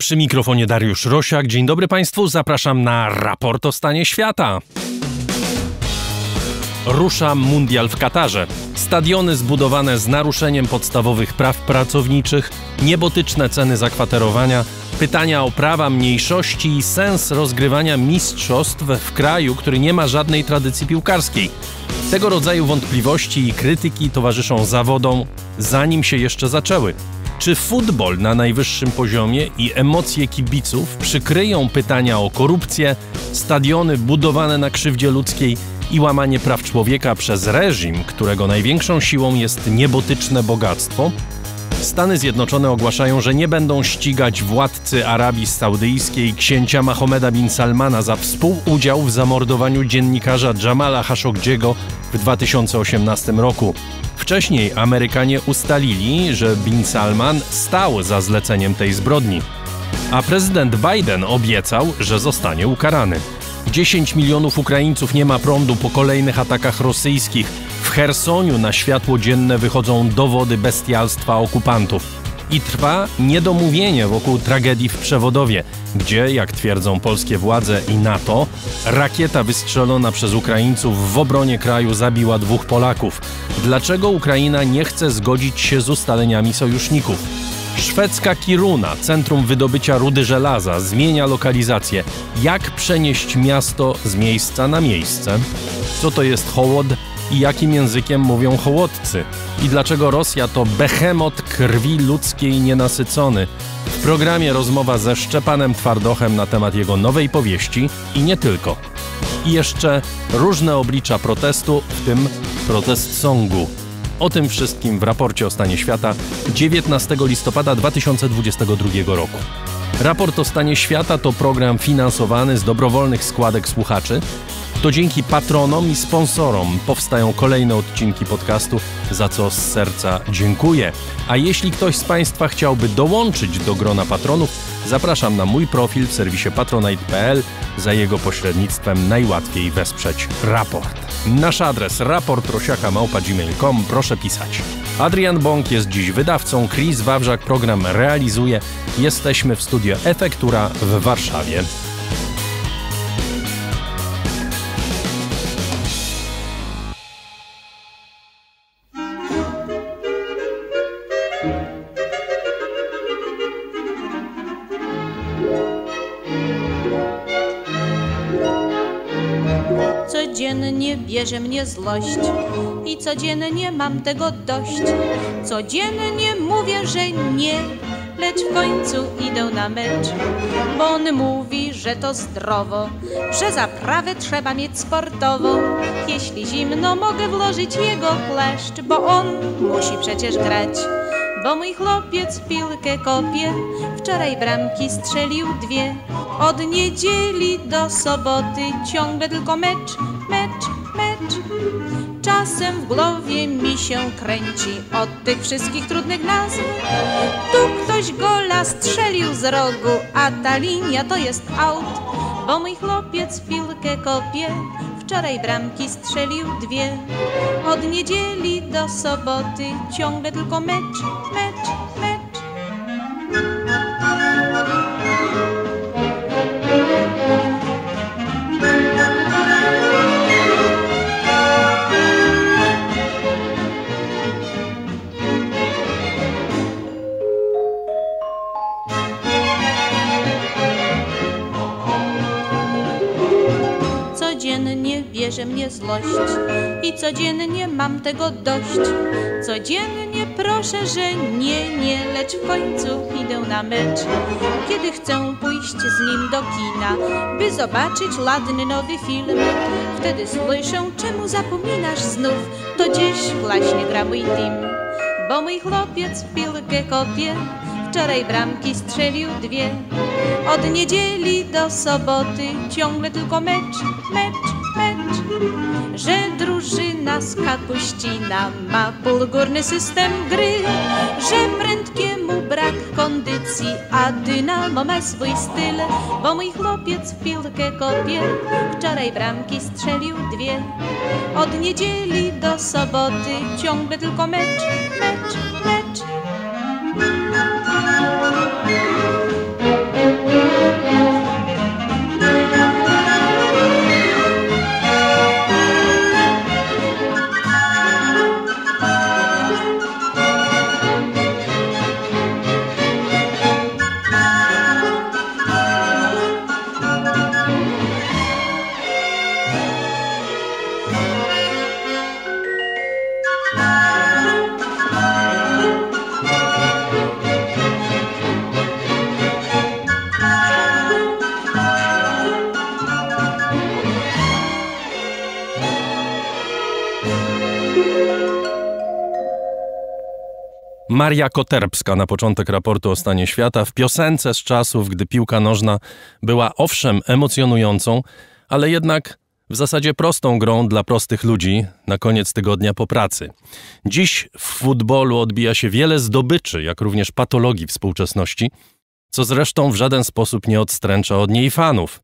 Przy mikrofonie Dariusz Rosiak. Dzień dobry Państwu, zapraszam na raport o stanie świata. Rusza Mundial w Katarze. Stadiony zbudowane z naruszeniem podstawowych praw pracowniczych, niebotyczne ceny zakwaterowania, pytania o prawa mniejszości i sens rozgrywania mistrzostw w kraju, który nie ma żadnej tradycji piłkarskiej. Tego rodzaju wątpliwości i krytyki towarzyszą zawodom, zanim się jeszcze zaczęły. Czy futbol na najwyższym poziomie i emocje kibiców przykryją pytania o korupcję, stadiony budowane na krzywdzie ludzkiej i łamanie praw człowieka przez reżim, którego największą siłą jest niebotyczne bogactwo? Stany Zjednoczone ogłaszają, że nie będą ścigać władcy Arabii Saudyjskiej księcia Mahomeda bin Salmana za współudział w zamordowaniu dziennikarza Jamala Khashoggiego w 2018 roku. Wcześniej Amerykanie ustalili, że bin Salman stał za zleceniem tej zbrodni. A prezydent Biden obiecał, że zostanie ukarany. 10 milionów Ukraińców nie ma prądu po kolejnych atakach rosyjskich. W Chersoniu na światło dzienne wychodzą dowody bestialstwa okupantów. I trwa niedomówienie wokół tragedii w Przewodowie, gdzie, jak twierdzą polskie władze i NATO, rakieta wystrzelona przez Ukraińców w obronie kraju zabiła dwóch Polaków. Dlaczego Ukraina nie chce zgodzić się z ustaleniami sojuszników? Szwedzka Kiruna, centrum wydobycia rudy żelaza, zmienia lokalizację. Jak przenieść miasto z miejsca na miejsce? Co to jest hołod? i jakim językiem mówią hołotcy i dlaczego Rosja to behemot krwi ludzkiej nienasycony. W programie rozmowa ze Szczepanem Twardochem na temat jego nowej powieści i nie tylko. I jeszcze różne oblicza protestu, w tym protest songu. O tym wszystkim w raporcie o stanie świata 19 listopada 2022 roku. Raport o stanie świata to program finansowany z dobrowolnych składek słuchaczy to dzięki patronom i sponsorom powstają kolejne odcinki podcastu, za co z serca dziękuję. A jeśli ktoś z Państwa chciałby dołączyć do grona patronów, zapraszam na mój profil w serwisie patronite.pl. Za jego pośrednictwem najłatwiej wesprzeć raport. Nasz adres raportrosiakamałpa.gmail.com proszę pisać. Adrian Bąk jest dziś wydawcą, Chris Wawrzak program realizuje. Jesteśmy w studio Efektura w Warszawie. mnie złość i codziennie mam tego dość. Codziennie mówię, że nie, lecz w końcu idę na mecz, bo on mówi, że to zdrowo, że zaprawę trzeba mieć sportowo. Jeśli zimno, mogę włożyć jego kleszcz, bo on musi przecież grać. Bo mój chłopiec piłkę kopie, wczoraj bramki strzelił dwie. Od niedzieli do soboty ciągle tylko mecz, mecz, rzecz. Czasem w głowie mi się kręci od tych wszystkich trudnych nazw. Tu ktoś gola strzelił z rogu, a ta linia to jest aut, bo mój chłopiec piłkę kopie. Wczoraj bramki strzelił dwie. Od niedzieli do soboty ciągle tylko mecz, mecz, mecz. bierze mnie złość i codziennie mam tego dość. Codziennie proszę, że nie, nie, lecz w końcu idę na mecz, kiedy chcę pójść z nim do kina, by zobaczyć ładny nowy film. Wtedy słyszę, czemu zapominasz znów, to dziś właśnie gra mój team. Bo mój chłopiec piłkę kopie, wczoraj bramki strzelił dwie. Od niedzieli do soboty ciągle tylko mecz, mecz, mecz że drużyna z Kapuścina ma bulgurny system gry, że prędkiemu brak kondycji, a dynamo ma swój styl, bo mój chłopiec w piłkę kopie, wczoraj bramki strzelił dwie. Od niedzieli do soboty ciągle tylko mecz, mecz, mecz. Maria Koterbska na początek raportu o stanie świata w piosence z czasów, gdy piłka nożna była owszem emocjonującą, ale jednak w zasadzie prostą grą dla prostych ludzi na koniec tygodnia po pracy. Dziś w futbolu odbija się wiele zdobyczy, jak również patologii współczesności, co zresztą w żaden sposób nie odstręcza od niej fanów.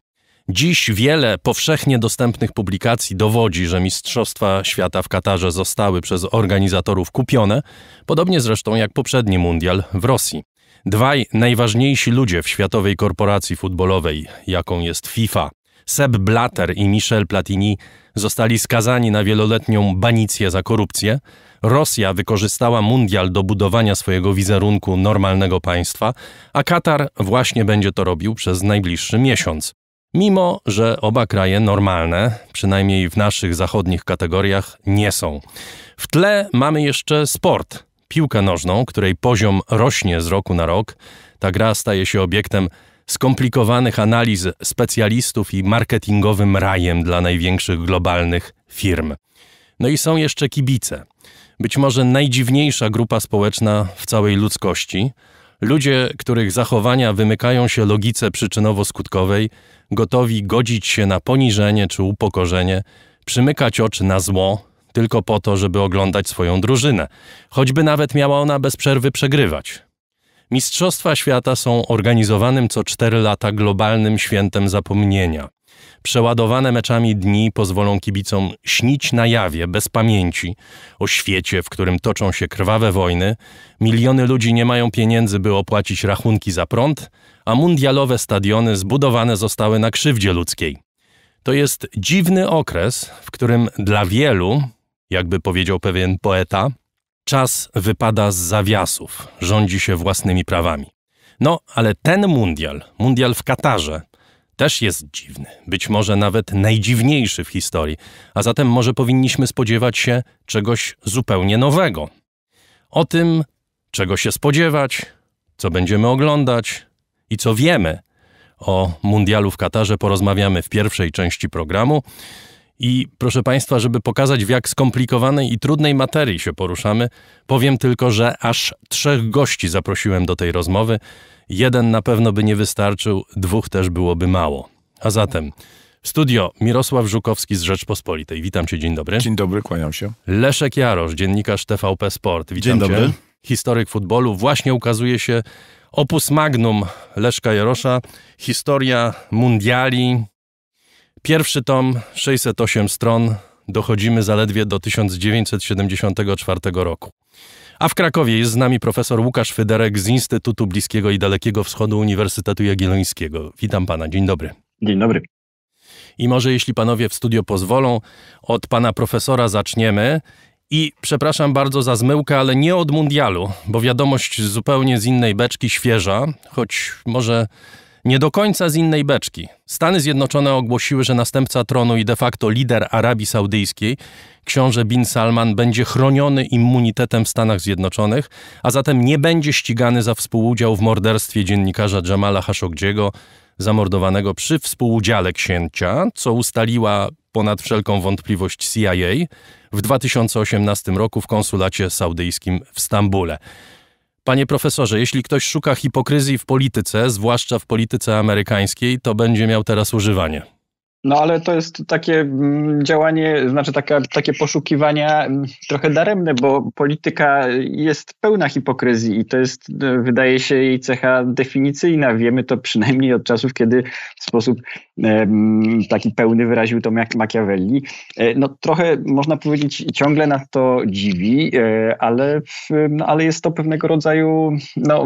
Dziś wiele powszechnie dostępnych publikacji dowodzi, że Mistrzostwa Świata w Katarze zostały przez organizatorów kupione, podobnie zresztą jak poprzedni mundial w Rosji. Dwaj najważniejsi ludzie w światowej korporacji futbolowej, jaką jest FIFA, Seb Blatter i Michel Platini, zostali skazani na wieloletnią banicję za korupcję. Rosja wykorzystała mundial do budowania swojego wizerunku normalnego państwa, a Katar właśnie będzie to robił przez najbliższy miesiąc mimo że oba kraje normalne, przynajmniej w naszych zachodnich kategoriach, nie są. W tle mamy jeszcze sport, piłkę nożną, której poziom rośnie z roku na rok. Ta gra staje się obiektem skomplikowanych analiz specjalistów i marketingowym rajem dla największych globalnych firm. No i są jeszcze kibice. Być może najdziwniejsza grupa społeczna w całej ludzkości – Ludzie, których zachowania wymykają się logice przyczynowo-skutkowej, gotowi godzić się na poniżenie czy upokorzenie, przymykać oczy na zło, tylko po to, żeby oglądać swoją drużynę, choćby nawet miała ona bez przerwy przegrywać. Mistrzostwa świata są organizowanym co cztery lata globalnym świętem zapomnienia. Przeładowane meczami dni pozwolą kibicom śnić na jawie, bez pamięci, o świecie, w którym toczą się krwawe wojny, miliony ludzi nie mają pieniędzy, by opłacić rachunki za prąd, a mundialowe stadiony zbudowane zostały na krzywdzie ludzkiej. To jest dziwny okres, w którym dla wielu, jakby powiedział pewien poeta, czas wypada z zawiasów, rządzi się własnymi prawami. No, ale ten mundial, mundial w Katarze, też jest dziwny, być może nawet najdziwniejszy w historii, a zatem może powinniśmy spodziewać się czegoś zupełnie nowego. O tym, czego się spodziewać, co będziemy oglądać i co wiemy o mundialu w Katarze porozmawiamy w pierwszej części programu. I proszę Państwa, żeby pokazać, w jak skomplikowanej i trudnej materii się poruszamy, powiem tylko, że aż trzech gości zaprosiłem do tej rozmowy. Jeden na pewno by nie wystarczył, dwóch też byłoby mało. A zatem. Studio Mirosław Żukowski z Rzeczpospolitej. Witam cię, dzień dobry. Dzień dobry, kłaniam się. Leszek Jarosz, dziennikarz TVP Sport. Witam dzień dobry. Cię. Historyk futbolu. Właśnie ukazuje się opus magnum Leszka Jarosza. Historia mundiali, Pierwszy tom, 608 stron, dochodzimy zaledwie do 1974 roku. A w Krakowie jest z nami profesor Łukasz Fyderek z Instytutu Bliskiego i Dalekiego Wschodu Uniwersytetu Jagiellońskiego. Witam pana, dzień dobry. Dzień dobry. I może jeśli panowie w studio pozwolą, od pana profesora zaczniemy. I przepraszam bardzo za zmyłkę, ale nie od mundialu, bo wiadomość zupełnie z innej beczki świeża, choć może nie do końca z innej beczki. Stany Zjednoczone ogłosiły, że następca tronu i de facto lider Arabii Saudyjskiej, książę bin Salman, będzie chroniony immunitetem w Stanach Zjednoczonych, a zatem nie będzie ścigany za współudział w morderstwie dziennikarza Jamala Khashoggiego, zamordowanego przy współudziale księcia, co ustaliła ponad wszelką wątpliwość CIA w 2018 roku w konsulacie saudyjskim w Stambule. Panie profesorze, jeśli ktoś szuka hipokryzji w polityce, zwłaszcza w polityce amerykańskiej, to będzie miał teraz używanie. No ale to jest takie mm, działanie, znaczy taka, takie poszukiwania mm, trochę daremne, bo polityka jest pełna hipokryzji i to jest, e, wydaje się, jej cecha definicyjna. Wiemy to przynajmniej od czasów, kiedy w sposób taki pełny wyraził to Machiavelli. E, no trochę można powiedzieć ciągle nas to dziwi, e, ale, no, ale jest to pewnego rodzaju, no,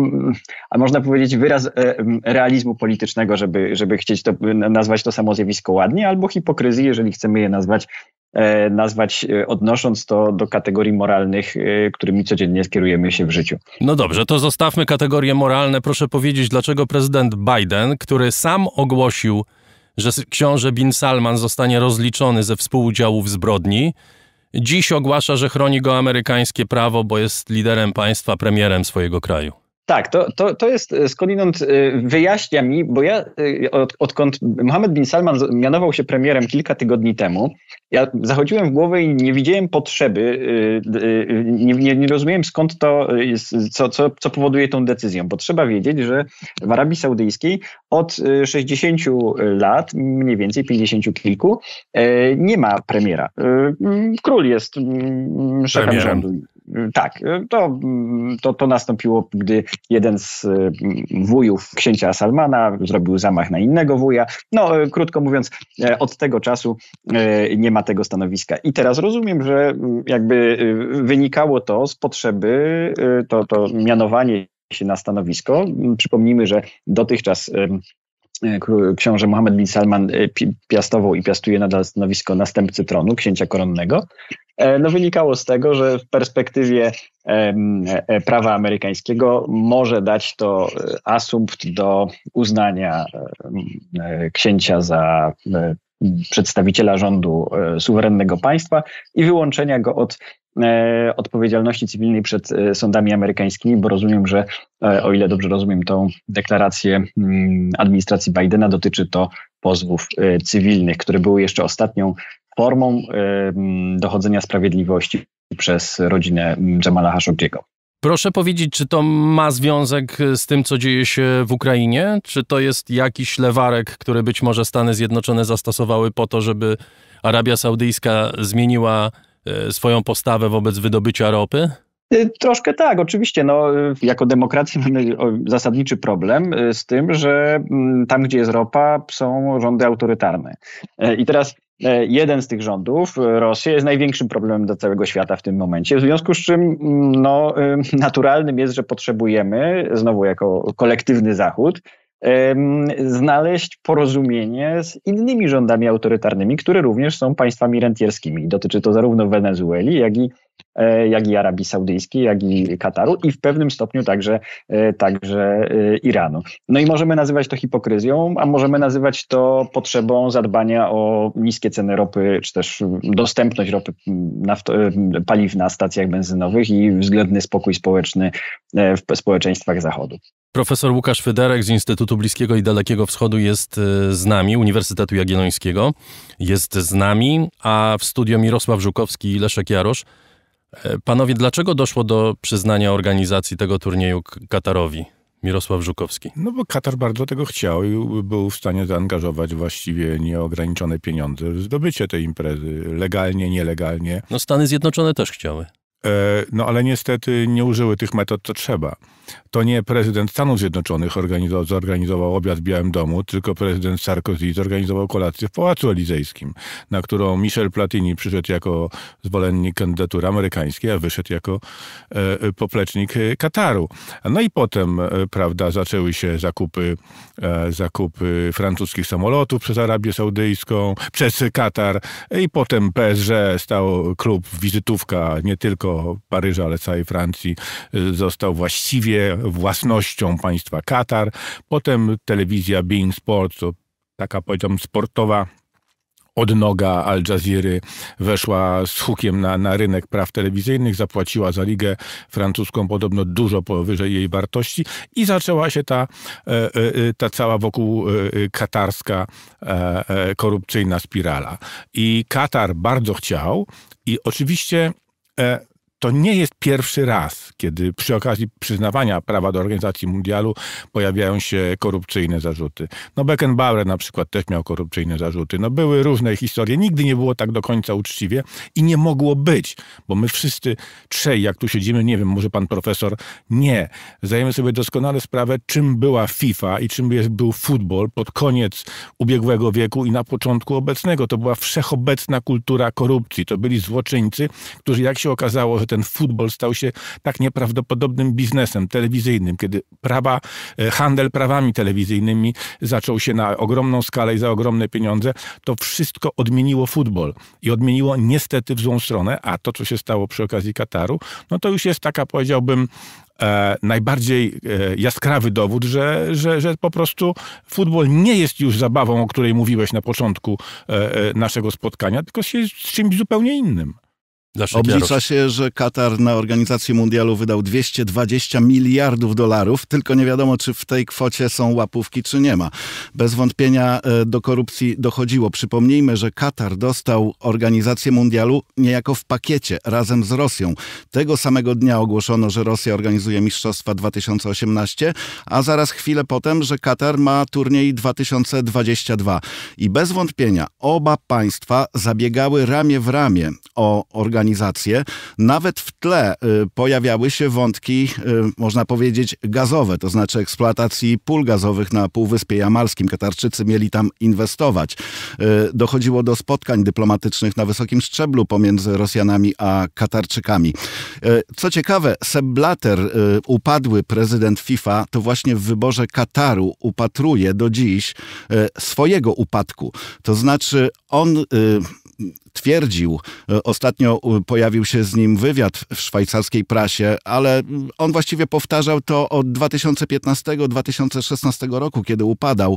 a można powiedzieć wyraz e, realizmu politycznego, żeby, żeby chcieć to, nazwać to samo zjawisko ładnie, albo hipokryzji, jeżeli chcemy je nazwać nazwać, odnosząc to do kategorii moralnych, którymi codziennie skierujemy się w życiu. No dobrze, to zostawmy kategorie moralne. Proszę powiedzieć, dlaczego prezydent Biden, który sam ogłosił że książę Bin Salman zostanie rozliczony ze współudziału w zbrodni. Dziś ogłasza, że chroni go amerykańskie prawo, bo jest liderem państwa, premierem swojego kraju. Tak, to, to, to jest e, skądinąd e, wyjaśnia mi, bo ja e, od, odkąd Mohammed bin Salman mianował się premierem kilka tygodni temu, ja zachodziłem w głowę i nie widziałem potrzeby, nie, nie, nie rozumiałem skąd to, jest, co, co, co powoduje tą decyzją, bo trzeba wiedzieć, że w Arabii Saudyjskiej od 60 lat, mniej więcej 50 kilku, nie ma premiera. Król jest szefem rządu tak, y, to, mm, to, to nastąpiło, gdy jeden z y, mm, wujów księcia Salmana zrobił zamach na innego wuja. No, y, krótko mówiąc, od tego czasu nie ma tego stanowiska. I teraz rozumiem, że mm, jakby wynikało to z potrzeby, to, to mianowanie się na stanowisko. Przypomnijmy, że dotychczas książę Mohammed bin Salman piastował i piastuje nadal stanowisko następcy tronu, księcia koronnego, E, no wynikało z tego, że w perspektywie e, prawa amerykańskiego może dać to e, asumpt do uznania księcia za przedstawiciela rządu suwerennego państwa i wyłączenia go od odpowiedzialności cywilnej przed sądami amerykańskimi, bo rozumiem, że o ile dobrze rozumiem tą deklarację mm, administracji Bidena, dotyczy to pozwów cywilnych, które były jeszcze ostatnią formą dochodzenia sprawiedliwości przez rodzinę Jamala Khashoggiego. Proszę powiedzieć, czy to ma związek e, z tym, co dzieje się w Ukrainie? Czy to jest jakiś lewarek, który być może Stany Zjednoczone zastosowały po to, żeby Arabia Saudyjska zmieniła e, swoją postawę wobec wydobycia ropy? E, troszkę tak, oczywiście. No, jako demokracja mamy zasadniczy problem z tym, że mm, tam, gdzie jest ropa, są rządy autorytarne. I teraz E, jeden z tych rządów, e, Rosja, jest największym problemem dla całego świata w tym momencie. W związku z czym mm, no, e, naturalnym jest, że potrzebujemy, znowu jako kolektywny Zachód, znaleźć porozumienie z innymi rządami autorytarnymi, które również są państwami rentierskimi. Dotyczy to zarówno Wenezueli, jak i E, jak i Arabii Saudyjskiej, jak i Kataru i w pewnym stopniu także, e, także e, Iranu. No i możemy nazywać to hipokryzją, a możemy nazywać to potrzebą zadbania o niskie ceny ropy, czy też dostępność ropy paliw na stacjach benzynowych i względny spokój społeczny w społeczeństwach Zachodu. Profesor Łukasz Wyderek z Instytutu Bliskiego i Dalekiego Wschodu jest z nami, Uniwersytetu Jagiellońskiego jest z nami, a w studio Mirosław Żukowski i Leszek Jarosz. E, panowie, dlaczego doszło do przyznania organizacji tego turnieju Katarowi? Mirosław Żukowski. No bo Katar bardzo tego chciał i był w stanie zaangażować właściwie nieograniczone pieniądze w zdobycie tej imprezy, legalnie, nielegalnie. No Stany Zjednoczone też chciały. E, no ale niestety nie użyły tych metod, co trzeba. To nie prezydent Stanów Zjednoczonych zorganizował obiad w Białym Domu, tylko prezydent Sarkozy zorganizował kolację w Pałacu Elizejskim, na którą Michel Platini przyszedł jako zwolennik kandydatury amerykańskiej, a wyszedł jako e, e poplecznik e, Kataru. No i potem, e, prawda, zaczęły się zakupy, e, zakupy francuskich samolotów przez Arabię Saudyjską, przez Katar i potem PSG stał klub, wizytówka nie tylko Paryża, ale całej Francji, został właściwie własnością państwa Katar, potem telewizja Being Sport, to taka powiedziałbym sportowa odnoga Al Jazeera weszła z hukiem na, na rynek praw telewizyjnych, zapłaciła za ligę francuską podobno dużo powyżej jej wartości i zaczęła się ta, e, e, e, ta cała wokół katarska korupcyjna spirala. I Katar bardzo chciał i oczywiście to nie jest pierwszy raz, kiedy przy okazji przyznawania prawa do organizacji mundialu pojawiają się korupcyjne zarzuty. No Beckenbauer na przykład też miał korupcyjne zarzuty. No były różne historie. Nigdy nie było tak do końca uczciwie i nie mogło być, bo my wszyscy trzej, jak tu siedzimy, nie wiem, może pan profesor, nie. Zdajemy sobie doskonale sprawę, czym była FIFA i czym jest, był futbol pod koniec ubiegłego wieku i na początku obecnego. To była wszechobecna kultura korupcji. To byli złoczyńcy, którzy jak się okazało, że ten futbol stał się tak nieprawdopodobnym biznesem telewizyjnym, kiedy prawa, e, handel prawami telewizyjnymi zaczął się na ogromną skalę i za ogromne pieniądze, to wszystko odmieniło futbol i odmieniło niestety w złą stronę, a to, co się stało przy okazji Kataru, no to już jest taka, powiedziałbym, E, najbardziej e, jaskrawy dowód, że, że, że po prostu futbol nie jest już zabawą, o której mówiłeś na początku e, e naszego spotkania, tylko jest czymś zupełnie innym. Oblicza się, że Katar na organizację mundialu wydał 220 miliardów dolarów, tylko nie wiadomo, czy w tej kwocie są łapówki, czy nie ma. Bez wątpienia e, do korupcji dochodziło. Przypomnijmy, że Katar dostał organizację mundialu niejako w pakiecie razem z Rosją. Tego samego dnia ogłoszono, że Rosja organizuje Mistrzostwa 2018, a zaraz chwilę potem, że Katar ma turniej 2022. I bez wątpienia oba państwa zabiegały ramię w ramię o organizację nawet w tle y, pojawiały się wątki, y, można powiedzieć, gazowe, to znaczy eksploatacji pól gazowych na Półwyspie Jamalskim. Katarczycy mieli tam inwestować. Y, dochodziło do spotkań dyplomatycznych na wysokim szczeblu pomiędzy Rosjanami a Katarczykami. Co ciekawe, Seb Blatter, upadły prezydent FIFA, to właśnie w wyborze Kataru upatruje do dziś swojego upadku. To znaczy on twierdził. E, ostatnio e, pojawił się z nim wywiad w szwajcarskiej prasie, ale on właściwie powtarzał to od 2015-2016 roku, kiedy upadał, e,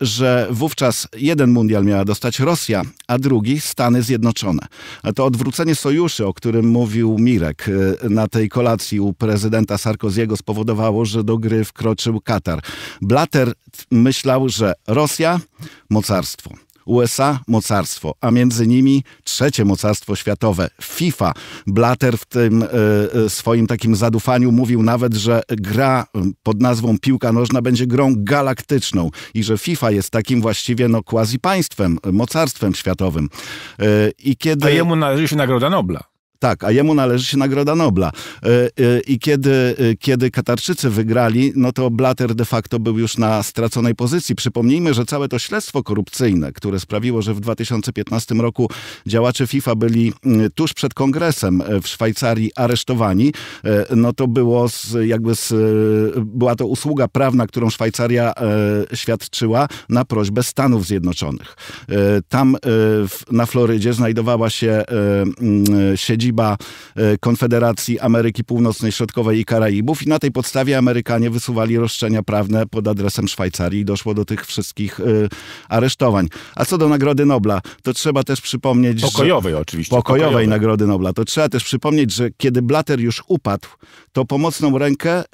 że wówczas jeden mundial miała dostać Rosja, a drugi Stany Zjednoczone. A to odwrócenie sojuszy, o którym mówił Mirek na tej kolacji u prezydenta Sarkoziego spowodowało, że do gry wkroczył Katar. Blatter myślał, że Rosja mocarstwo. USA mocarstwo, a między nimi trzecie mocarstwo światowe, FIFA. Blatter w tym y, swoim takim zadufaniu mówił nawet, że gra pod nazwą piłka nożna będzie grą galaktyczną i że FIFA jest takim właściwie no quasi państwem, mocarstwem światowym. Y, I kiedy... A jemu należy się Nagroda Nobla. Tak, a jemu należy się Nagroda Nobla. E, e, I kiedy, e, kiedy Katarczycy wygrali, no to Blatter de facto był już na straconej pozycji. Przypomnijmy, że całe to śledztwo korupcyjne, które sprawiło, że w 2015 roku działacze FIFA byli tuż przed kongresem w Szwajcarii aresztowani, no to było z, jakby z, była to usługa prawna, którą Szwajcaria świadczyła na prośbę Stanów Zjednoczonych. Tam na Florydzie znajdowała się siedziba IBA e, Konfederacji Ameryki Północnej, Środkowej i Karaibów i na tej podstawie Amerykanie wysuwali roszczenia prawne pod adresem Szwajcarii i doszło do tych wszystkich e, aresztowań. A co do Nagrody Nobla, to trzeba też przypomnieć... Pokojowej że, oczywiście. Pokojowej, pokojowej Nagrody Nobla. To trzeba też przypomnieć, że kiedy Blatter już upadł, to pomocną rękę e,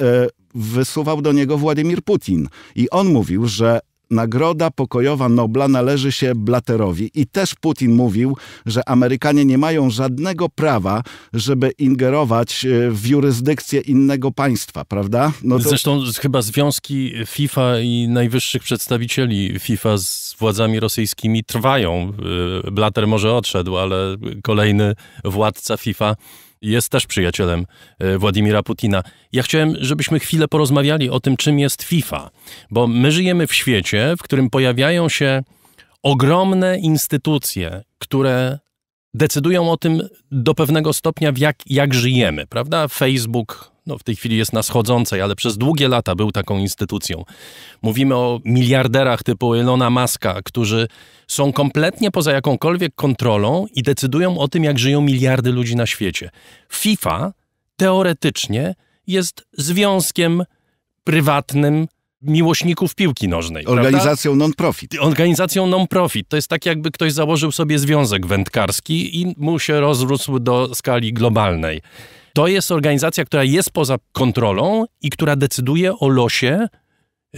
wysuwał do niego Władimir Putin. I on mówił, że Nagroda pokojowa Nobla należy się Blatterowi i też Putin mówił, że Amerykanie nie mają żadnego prawa, żeby ingerować e, w jurysdykcję innego państwa, prawda? No to... Zresztą chyba związki FIFA i najwyższych przedstawicieli FIFA z władzami rosyjskimi trwają. E, Blatter może odszedł, ale kolejny władca FIFA jest też przyjacielem e, Władimira Putina. Ja chciałem, żebyśmy chwilę porozmawiali o tym, czym jest FIFA, bo my żyjemy w świecie, w którym pojawiają się ogromne instytucje, które decydują o tym do pewnego stopnia, jak, jak żyjemy, prawda? Facebook, no w tej chwili jest na schodzącej, ale przez długie lata był taką instytucją. Mówimy o miliarderach typu Elona Muska, którzy są kompletnie poza jakąkolwiek kontrolą i decydują o tym, jak żyją miliardy ludzi na świecie. FIFA teoretycznie jest związkiem prywatnym miłośników piłki nożnej. Organizacją non-profit. Organizacją non-profit. To jest tak, jakby ktoś założył sobie związek wędkarski i mu się rozrósł do skali globalnej. To jest organizacja, która jest poza kontrolą i która decyduje o losie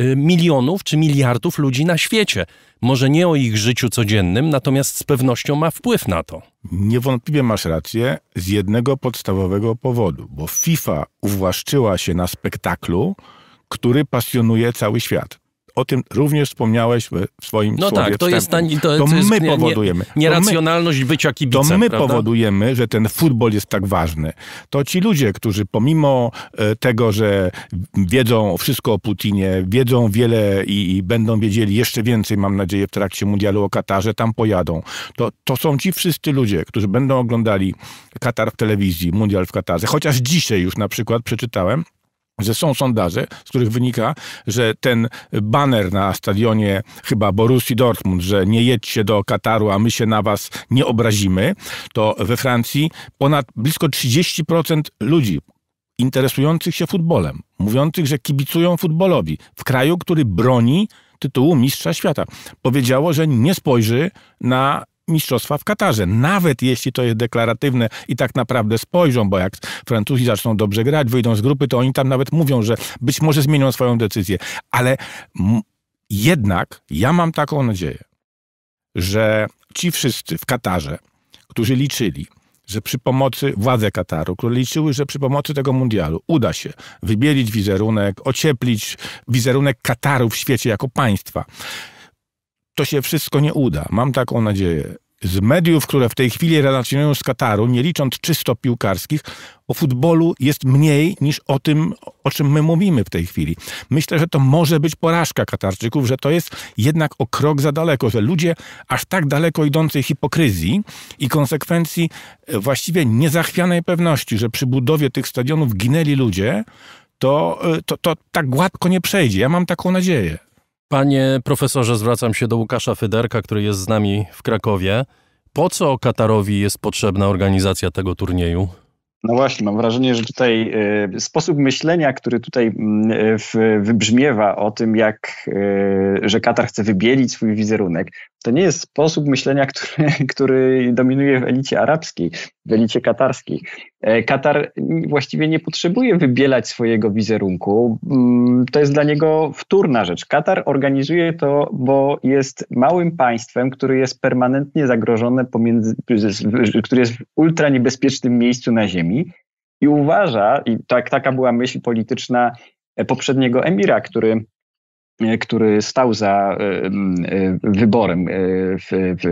y, milionów czy miliardów ludzi na świecie. Może nie o ich życiu codziennym, natomiast z pewnością ma wpływ na to. Niewątpliwie masz rację z jednego podstawowego powodu, bo FIFA uwłaszczyła się na spektaklu, który pasjonuje cały świat. O tym również wspomniałeś w swoim no słowie No tak, to jest, to, to, to jest powodujemy. Nie, nieracjonalność to my, bycia kibicem, To my prawda? powodujemy, że ten futbol jest tak ważny. To ci ludzie, którzy pomimo e, tego, że wiedzą wszystko o Putinie, wiedzą wiele i, i będą wiedzieli jeszcze więcej, mam nadzieję, w trakcie mundialu o Katarze, tam pojadą. To, to są ci wszyscy ludzie, którzy będą oglądali Katar w telewizji, mundial w Katarze. Chociaż dzisiaj już na przykład przeczytałem, że są sondaże, z których wynika, że ten baner na stadionie chyba Borussii Dortmund, że nie jedźcie do Kataru, a my się na was nie obrazimy, to we Francji ponad blisko 30% ludzi interesujących się futbolem, mówiących, że kibicują futbolowi w kraju, który broni tytułu mistrza świata. Powiedziało, że nie spojrzy na mistrzostwa w Katarze. Nawet jeśli to jest deklaratywne i tak naprawdę spojrzą, bo jak Francuzi zaczną dobrze grać, wyjdą z grupy, to oni tam nawet mówią, że być może zmienią swoją decyzję. Ale jednak ja mam taką nadzieję, że ci wszyscy w Katarze, którzy liczyli, że przy pomocy władze Kataru, które liczyły, że przy pomocy tego mundialu uda się wybielić wizerunek, ocieplić wizerunek Kataru w świecie jako państwa, to się wszystko nie uda. Mam taką nadzieję. Z mediów, które w tej chwili relacjonują z Kataru, nie licząc czysto piłkarskich, o futbolu jest mniej niż o tym, o czym my mówimy w tej chwili. Myślę, że to może być porażka Katarczyków, że to jest jednak o krok za daleko, że ludzie aż tak daleko idącej hipokryzji i konsekwencji e, właściwie niezachwianej pewności, że przy budowie tych stadionów ginęli ludzie, to, e, to, to tak gładko nie przejdzie. Ja mam taką nadzieję. Panie profesorze, zwracam się do Łukasza Fyderka, który jest z nami w Krakowie. Po co Katarowi jest potrzebna organizacja tego turnieju? No właśnie, mam wrażenie, że tutaj y, sposób myślenia, który tutaj mm, y, wybrzmiewa o tym, jak, y, że Katar chce wybielić swój wizerunek, to nie jest sposób myślenia, który, który dominuje w elicie arabskiej, w elicie katarskiej. E, Katar właściwie nie potrzebuje wybielać swojego wizerunku. Mm, to jest dla niego wtórna rzecz. Katar organizuje to, bo jest małym państwem, które jest permanentnie zagrożone pomiędzy, który jest w ultra niebezpiecznym miejscu na ziemi i uważa, i tak, taka była myśl polityczna e, poprzedniego emira, który, e, który stał za e, wyborem,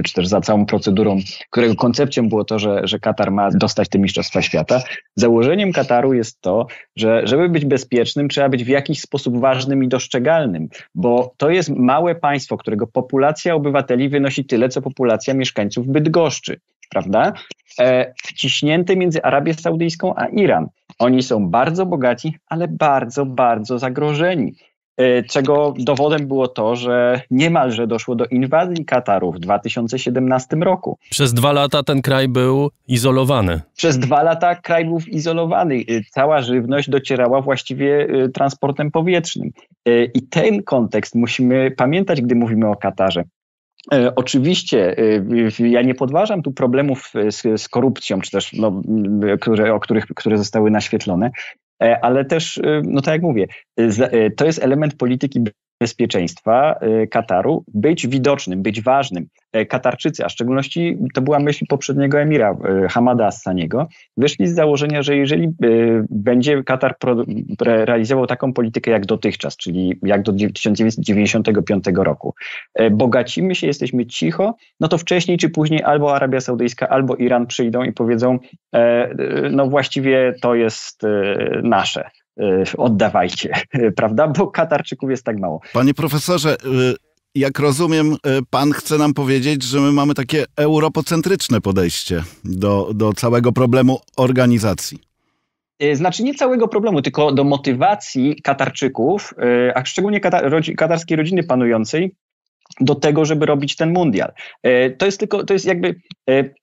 czy też za całą procedurą, którego koncepcją było to, że, że Katar ma dostać te Mistrzostwa Świata. Założeniem Kataru jest to, że żeby być bezpiecznym, trzeba być w jakiś sposób ważnym i dostrzegalnym, bo to jest małe państwo, którego populacja obywateli wynosi tyle, co populacja mieszkańców Bydgoszczy prawda? E, wciśnięty między Arabię Saudyjską a Iran. Oni są bardzo bogaci, ale bardzo, bardzo zagrożeni. E, czego dowodem było to, że niemalże doszło do inwazji Kataru w 2017 roku. Przez dwa lata ten kraj był izolowany. Przez dwa lata kraj był izolowany. E, cała żywność docierała właściwie transportem powietrznym. I ten kontekst musimy pamiętać, gdy mówimy o Katarze. E, oczywiście, e, ja nie podważam tu problemów e, z, z korupcją, czy też no, które, o których, które zostały naświetlone, ale też, no tak jak mówię, to jest element polityki bezpieczeństwa y, Kataru być widocznym, być ważnym. E, Katarczycy, a w szczególności to była myśl poprzedniego emira e, Hamada Assaniego, wyszli z założenia, że jeżeli e, będzie Katar realizował taką politykę jak dotychczas, czyli jak do 1995 roku, bogacimy się, jesteśmy cicho, no to wcześniej czy później albo Arabia Saudyjska, albo Iran przyjdą i powiedzą, no właściwie to jest nasze. E, oddawajcie, prawda? Bo Katarczyków jest tak mało. Panie profesorze, y, jak rozumiem, y, pan chce nam powiedzieć, że my mamy takie europocentryczne podejście do, do całego problemu organizacji. E, znaczy nie całego problemu, tylko do motywacji Katarczyków, e, a szczególnie katar katarskiej rodziny panującej, do tego, żeby robić ten mundial. To jest tylko, to jest jakby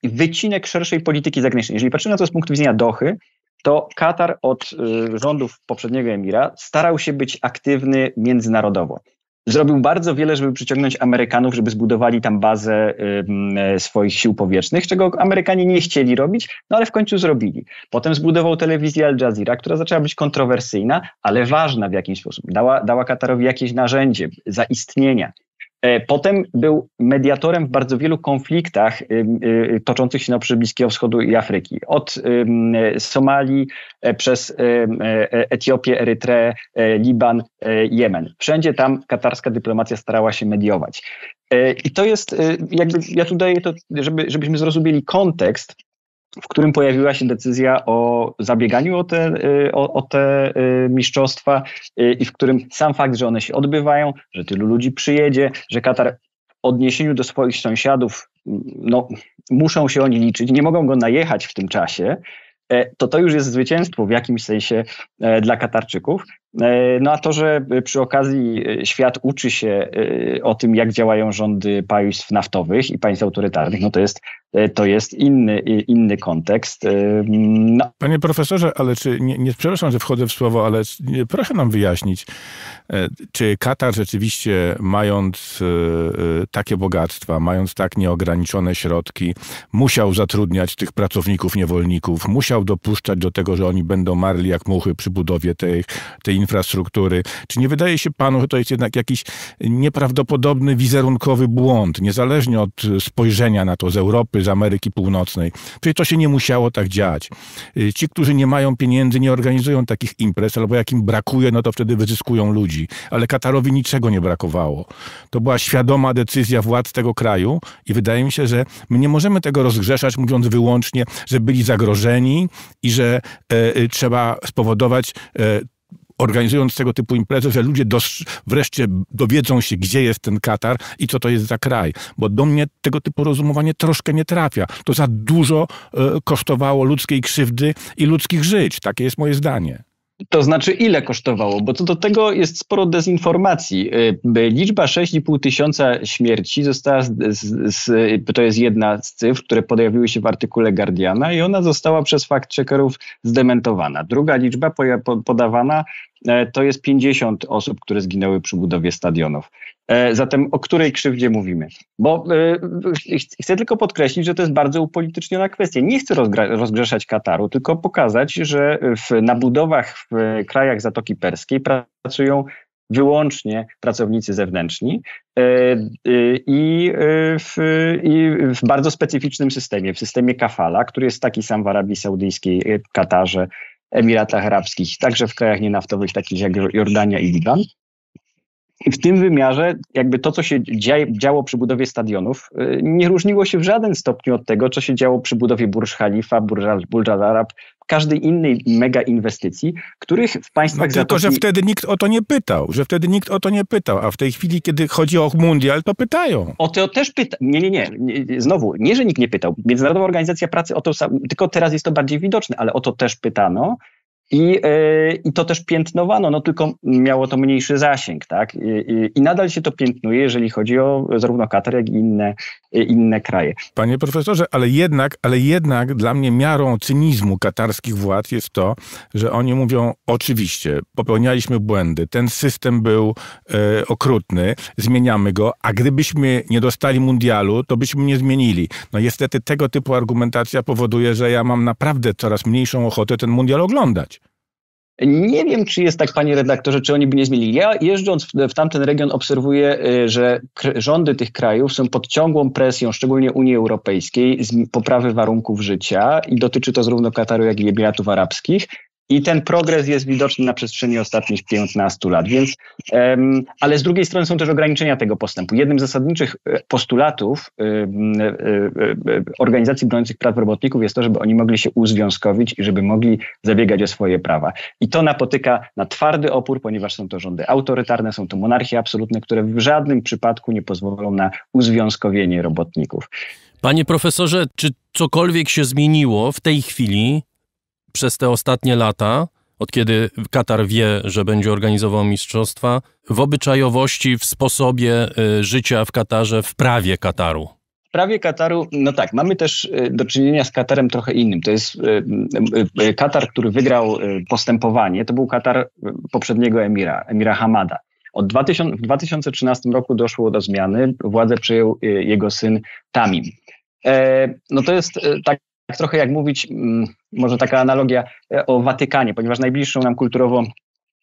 wycinek szerszej polityki zagranicznej. Jeżeli patrzymy na to z punktu widzenia Dochy, to Katar od y, rządów poprzedniego emira starał się być aktywny międzynarodowo. Zrobił bardzo wiele, żeby przyciągnąć Amerykanów, żeby zbudowali tam bazę e, swoich sił powietrznych, czego Amerykanie nie chcieli robić, no ale w końcu zrobili. Potem zbudował telewizję Al Jazeera, która zaczęła być kontrowersyjna, ale ważna w jakiś sposób. Dała, dała Katarowi jakieś narzędzie zaistnienia. E, potem był mediatorem w bardzo wielu konfliktach y, y, y, toczących się na przykład Bliskiego Wschodu i Afryki. Od Somalii e, przez e, Etiopię, Erytreę, Liban, Jemen. Wszędzie tam katarska dyplomacja starała się mediować. I to jest, jakby ja tu daję to, żeby, żebyśmy zrozumieli kontekst w którym pojawiła się decyzja o zabieganiu o te, y, o, o, te y, mistrzostwa y, i w którym sam fakt, że one się odbywają, że tylu ludzi przyjedzie, że Katar w odniesieniu do swoich sąsiadów, no, muszą się oni liczyć, nie mogą go najechać w tym czasie, e, to to już jest zwycięstwo w jakimś sensie e, dla Katarczyków E, no a to, że przy okazji e, świat uczy się e, o tym, jak działają rządy państw naftowych i państw autorytarnych, no to jest, to jest inny, inny kontekst. No. Panie profesorze, ale czy, nie, nie przepraszam, że wchodzę w słowo, ale proszę nam wyjaśnić, czy Katar rzeczywiście mając takie bogactwa, mając tak nieograniczone środki, musiał zatrudniać tych pracowników niewolników, musiał dopuszczać do tego, że oni będą marli jak muchy przy budowie tej, tej infrastruktury. Czy nie wydaje się panu, że to jest jednak jakiś nieprawdopodobny wizerunkowy błąd, niezależnie od spojrzenia na to z Europy, z Ameryki Północnej? Przecież to się nie musiało tak dziać. Y, ci, którzy nie mają pieniędzy, nie organizują takich imprez, albo jak im brakuje, no to wtedy wyzyskują ludzi. Ale Katarowi niczego nie brakowało. To była świadoma decyzja władz tego kraju i wydaje mi się, że my nie możemy tego rozgrzeszać, mówiąc wyłącznie, że byli zagrożeni i że e, e trzeba spowodować e, organizując tego typu imprezy, że ludzie dos- wreszcie dowiedzą się, gdzie jest ten Katar i co to jest za kraj. Bo do mnie tego typu rozumowanie troszkę nie trafia. To za dużo e, kosztowało ludzkiej krzywdy i ludzkich żyć. Takie jest moje zdanie. To znaczy, ile kosztowało? Bo co do tego jest sporo dezinformacji. Y, liczba 6,5 tysiąca śmierci została, z, z, z, y, to jest jedna z cyfr, które pojawiły się w artykule Guardiana i ona została przez fact-checkerów zdementowana. Druga liczba podawana y, to jest 50 osób, które zginęły przy budowie stadionów. E, zatem o której krzywdzie mówimy? Bo e, chcę tylko podkreślić, że to jest bardzo upolityczniona kwestia. Nie chcę rozgrzeszać Kataru, tylko pokazać, że w, na budowach w e, krajach Zatoki Perskiej pracują wyłącznie pracownicy zewnętrzni i w, i w, bardzo specyficznym systemie, w systemie kafala, który jest taki sam w Arabii Saudyjskiej, Katarze, Emiratach Arabskich, także w krajach nienaftowych takich jak Jordania i Liban. I w tym wymiarze, jakby to, co się działo przy budowie stadionów, y, nie różniło się w żaden stopniu od tego, co się działo przy budowie Burj Khalifa, Burj Al Arab, każdej innej mega inwestycji, których w państwach no, Tylko, że wtedy nikt o to nie pytał, że wtedy nikt o to nie pytał, a w tej chwili, kiedy chodzi o mundial, to pytają. O to też pyta. Nie, nie, nie. Znowu, nie, że nikt nie pytał. Międzynarodowa Organizacja Pracy o to, tylko teraz jest to bardziej widoczne, ale o to też pytano i, e, I to też piętnowano, no tylko miało to mniejszy zasięg, tak? I, I, nadal się to piętnuje, jeżeli chodzi o zarówno Katar, jak i inne, e, inne kraje. Panie profesorze, ale jednak, ale jednak dla mnie miarą cynizmu katarskich władz jest to, że oni mówią, oczywiście, popełnialiśmy błędy, ten system był e, okrutny, zmieniamy go, a gdybyśmy nie dostali mundialu, to byśmy nie zmienili. No niestety tego typu argumentacja powoduje, że ja mam naprawdę coraz mniejszą ochotę ten mundial oglądać. Nie wiem, czy jest tak, panie redaktorze, czy oni by nie zmienili. Ja jeżdżąc w, w tamten region obserwuję, y, że rządy tych krajów są pod ciągłą presją, szczególnie Unii Europejskiej, z poprawy warunków życia i dotyczy to zarówno Kataru, jak i Emiratów Arabskich. I ten progres jest widoczny na przestrzeni ostatnich 15 lat. Więc, ale z drugiej strony są też ograniczenia tego postępu. Jednym z zasadniczych e, postulatów e, e, organizacji broniących praw robotników jest to, żeby oni mogli się uzwiązkowić i żeby mogli zabiegać o swoje prawa. I to napotyka na twardy opór, ponieważ są to rządy autorytarne, są to monarchie absolutne, które w żadnym przypadku nie pozwolą na uzwiązkowienie robotników. Panie profesorze, czy cokolwiek się zmieniło w tej chwili przez te ostatnie lata, od kiedy Katar wie, że będzie organizował mistrzostwa, w obyczajowości, w sposobie y, życia w Katarze, w prawie Kataru? prawie Kataru, no tak, mamy też y, do czynienia z Katarem trochę innym. To jest y, Katar, który wygrał postępowanie, to był Katar poprzedniego emira, emira Hamada. Od 2000, w 2013 roku doszło do zmiany, władzę przejął jego syn Tamim. E, no to jest tak tak trochę jak mówić, mm, może taka analogia e, o Watykanie, ponieważ najbliższą nam kulturowo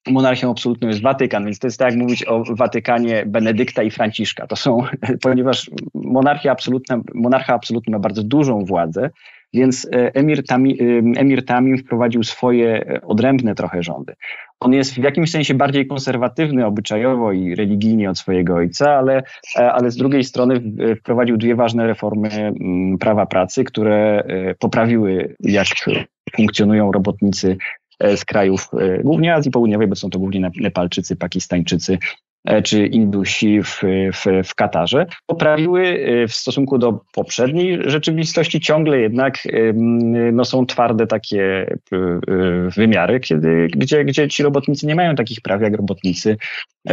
monarchią absolutną jest Watykan, więc to jest tak jak mówić o Watykanie Benedykta i Franciszka. To są, ponieważ monarchia absolutna, monarcha absolutna ma bardzo dużą władzę, więc e, Emir, Tami, Emir Tamim wprowadził swoje e, odrębne trochę rządy. On jest w jakimś sensie bardziej konserwatywny obyczajowo i religijnie od swojego ojca, ale, e, ale z drugiej strony wprowadził dwie ważne reformy mm, prawa pracy, które poprawiły, jak funkcjonują robotnicy z krajów głównie Azji Południowej, bo są to głównie Nepalczycy, Pakistańczycy E, czy Indusi w, w, w Katarze, poprawiły e, w stosunku do poprzedniej rzeczywistości. Ciągle jednak e, no, są twarde takie wymiary, kiedy, gdzie, gdzie ci robotnicy nie mają takich praw jak robotnicy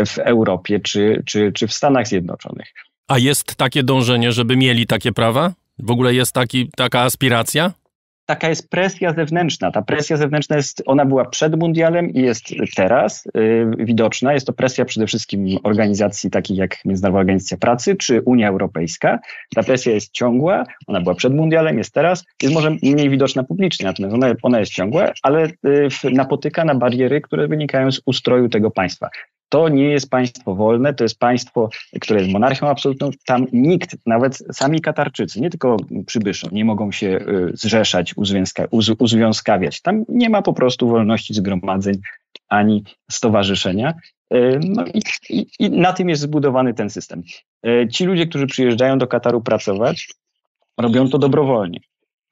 w Europie czy, czy, czy w Stanach Zjednoczonych. A jest takie dążenie, żeby mieli takie prawa? W ogóle jest taki, taka aspiracja? taka jest presja zewnętrzna. Ta presja zewnętrzna jest, ona była przed mundialem i jest teraz yy, widoczna. Jest to presja przede wszystkim organizacji takich jak Międzynarodowa Agencja Pracy czy Unia Europejska. Ta presja jest ciągła, ona była przed mundialem, jest teraz, jest może mniej widoczna publicznie, natomiast ona, ona jest ciągła, ale yy, napotyka na bariery, które wynikają z ustroju tego państwa. To nie jest państwo wolne, to jest państwo, które jest monarchią absolutną. Tam nikt, nawet sami Katarczycy, nie tylko przybyszą, nie mogą się y, zrzeszać, uzwiązka, uz, uzwiązkawiać. Tam nie ma po prostu wolności zgromadzeń ani stowarzyszenia. Y, no i, i, i na tym jest zbudowany ten system. Y, ci ludzie, którzy przyjeżdżają do Kataru pracować, robią to dobrowolnie.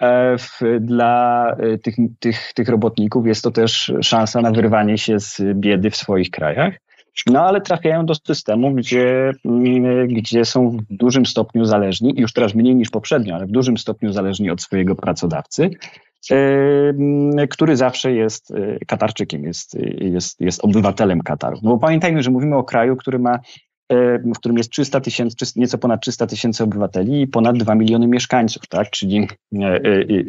E, dla tych, tych, tych robotników jest to też szansa na wyrwanie się z biedy w swoich krajach no ale trafiają do systemu, gdzie, mm, gdzie są w dużym stopniu zależni, już teraz mniej niż poprzednio, ale w dużym stopniu zależni od swojego pracodawcy, który zawsze jest e, Katarczykiem, jest, jest, jest obywatelem Kataru. No bo pamiętajmy, że mówimy o kraju, który ma w którym jest 300 tysięcy, nieco ponad 300 tysięcy obywateli i ponad 2 miliony mieszkańców, tak? Czyli e, e,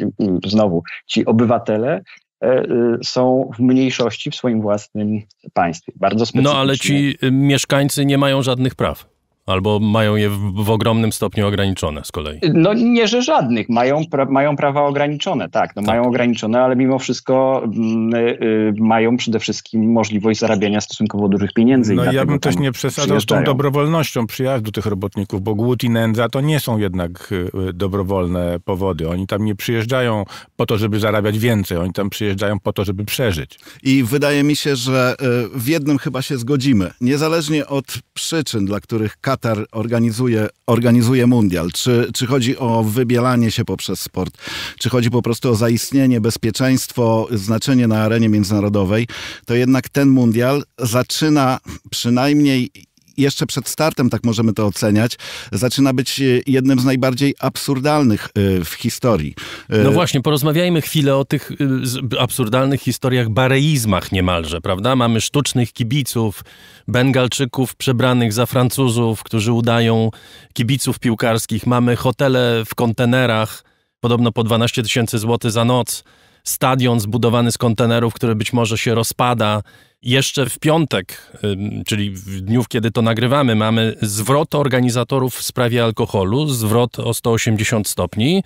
znowu ci obywatele E, e, są w mniejszości w swoim własnym państwie. Bardzo specyficznie. No ale ci mieszkańcy nie mają żadnych praw. Albo mają je w, w, ogromnym stopniu ograniczone z kolei? No nie, że żadnych. Mają, pra, mają prawa ograniczone, tak. No, tak. Mają ograniczone, ale mimo wszystko m, mm, y, y, mają przede wszystkim możliwość zarabiania stosunkowo dużych pieniędzy. No i ja bym też nie przesadzał z tą dobrowolnością przyjazdu tych robotników, bo głód i nędza to nie są jednak y, y, dobrowolne powody. Oni tam nie przyjeżdżają po to, żeby zarabiać więcej. Oni tam przyjeżdżają po to, żeby przeżyć. I wydaje mi się, że w jednym chyba się zgodzimy. Niezależnie od przyczyn, dla których kat Katar organizuje, organizuje mundial, czy, czy chodzi o wybielanie się poprzez sport, czy chodzi po prostu o zaistnienie, bezpieczeństwo, znaczenie na arenie międzynarodowej, to jednak ten mundial zaczyna przynajmniej jeszcze przed startem, tak możemy to oceniać, zaczyna być e, jednym z najbardziej absurdalnych e, w historii. E, no właśnie, porozmawiajmy chwilę o tych absurdalnych historiach, bareizmach niemalże, prawda? Mamy sztucznych kibiców, Bengalczyków przebranych za Francuzów, którzy udają kibiców piłkarskich. Mamy hotele w kontenerach, podobno po 12 tysięcy złotych za noc. Stadion zbudowany z kontenerów, który być może się rozpada jeszcze w piątek, czyli w dniu, kiedy to nagrywamy, mamy zwrot organizatorów w sprawie alkoholu, zwrot o 180 stopni.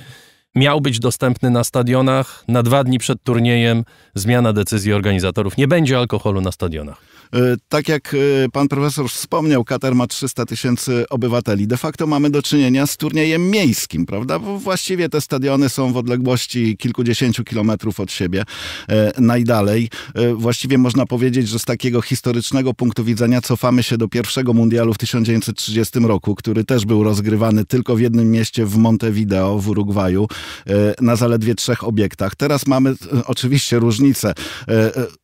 Miał być dostępny na stadionach. Na dwa dni przed turniejem zmiana decyzji organizatorów. Nie będzie alkoholu na stadionach. E, tak jak e, pan profesor wspomniał, Katar ma 300 tysięcy obywateli. De facto mamy do czynienia z turniejem miejskim, prawda? Bo właściwie te stadiony są w odległości kilkudziesięciu kilometrów od siebie, e, najdalej. Właściwie można powiedzieć, że z takiego historycznego punktu widzenia cofamy się do pierwszego mundialu w 1930 roku, który też był rozgrywany tylko w jednym mieście w Montevideo w Urugwaju na zaledwie trzech obiektach. Teraz mamy oczywiście różnice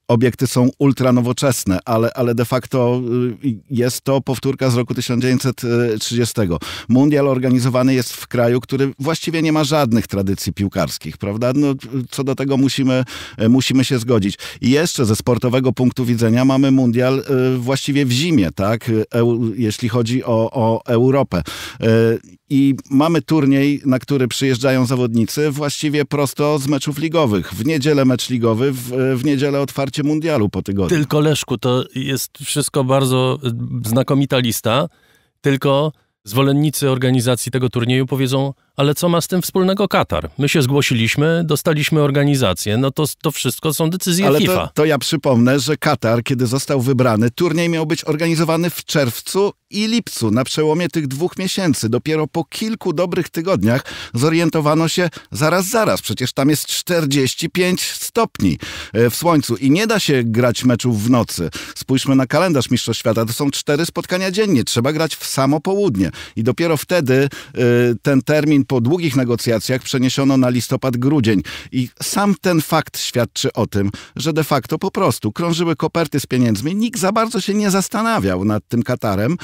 obiekty są ultranowoczesne, ale, ale de facto y, jest to powtórka z roku 1930. Mundial organizowany jest w kraju, który właściwie nie ma żadnych tradycji piłkarskich, prawda? No, co do tego musimy, y, musimy się zgodzić. I jeszcze ze sportowego punktu widzenia mamy mundial y, właściwie w zimie, tak? Jeśli chodzi o, o Europę. I mamy turniej, na który przyjeżdżają zawodnicy właściwie prosto z meczów ligowych. W niedzielę mecz ligowy, w, w niedzielę otwarcie mundialu po tygodniu. Tylko Leszku, to jest wszystko bardzo y, znakomita lista, tylko zwolennicy organizacji tego turnieju powiedzą, ale co ma z tym wspólnego Katar? My się zgłosiliśmy, dostaliśmy organizację, no to, to wszystko są decyzje Ale FIFA. To, to ja przypomnę, że Katar, kiedy został wybrany, turniej miał być organizowany w czerwcu i lipcu, na przełomie tych dwóch miesięcy. Dopiero po kilku dobrych tygodniach zorientowano się zaraz, zaraz, przecież tam jest 45 stopni e, w słońcu i nie da się grać meczów w nocy. Spójrzmy na kalendarz Mistrzostw Świata, to są cztery spotkania dziennie, trzeba grać w samo południe i dopiero wtedy y, ten termin po długich negocjacjach przeniesiono na listopad-grudzień i sam ten fakt świadczy o tym, że de facto po prostu krążyły koperty z pieniędzmi. Nikt za bardzo się nie zastanawiał nad tym Katarem,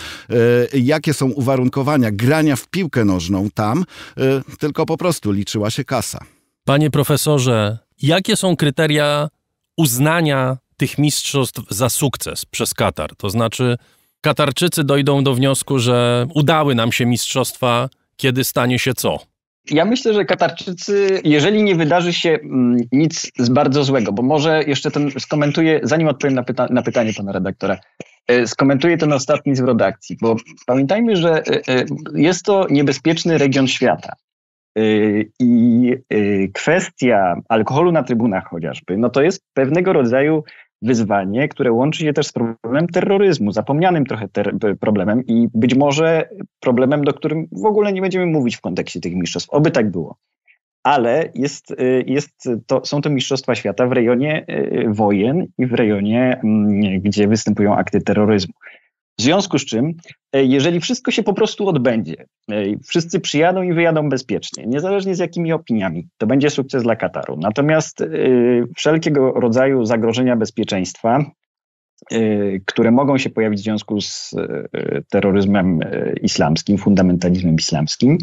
y, jakie są uwarunkowania grania w piłkę nożną tam, y, tylko po prostu liczyła się kasa. Panie profesorze, jakie są kryteria uznania tych mistrzostw za sukces przez Katar? To znaczy, Katarczycy dojdą do wniosku, że udały nam się mistrzostwa kiedy stanie się co? Ja myślę, że Katarczycy, jeżeli nie wydarzy się mm, nic z bardzo złego, bo może jeszcze ten skomentuję, zanim odpowiem na, pyta na pytanie pana redaktora, e, skomentuję ten ostatni zwrot akcji, bo pamiętajmy, że e, e, jest to niebezpieczny region świata. I kwestia alkoholu na trybunach chociażby, no to jest pewnego rodzaju wyzwanie, które łączy się też z problemem terroryzmu, zapomnianym trochę ter- problemem i być może problemem, do którym w ogóle nie będziemy mówić w kontekście tych mistrzostw. Oby tak było. Ale jest, y, jest to, są to Mistrzostwa Świata w rejonie y, wojen i w rejonie, mm, gdzie występują akty terroryzmu. W związku z czym, e, jeżeli wszystko się po prostu odbędzie, e, wszyscy przyjadą i wyjadą bezpiecznie, niezależnie z jakimi opiniami, to będzie sukces dla Kataru. Natomiast e, wszelkiego rodzaju zagrożenia bezpieczeństwa, które mogą się pojawić w związku z terroryzmem islamskim, fundamentalizmem islamskim,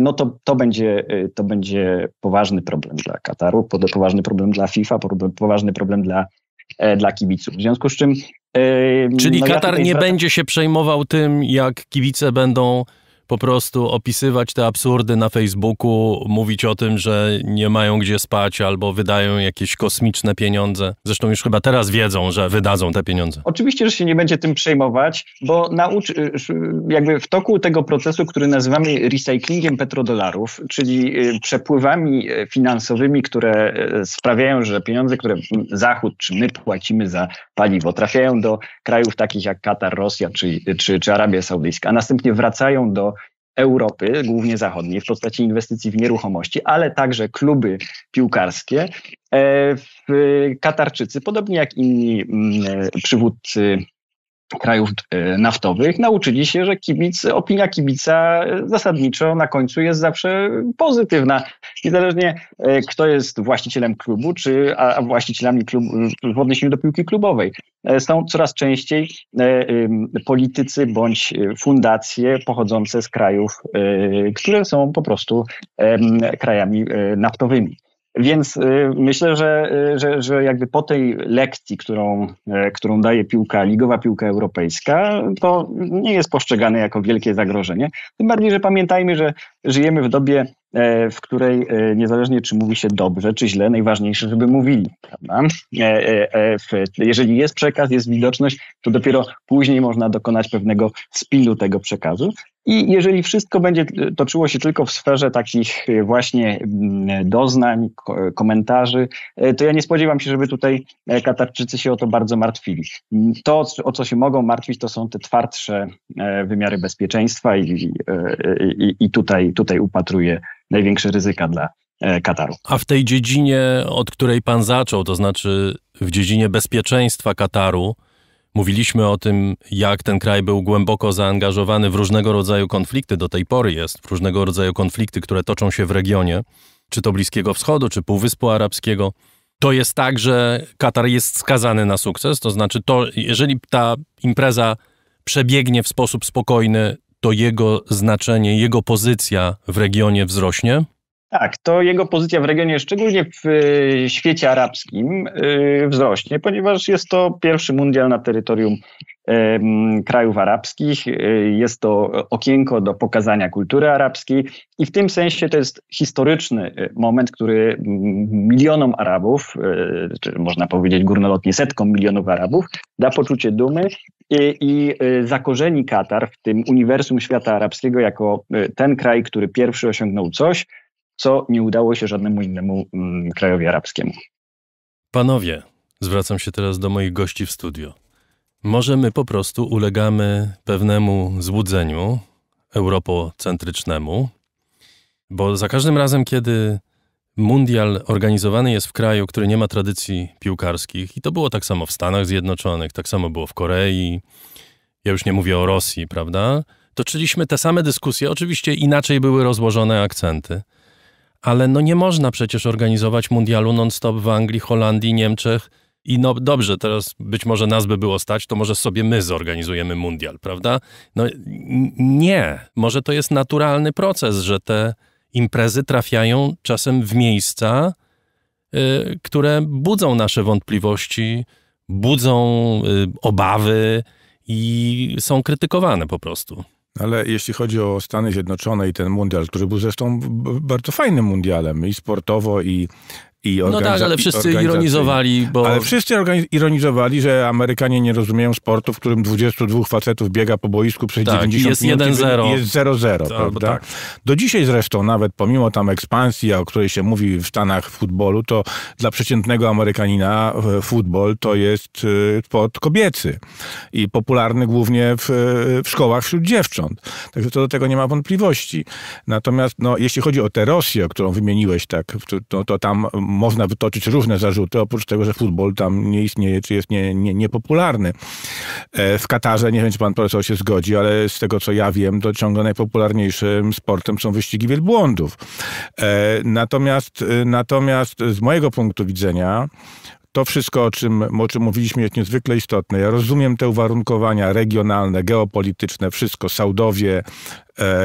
no to, to, będzie, to będzie poważny problem dla Kataru, poważny problem dla FIFA, poważny problem dla, dla kibiców. W związku z czym Czyli no Katar nie będzie się przejmował tym, jak kibice będą po prostu opisywać te absurdy na Facebooku, mówić o tym, że nie mają gdzie spać albo wydają jakieś kosmiczne pieniądze. Zresztą już chyba teraz wiedzą, że wydadzą te pieniądze. Oczywiście, że się nie będzie tym przejmować, bo naucz y, jakby w toku tego procesu, który nazywamy recyclingiem petrodolarów, czyli y, przepływami y, finansowymi, które sprawiają, że pieniądze, które Zachód czy my płacimy za paliwo, trafiają do krajów takich jak Katar, Rosja czy, czy, czy Arabia Saudyjska, a następnie wracają do Europy, głównie zachodniej, w postaci inwestycji w nieruchomości, ale także kluby piłkarskie. E, e, Katarczycy, podobnie jak inni mm, e, przywódcy krajów y, naftowych, nauczyli się, że kibic, opinia kibica y, zasadniczo na końcu jest zawsze pozytywna. Niezależnie y, kto jest właścicielem klubu, czy a właścicielami klubu w odniesieniu do piłki klubowej. Są coraz częściej politycy bądź fundacje pochodzące z krajów, które są po prostu krajami naftowymi. Więc y, myślę, że, y, że, że jakby po tej lekcji, którą, y, którą daje piłka, ligowa piłka europejska, to nie jest postrzegane jako wielkie zagrożenie. Tym bardziej, że pamiętajmy, że żyjemy w dobie E, w której e, niezależnie czy mówi się dobrze czy źle, najważniejsze, żeby mówili. Prawda? E, jeżeli jest przekaz, jest widoczność, to dopiero później można dokonać pewnego spilu tego przekazu. I jeżeli wszystko będzie toczyło się tylko w sferze takich właśnie mm, doznań, komentarzy, to ja nie spodziewam się, żeby tutaj Katarczycy się o to bardzo martwili. To, o co się mogą martwić, to są te twardsze wymiary bezpieczeństwa i, i, i tutaj, tutaj upatruję największe ryzyka dla e, Kataru. A w tej dziedzinie, od której pan zaczął, to znaczy w dziedzinie bezpieczeństwa Kataru, mówiliśmy o tym, jak ten kraj był głęboko zaangażowany w różnego rodzaju konflikty, do tej pory jest, w różnego rodzaju konflikty, które toczą się w regionie, czy to Bliskiego Wschodu, czy Półwyspu Arabskiego. To jest tak, że Katar jest skazany na sukces, to znaczy to, jeżeli ta impreza przebiegnie w sposób spokojny, to jego znaczenie, jego pozycja w regionie wzrośnie? Tak, to jego pozycja w regionie, szczególnie w e, świecie arabskim, e, wzrośnie, ponieważ jest to pierwszy mundial na terytorium e, krajów arabskich. Jest to okienko do pokazania kultury arabskiej i w tym sensie to jest historyczny moment, który milionom Arabów, czy można powiedzieć górnolotnie setkom milionów Arabów, da poczucie dumy i, y, zakorzeni Katar w tym uniwersum świata arabskiego jako y, ten kraj, który pierwszy osiągnął coś, co nie udało się żadnemu innemu mm, krajowi arabskiemu. Panowie, zwracam się teraz do moich gości w studio. Może my po prostu ulegamy pewnemu złudzeniu europocentrycznemu, bo za każdym razem, kiedy Mundial organizowany jest w kraju, który nie ma tradycji piłkarskich, i to było tak samo w Stanach Zjednoczonych, tak samo było w Korei. Ja już nie mówię o Rosji, prawda? Toczyliśmy te same dyskusje, oczywiście inaczej były rozłożone akcenty, ale no nie można przecież organizować mundialu non-stop w Anglii, Holandii, Niemczech. I no dobrze, teraz być może nas by było stać, to może sobie my zorganizujemy mundial, prawda? No nie, może to jest naturalny proces, że te imprezy trafiają czasem w miejsca, y, które budzą nasze wątpliwości, budzą y, obawy i są krytykowane po prostu. Ale jeśli chodzi o Stany Zjednoczone i ten mundial, który był zresztą bardzo fajnym mundialem i sportowo, i i no tak, ale wszyscy ironizowali, bo... Ale wszyscy ironizowali, że Amerykanie nie rozumieją sportu, w którym 22 facetów biega po boisku przez tak, 90 jest minut 1-0. jest 0-0, tak, prawda? Tak. Do dzisiaj zresztą, nawet pomimo tam ekspansji, o której się mówi w Stanach w futbolu, to dla przeciętnego Amerykanina e, futbol to jest e, sport kobiecy i popularny głównie w, e, w szkołach wśród dziewcząt. Także co do tego nie ma wątpliwości. Natomiast no, jeśli chodzi o tę Rosję, którą wymieniłeś tak, to, to tam można wytoczyć różne zarzuty, oprócz tego, że futbol tam nie istnieje, czy jest nie, nie, niepopularny. E, w Katarze, nie wiem, czy pan profesor się zgodzi, ale z tego, co ja wiem, to ciągle najpopularniejszym sportem są wyścigi wielbłądów. E, natomiast, e, natomiast z mojego punktu widzenia, to wszystko, o czym, o czym mówiliśmy, jest niezwykle istotne. Ja rozumiem te uwarunkowania regionalne, geopolityczne, wszystko, Saudowie,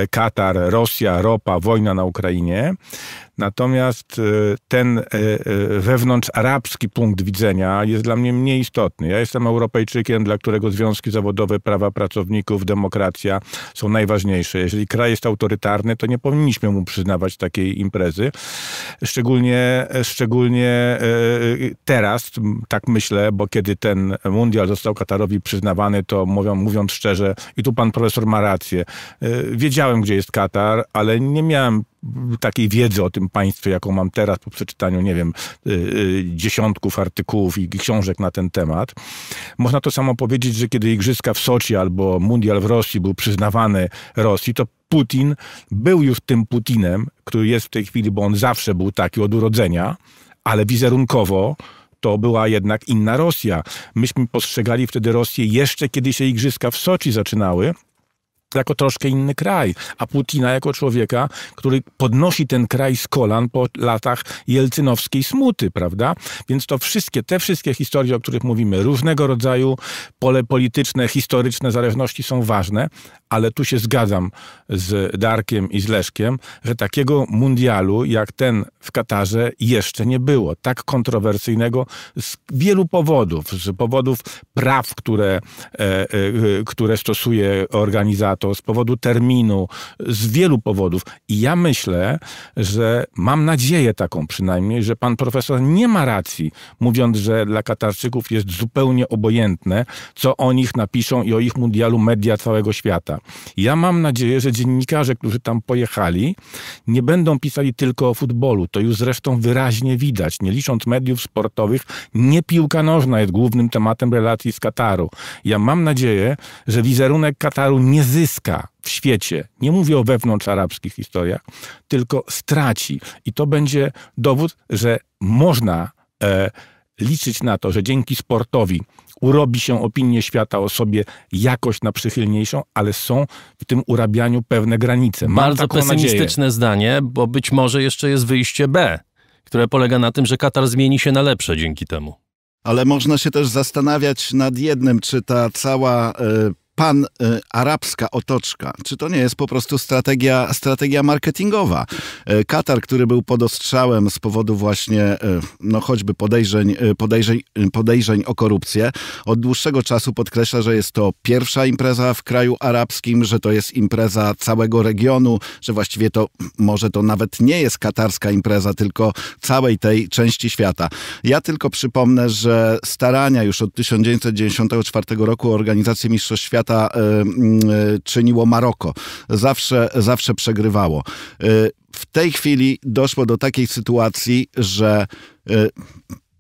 Katar, Rosja, ropa, wojna na Ukrainie. Natomiast y, ten y, y, wewnątrz arabski punkt widzenia jest dla mnie mniej istotny. Ja jestem Europejczykiem, dla którego związki zawodowe, prawa pracowników, demokracja są najważniejsze. Jeżeli kraj jest autorytarny, to nie powinniśmy mu przyznawać takiej imprezy. Szczególnie, szczególnie teraz, tak myślę, bo kiedy ten mundial został Katarowi przyznawany, to mówią, mówiąc szczerze, i tu pan profesor ma rację, wiedziałem, gdzie jest Katar, ale nie miałem takiej wiedzy o tym państwie, jaką mam teraz po przeczytaniu, nie wiem, y, y, dziesiątków artykułów i książek na ten temat. Można to samo powiedzieć, że kiedy Igrzyska w Soczi albo Mundial w Rosji był przyznawany Rosji, to Putin był już tym Putinem, który jest w tej chwili, bo on zawsze był taki od urodzenia, ale wizerunkowo to była jednak inna Rosja. Myśmy postrzegali wtedy Rosję jeszcze, kiedy się igrzyska w Soczi zaczynały, jako troszkę inny kraj, a Putina jako człowieka, który podnosi ten kraj z kolan po latach jelcynowskiej smuty, prawda? Więc to wszystkie, te wszystkie historie, o których mówimy, różnego rodzaju pole polityczne, historyczne zależności są ważne, ale tu się zgadzam z Darkiem i z Leszkiem, że takiego mundialu jak ten w Katarze jeszcze nie było, tak kontrowersyjnego z wielu powodów, z powodów praw, które, e, e, które stosuje organizacja to, z powodu terminu, z wielu powodów. I ja myślę, że mam nadzieję taką przynajmniej, że pan profesor nie ma racji, mówiąc, że dla Katarczyków jest zupełnie obojętne, co o nich napiszą i o ich mundialu media całego świata. Ja mam nadzieję, że dziennikarze, którzy tam pojechali, nie będą pisali tylko o futbolu. To już zresztą wyraźnie widać. Nie licząc mediów sportowych, nie piłka nożna jest głównym tematem relacji z Kataru. Ja mam nadzieję, że wizerunek Kataru nie zyska zyska w świecie, nie mówię o wewnątrz arabskich historiach, tylko straci. I to będzie dowód, że można e, liczyć na to, że dzięki sportowi urobi się opinię świata o sobie jakoś na przychylniejszą, ale są w tym urabianiu pewne granice. Mam Bardzo pesymistyczne nadzieję. zdanie, bo być może jeszcze jest wyjście B, które polega na tym, że Katar zmieni się na lepsze dzięki temu. Ale można się też zastanawiać nad jednym, czy ta cała e, pan y, arabska otoczka, czy to nie jest po prostu strategia, strategia marketingowa? Y, Katar, który był pod ostrzałem z powodu właśnie, y, no choćby podejrzeń, podejrzeń, podejrzeń o korupcję, od dłuższego czasu podkreśla, że jest to pierwsza impreza w kraju arabskim, że to jest impreza całego regionu, że właściwie to może to nawet nie jest katarska impreza, tylko całej tej części świata. Ja tylko przypomnę, że starania już od 1994 roku organizacji Mistrzostw Świata świata e, e, czyniło Maroko. Zawsze, zawsze przegrywało. E, w tej chwili doszło do takiej sytuacji, że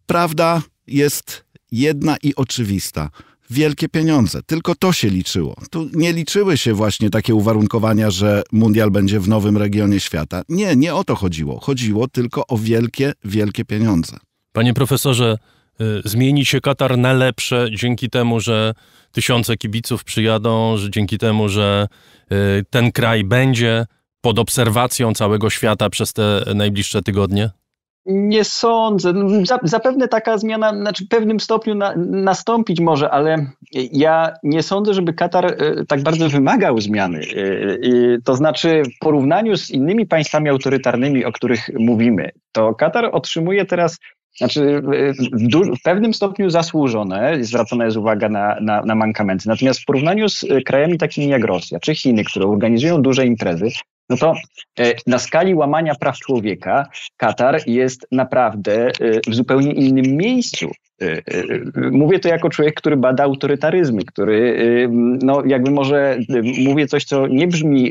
prawda jest jedna i oczywista wielkie pieniądze. Tylko to się liczyło. Tu nie liczyły się właśnie takie uwarunkowania, że mundial będzie w nowym regionie świata. Nie, nie o to chodziło. Chodziło tylko o wielkie, wielkie pieniądze. Panie profesorze, Y, zmieni się Katar na lepsze dzięki temu, że tysiące kibiców przyjadą, że dzięki temu, że y, ten kraj będzie pod obserwacją całego świata przez te najbliższe tygodnie? Nie sądzę. No, zapewne taka zmiana, znaczy w pewnym stopniu na, nastąpić może, ale ja nie sądzę, żeby Katar y, tak bardzo wymagał zmiany. To znaczy, w porównaniu z innymi państwami autorytarnymi, o których mówimy, to Katar otrzymuje teraz znaczy y, w, du- w, pewnym stopniu zasłużone, zwracana jest uwaga na, na, na mankamenty. Natomiast w porównaniu z y, krajami takimi jak Rosja czy Chiny, które organizują duże imprezy, no to e, na skali łamania praw człowieka Katar jest naprawdę e, w zupełnie innym miejscu. E, mówię to jako człowiek, który bada autorytaryzmy, który, no jakby może mówię coś, co nie brzmi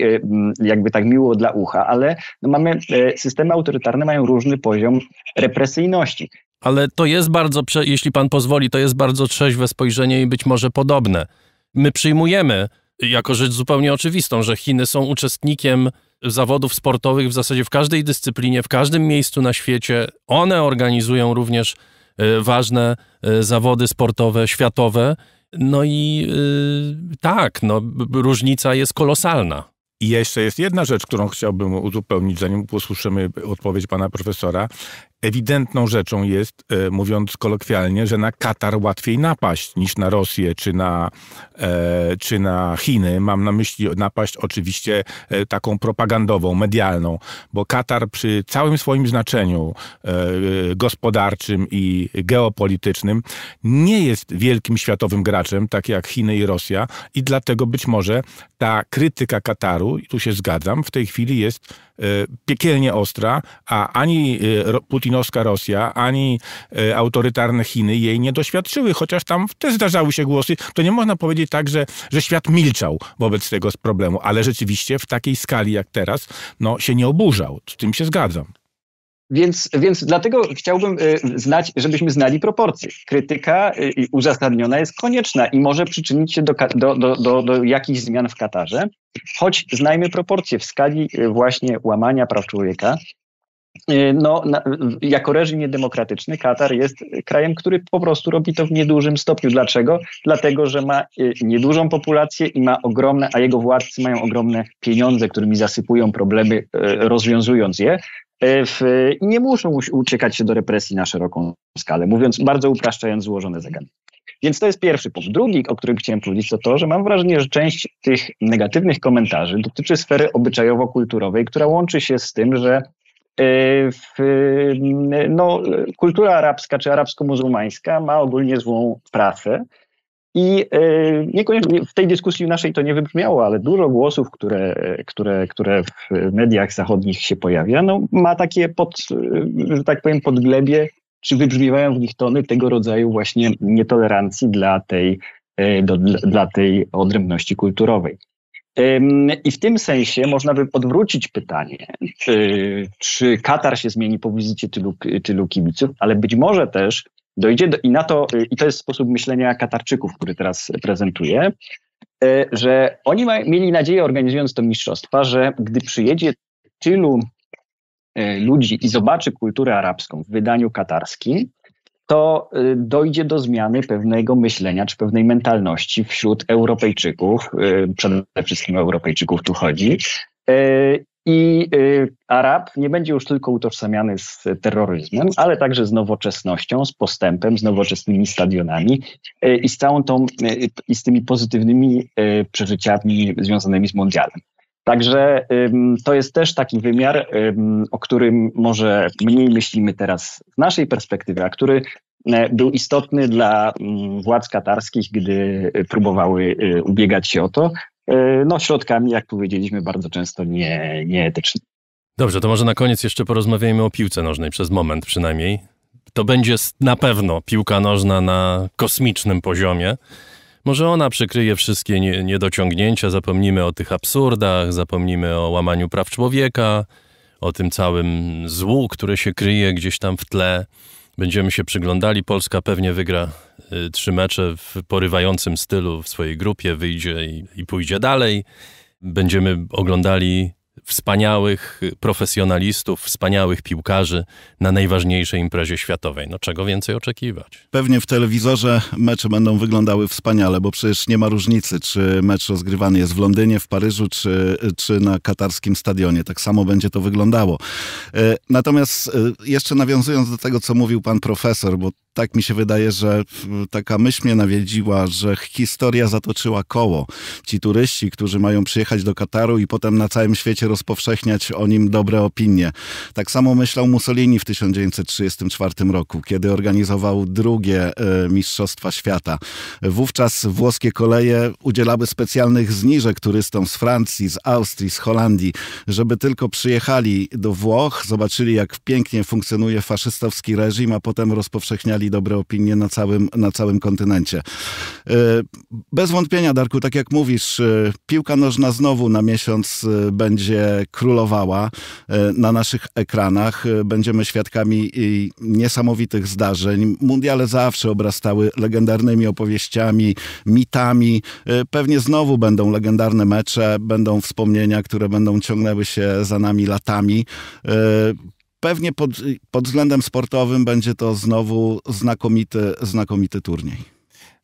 jakby tak miło dla ucha, ale no mamy, systemy autorytarne mają różny poziom represyjności. Ale to jest bardzo, jeśli pan pozwoli, to jest bardzo trzeźwe spojrzenie i być może podobne. My przyjmujemy jako rzecz zupełnie oczywistą, że Chiny są uczestnikiem zawodów sportowych w zasadzie w każdej dyscyplinie, w każdym miejscu na świecie. One organizują również e, ważne e, zawody sportowe, światowe. No i yy, tak, no, różnica jest kolosalna. I jeszcze jest jedna rzecz, którą chciałbym uzupełnić, zanim posłyszymy odpowiedź pana profesora. Ewidentną rzeczą jest, e, mówiąc kolokwialnie, że na Katar łatwiej napaść niż na Rosję czy na, e, czy na Chiny. Mam na myśli napaść oczywiście e, taką propagandową, medialną, bo Katar przy całym swoim znaczeniu gospodarczym i geopolitycznym nie jest wielkim światowym graczem, tak jak Chiny i Rosja, i dlatego być może ta krytyka Kataru, i tu się zgadzam, w tej chwili jest Y, piekielnie ostra, a ani y, putinowska Rosja, ani y, autorytarne Chiny jej nie doświadczyły, chociaż tam też zdarzały się głosy. To nie można powiedzieć tak, że, że świat milczał wobec tego problemu, ale rzeczywiście w takiej skali jak teraz, no się nie oburzał. Z tym się zgadzam. Więc, więc dlatego chciałbym y, znać, żebyśmy znali proporcje. Krytyka y, uzasadniona jest konieczna i może przyczynić się do, do, do, do, do jakichś zmian w Katarze, choć znajmy proporcje w skali y, właśnie łamania praw człowieka. No, na, jako reżim niedemokratyczny Katar jest krajem, który po prostu robi to w niedużym stopniu. Dlaczego? Dlatego, że ma niedużą populację i ma ogromne, a jego władcy mają ogromne pieniądze, którymi zasypują problemy, rozwiązując je. E, w, e, i nie muszą uciekać się do represji na szeroką skalę, mówiąc bardzo upraszczając złożone zagadnienie. Więc to jest pierwszy punkt. Drugi, o którym chciałem powiedzieć, to to, że mam wrażenie, że część tych negatywnych komentarzy dotyczy sfery obyczajowo-kulturowej, która łączy się z tym, że e, w, no, kultura arabska czy arabsko-muzułmańska ma ogólnie złą prasę i e, niekoniecznie w tej dyskusji naszej to nie wybrzmiało, ale dużo głosów, które, które, które w mediach zachodnich się pojawia, no, ma takie pod, że tak powiem, podglebie, czy wybrzmiewają w nich tony tego rodzaju właśnie nietolerancji dla tej, e, do, dla tej odrębności kulturowej. I w tym sensie można by odwrócić pytanie, czy, czy Katar się zmieni po wizycie tylu, tylu kibiców, ale być może też dojdzie do, i na to, y, i to jest sposób myślenia Katarczyków, który teraz prezentuję, y, że oni ma, mieli nadzieję, organizując to mistrzostwa, że gdy przyjedzie tylu y, ludzi i zobaczy kulturę arabską w wydaniu katarskim, to dojdzie do zmiany pewnego myślenia czy pewnej mentalności wśród Europejczyków, przede wszystkim Europejczyków tu chodzi, i y, Arab nie będzie już tylko utożsamiany z terroryzmem, ale także z nowoczesnością, z postępem, z nowoczesnymi stadionami y, i z całą tą, y, i z tymi pozytywnymi przeżyciami związanymi z mundialem. Także to jest też taki wymiar, o którym może mniej myślimy teraz z naszej perspektywy, a który był istotny dla mm, władz katarskich, gdy próbowały ubiegać się o to, E, no, środkami, jak powiedzieliśmy, bardzo często nie, nieetycznymi. Dobrze, to może na koniec jeszcze porozmawiajmy o piłce nożnej przez moment przynajmniej. To będzie na pewno piłka nożna na kosmicznym poziomie. Może ona przykryje wszystkie niedociągnięcia, zapomnimy o tych absurdach, zapomnimy o łamaniu praw człowieka, o tym całym złu, które się kryje gdzieś tam w tle. Będziemy się przyglądali. Polska pewnie wygra y, trzy mecze w porywającym stylu w swojej grupie, wyjdzie i, i pójdzie dalej. Będziemy oglądali wspaniałych profesjonalistów, wspaniałych piłkarzy na najważniejszej imprezie światowej. No czego więcej oczekiwać? Pewnie w telewizorze mecze będą wyglądały wspaniale, bo przecież nie ma różnicy, czy mecz rozgrywany jest w Londynie, w Paryżu, czy, czy na katarskim stadionie. Tak samo będzie to wyglądało. E, natomiast e, jeszcze nawiązując do tego, co mówił pan profesor, bo tak mi się wydaje, że e, taka myśl mnie nawiedziła, że historia zatoczyła koło. Ci turyści, którzy mają przyjechać do Kataru i potem na całym świecie rozpowszechniać o nim dobre opinie. Tak samo myślał Mussolini w 1934 roku, kiedy organizował drugie e, Mistrzostwa Świata. Wówczas włoskie koleje udzielały specjalnych zniżek turystom z Francji, z Austrii, z Holandii, żeby tylko przyjechali do Włoch, zobaczyli jak pięknie funkcjonuje faszystowski reżim, a potem rozpowszechniali mieli dobre opinie na całym, na całym kontynencie. E, bez wątpienia, Darku, tak jak mówisz, e, piłka nożna znowu na miesiąc e, będzie królowała na naszych ekranach. Będziemy świadkami niesamowitych zdarzeń. Mundiale zawsze obrastały legendarnymi opowieściami, mitami. Pewnie znowu będą legendarne mecze, będą wspomnienia, które będą ciągnęły się za nami latami pewnie pod, pod względem sportowym będzie to znowu znakomity, znakomity turniej.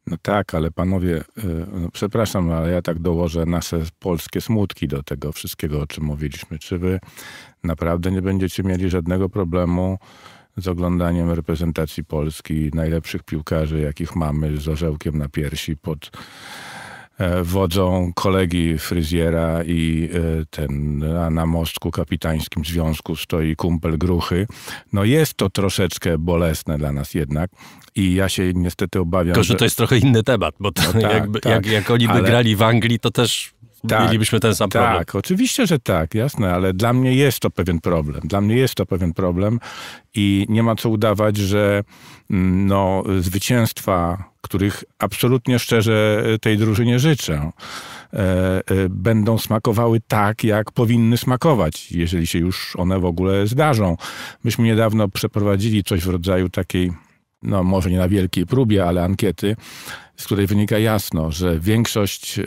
No tak, ale panowie, e, no przepraszam, ale ja tak dołożę nasze polskie smutki do tego wszystkiego, o czym mówiliśmy. Czy wy naprawdę nie będziecie mieli żadnego problemu z oglądaniem reprezentacji Polski, najlepszych piłkarzy, jakich mamy, z orzełkiem na piersi pod E, wodzą kolegi fryzjera i e, ten, a na mostku kapitańskim związku stoi kumpel gruchy. No jest to troszeczkę bolesne dla nas jednak i ja się niestety obawiam, Tylko, że... że to jest trochę inny temat, bo to no tak, jakby, tak, jak, jak oni by ale... grali w Anglii, to też tak, mielibyśmy ten sam tak, problem. Tak, oczywiście, że tak, jasne, ale dla mnie jest to pewien problem. Dla mnie jest to pewien problem i nie ma co udawać, że mm, no, zwycięstwa, których absolutnie szczerze e, tej drużynie życzę, e, e, będą smakowały tak, jak powinny smakować, jeżeli się już one w ogóle zdarzą. Myśmy niedawno przeprowadzili coś w rodzaju takiej no może nie na wielkiej próbie, ale ankiety z której wynika jasno, że większość, e,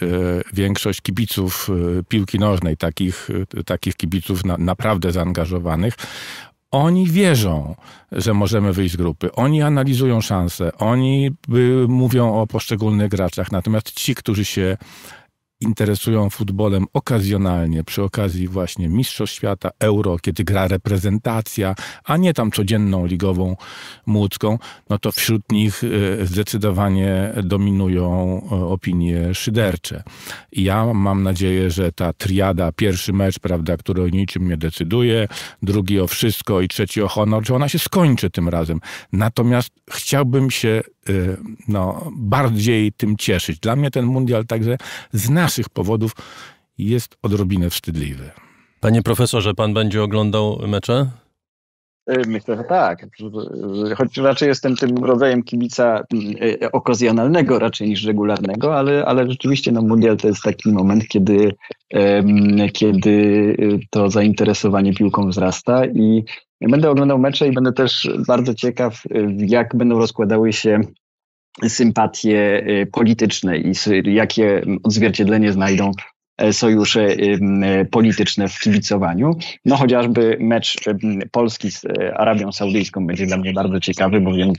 większość kibiców e, piłki nożnej, takich, e, takich kibiców na, naprawdę zaangażowanych, oni wierzą, że możemy wyjść z grupy. Oni analizują szanse. Oni y, mówią o poszczególnych graczach. Natomiast ci, którzy się interesują futbolem okazjonalnie, przy okazji właśnie Mistrzostw Świata, Euro, kiedy gra reprezentacja, a nie tam codzienną ligową młódzką, no to wśród nich y, zdecydowanie dominują y, opinie szydercze. I ja mam nadzieję, że ta triada, pierwszy mecz, prawda, który o niczym nie decyduje, drugi o wszystko i trzeci o honor, że ona się skończy tym razem. Natomiast chciałbym się y, no, bardziej tym cieszyć. Dla mnie ten mundial także znaczy naszych powodów jest odrobinę wstydliwy. Panie profesorze, pan będzie oglądał mecze? E, myślę, że tak. Choć raczej jestem tym rodzajem kibica mm, e, okazjonalnego raczej niż regularnego, ale, ale rzeczywiście no, mundial to jest taki moment, kiedy, kiedy e, to zainteresowanie piłką wzrasta i będę oglądał mecze i będę też bardzo ciekaw, jak będą rozkładały się sympatie y, polityczne i jakie odzwierciedlenie znajdą e, sojusze e, polityczne w kibicowaniu. No chociażby mecz Polski z e, Arabią Saudyjską będzie dla mnie bardzo ciekawy, bowiem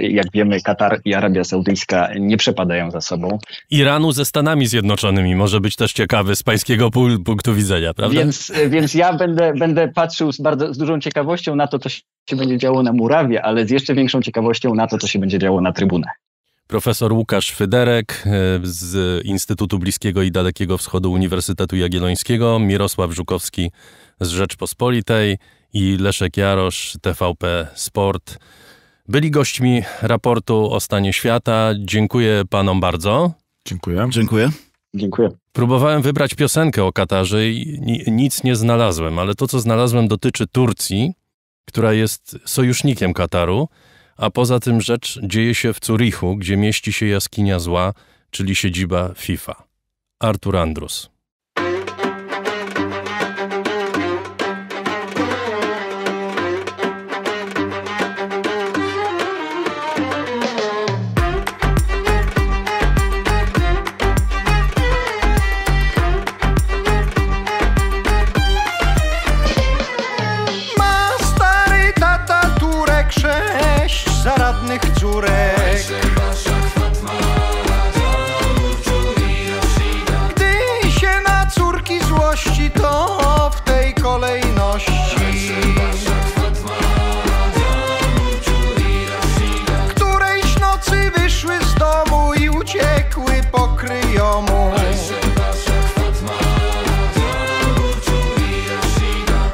jak wiemy Katar i Arabia Saudyjska nie przepadają za sobą. Iranu ze Stanami Zjednoczonymi może być też ciekawy z pańskiego punktu widzenia, prawda? Więc, więc ja będę, będę patrzył z, bardzo, z dużą ciekawością na to, co się będzie działo na murawie, ale z jeszcze większą ciekawością na to, co się będzie działo na trybunach. Profesor Łukasz Fyderek e, z Instytutu Bliskiego i Dalekiego Wschodu Uniwersytetu Jagiellońskiego, Mirosław Żukowski z Rzeczpospolitej i Leszek Jarosz, TVP Sport. Byli gośćmi raportu o stanie świata. Dziękuję panom bardzo. Dziękuję. Dziękuję. Dziękuję. Próbowałem wybrać piosenkę o Katarze i nic nie znalazłem, ale to, co znalazłem, dotyczy Turcji, która jest sojusznikiem Kataru a poza tym rzecz dzieje się w Curichu, gdzie mieści się jaskinia zła, czyli siedziba FIFA. Artur Andrus. naszych Gdy się na córki złości to w tej kolejności Którejś nocy wyszły z domu i uciekły po kryjomu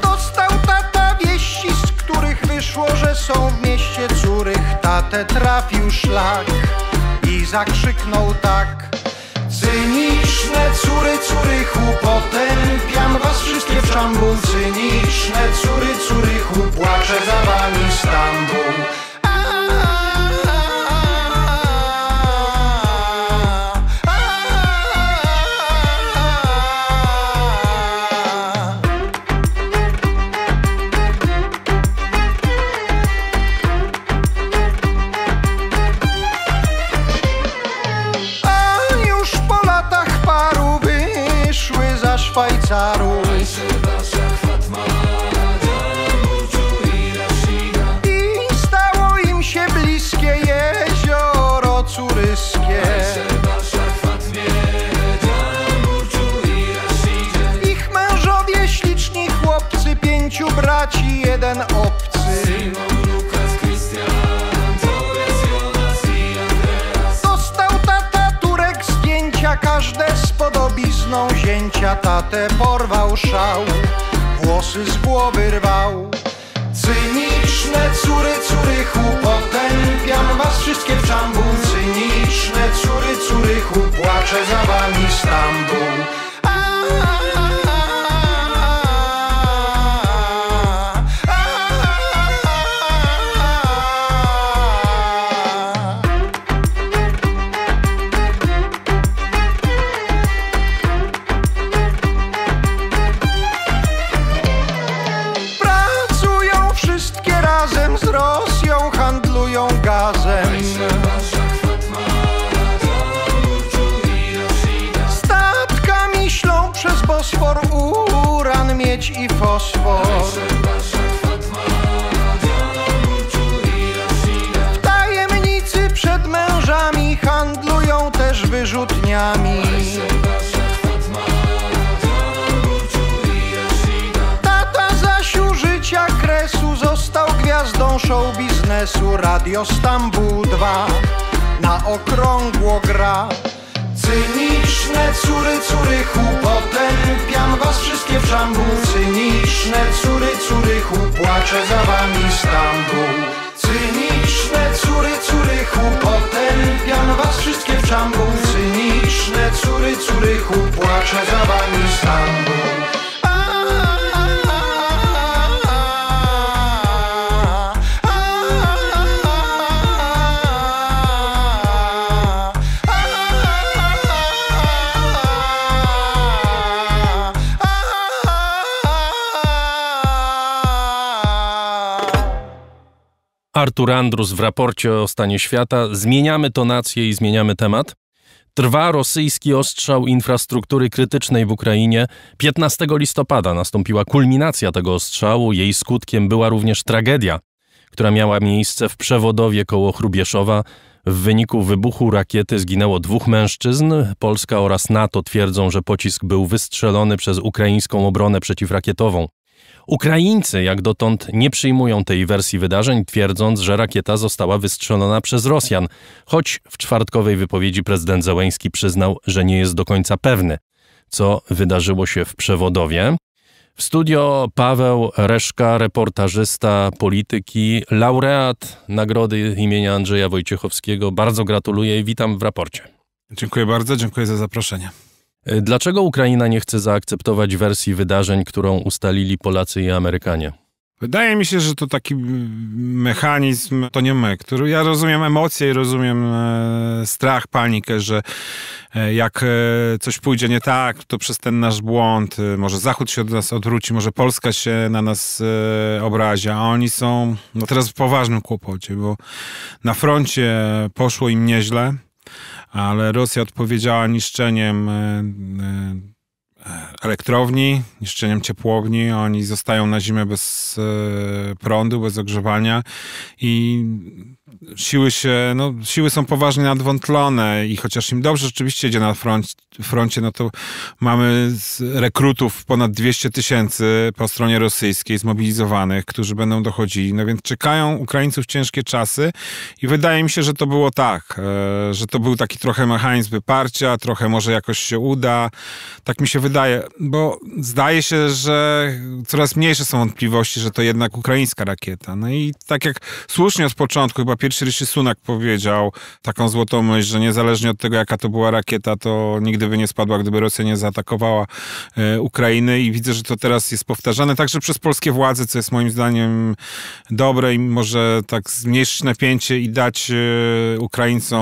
Dostał tata wieści, z których wyszło, że są w mieście córki na te trafił szlak i zakrzyknął tak Cyniczne córy, córychu, potępiam was wszystkie w szambu. Cyniczne córy, córychu, Płaczę za wami Stambuł czaruj I stało im się bliskie jezioro córyskie Ich mężowie śliczni chłopcy, pięciu braci, jeden ojciec każde z podobizną zięcia tatę porwał szał, włosy z głowy rwał. Cyniczne córy, córychu, potępiam was wszystkie w czambu. Cyniczne córy, córychu, płaczę za wami Stambuł. A -a -a. miedź i fosfor. W tajemnicy przed mężami handlują też wyrzutniami. Tata zaś u życia kresu został gwiazdą show biznesu. Radio Stambuł 2 na okrągło gra. Cynicznie pyszne cury, potem Potępiam was wszystkie w szambu Cyniczne cury, curychu Płaczę za wami Stambuł Cyniczne cury, potem Potępiam was wszystkie w szambu Cyniczne cury, curychu Płaczę za wami Stambuł Artur Andrus w raporcie o stanie świata. Zmieniamy tonację i zmieniamy temat. Trwa rosyjski ostrzał infrastruktury krytycznej w Ukrainie. 15 listopada nastąpiła kulminacja tego ostrzału. Jej skutkiem była również tragedia, która miała miejsce w przewodowie koło Chrubieszowa. W wyniku wybuchu rakiety zginęło dwóch mężczyzn. Polska oraz NATO twierdzą, że pocisk był wystrzelony przez ukraińską obronę przeciwrakietową. Ukraińcy jak dotąd nie przyjmują tej wersji wydarzeń, twierdząc, że rakieta została wystrzelona przez Rosjan, choć w czwartkowej wypowiedzi prezydent Załęski przyznał, że nie jest do końca pewny, co wydarzyło się w przewodowie. W studio Paweł Reszka, reportażysta polityki, laureat nagrody imienia Andrzeja Wojciechowskiego. Bardzo gratuluję i witam w raporcie. Dziękuję bardzo, dziękuję za zaproszenie. E, dlaczego Ukraina nie chce zaakceptować wersji wydarzeń, którą ustalili Polacy i Amerykanie? Wydaje mi się, że to taki mechanizm, to nie my, który ja rozumiem emocje i rozumiem e, strach, panikę, że e, jak coś pójdzie nie tak, to przez ten nasz błąd może Zachód się od nas odwróci, może Polska się na nas obrazi, a oni są no teraz w poważnym kłopocie, bo na froncie poszło im nieźle ale Rosja odpowiedziała niszczeniem e, e, elektrowni, niszczeniem ciepłowni. Oni zostają na zimę bez e, prądu, bez ogrzewania i siły się, no, siły są poważnie nadwątlone i chociaż im dobrze rzeczywiście idzie na front, froncie, no to mamy z rekrutów ponad 200 tysięcy po stronie rosyjskiej zmobilizowanych, którzy będą dochodzili, no więc czekają Ukraińców ciężkie czasy i wydaje mi się, że to było tak, e, że to był taki trochę mechanizm wyparcia, trochę może jakoś się uda, tak mi się wydaje, bo zdaje się, że coraz mniejsze są wątpliwości, że to jednak ukraińska rakieta, no i tak jak słusznie od początku, chyba kiedyś Rysi Sunak powiedział taką złotą myśl, że niezależnie od tego, jaka to była rakieta, to nigdy by nie spadła, gdyby Rosja nie zaatakowała e, Ukrainy i widzę, że to teraz jest powtarzane także przez polskie władze, co jest moim zdaniem dobre i może tak zmniejszyć napięcie i dać e, Ukraińcom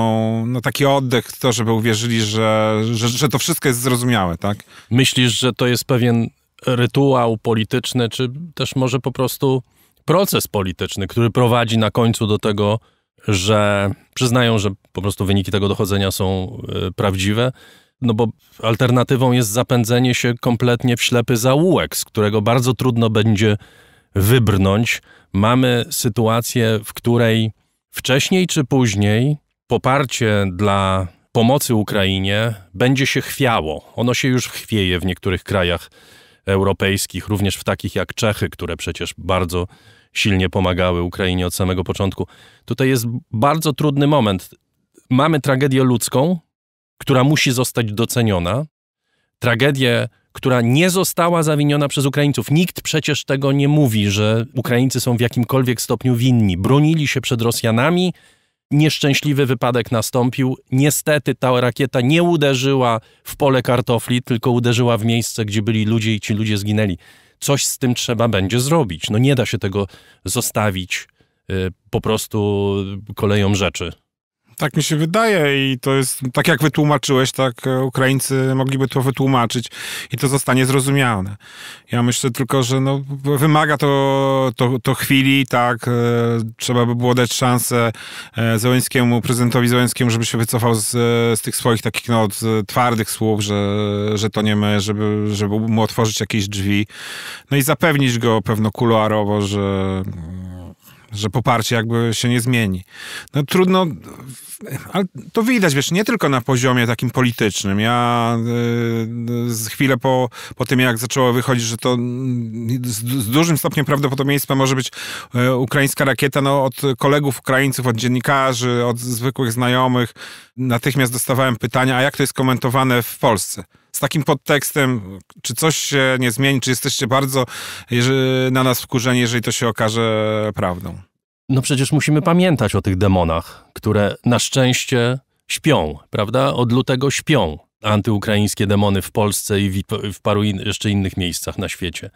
no, taki oddech, to, żeby uwierzyli, że, że, że to wszystko jest zrozumiałe, tak? Myślisz, że to jest pewien rytuał polityczny, czy też może po prostu proces polityczny, który prowadzi na końcu do tego, że przyznają, że po prostu wyniki tego dochodzenia są e, prawdziwe, no bo alternatywą jest zapędzenie się kompletnie w ślepy zaułek, z którego bardzo trudno będzie wybrnąć. Mamy sytuację, w której wcześniej czy później poparcie dla pomocy Ukrainie będzie się chwiało. Ono się już chwieje w niektórych krajach europejskich, również w takich jak Czechy, które przecież bardzo silnie pomagały Ukrainie od samego początku. Tutaj jest bardzo trudny moment. Mamy tragedię ludzką, która musi zostać doceniona, tragedię, która nie została zawiniona przez Ukraińców. Nikt przecież tego nie mówi, że Ukraińcy są w jakimkolwiek stopniu winni. Bronili się przed Rosjanami, nieszczęśliwy wypadek nastąpił. Niestety ta rakieta nie uderzyła w pole kartofli, tylko uderzyła w miejsce, gdzie byli ludzie i ci ludzie zginęli coś z tym trzeba będzie zrobić. No nie da się tego zostawić y, po prostu koleją rzeczy. Tak mi się wydaje i to jest, tak jak wytłumaczyłeś, tak e, Ukraińcy mogliby to wytłumaczyć i to zostanie zrozumiane. Ja myślę tylko, że no, wymaga to, to, to chwili, tak, e, trzeba by było dać szansę e, Zełęckiemu, prezydentowi Zełęckiemu, żeby się wycofał z, z tych swoich takich no, twardych słów, że, że to nie my, żeby, żeby mu um, otworzyć jakieś drzwi. No i zapewnić go pewno kuluarowo, że że poparcie jakby się nie zmieni. No trudno, ale to widać, wiesz, nie tylko na poziomie takim politycznym. Ja y, y chwilę po, po tym, jak zaczęło wychodzić, że to y, z, z dużym stopniem prawdopodobieństwa może być y, ukraińska rakieta, no od kolegów Ukraińców, od dziennikarzy, od zwykłych znajomych, natychmiast dostawałem pytania, a jak to jest komentowane w Polsce? z takim podtekstem, czy coś się nie zmieni, czy jesteście bardzo na nas wkurzeni, jeżeli to się okaże prawdą no przecież musimy pamiętać o tych demonach, które na szczęście śpią, prawda? Od lutego śpią antyukraińskie demony w Polsce i w, w paru in, jeszcze innych miejscach na świecie.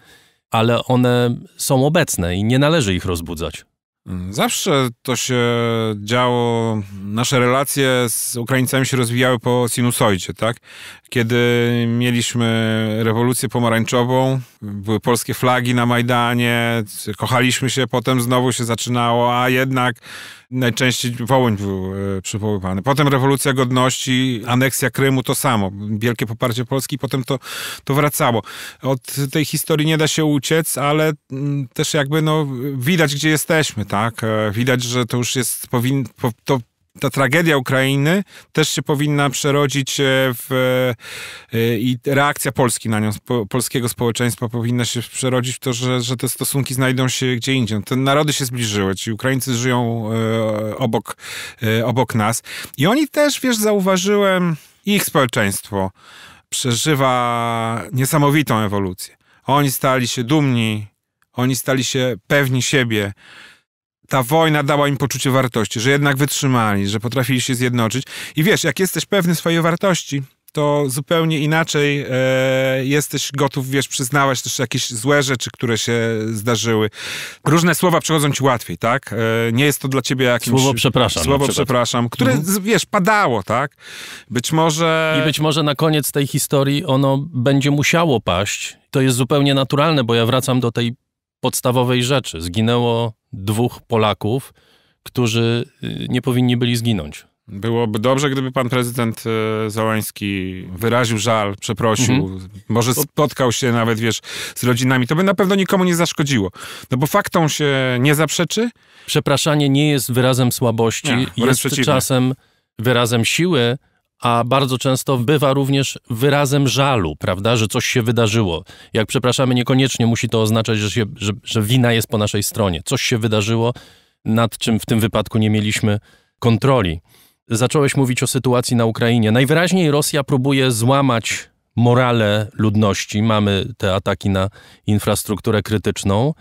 Ale one są obecne i nie należy ich rozbudzać. Zawsze to się działo, nasze relacje z Ukraińcami się rozwijały po sinusoidzie, tak? Kiedy mieliśmy rewolucję pomarańczową, były polskie flagi na Majdanie, kochaliśmy się, potem znowu się zaczynało, a jednak najczęściej Wołyń był e, przywoływany. Potem rewolucja godności, aneksja Krymu, to samo. Wielkie poparcie Polski, potem to, to wracało. Od tej historii nie da się uciec, ale mm, też jakby no, widać, gdzie jesteśmy, tak? E, widać, że to już jest, powin, to ta tragedia Ukrainy też się powinna przerodzić e, w e, i reakcja Polski na nią, polskiego społeczeństwa powinna się przerodzić w to, że, że te stosunki znajdą się gdzie indziej. No, te narody się zbliżyły, ci Ukraińcy żyją e, obok, obok nas. I oni też, wiesz, zauważyłem, ich społeczeństwo przeżywa niesamowitą ewolucję. Oni stali się dumni, oni stali się pewni siebie ta wojna dała im poczucie wartości, że jednak wytrzymali, że potrafili się zjednoczyć. I wiesz, jak jesteś pewny swojej wartości, to zupełnie inaczej e, jesteś gotów, wiesz, przyznawać też jakieś złe rzeczy, które się zdarzyły. Różne słowa przychodzą ci łatwiej, tak? E, nie jest to dla ciebie jakimś... Słowo przepraszam. Słowo przepraszam, które, mhm. wiesz, padało, tak? Być może... I być może na koniec tej historii ono będzie musiało paść. To jest zupełnie naturalne, bo ja wracam do tej podstawowej rzeczy. Zginęło dwóch Polaków, którzy y, nie powinni byli zginąć. Byłoby dobrze, gdyby pan prezydent y, Załański wyraził żal, przeprosił, mhm. może spotkał się nawet, wiesz, z rodzinami. To by na pewno nikomu nie zaszkodziło. No bo faktom się nie zaprzeczy. Przepraszanie nie jest wyrazem słabości, nie, jest przeciwnie. czasem wyrazem siły, a bardzo często bywa również wyrazem żalu, prawda, że coś się wydarzyło. Jak przepraszamy, niekoniecznie musi to oznaczać, że, się, że, że wina jest po naszej stronie. Coś się wydarzyło, nad czym w tym wypadku nie mieliśmy kontroli. Zacząłeś mówić o sytuacji na Ukrainie. Najwyraźniej Rosja próbuje złamać morale ludności. Mamy te ataki na infrastrukturę krytyczną.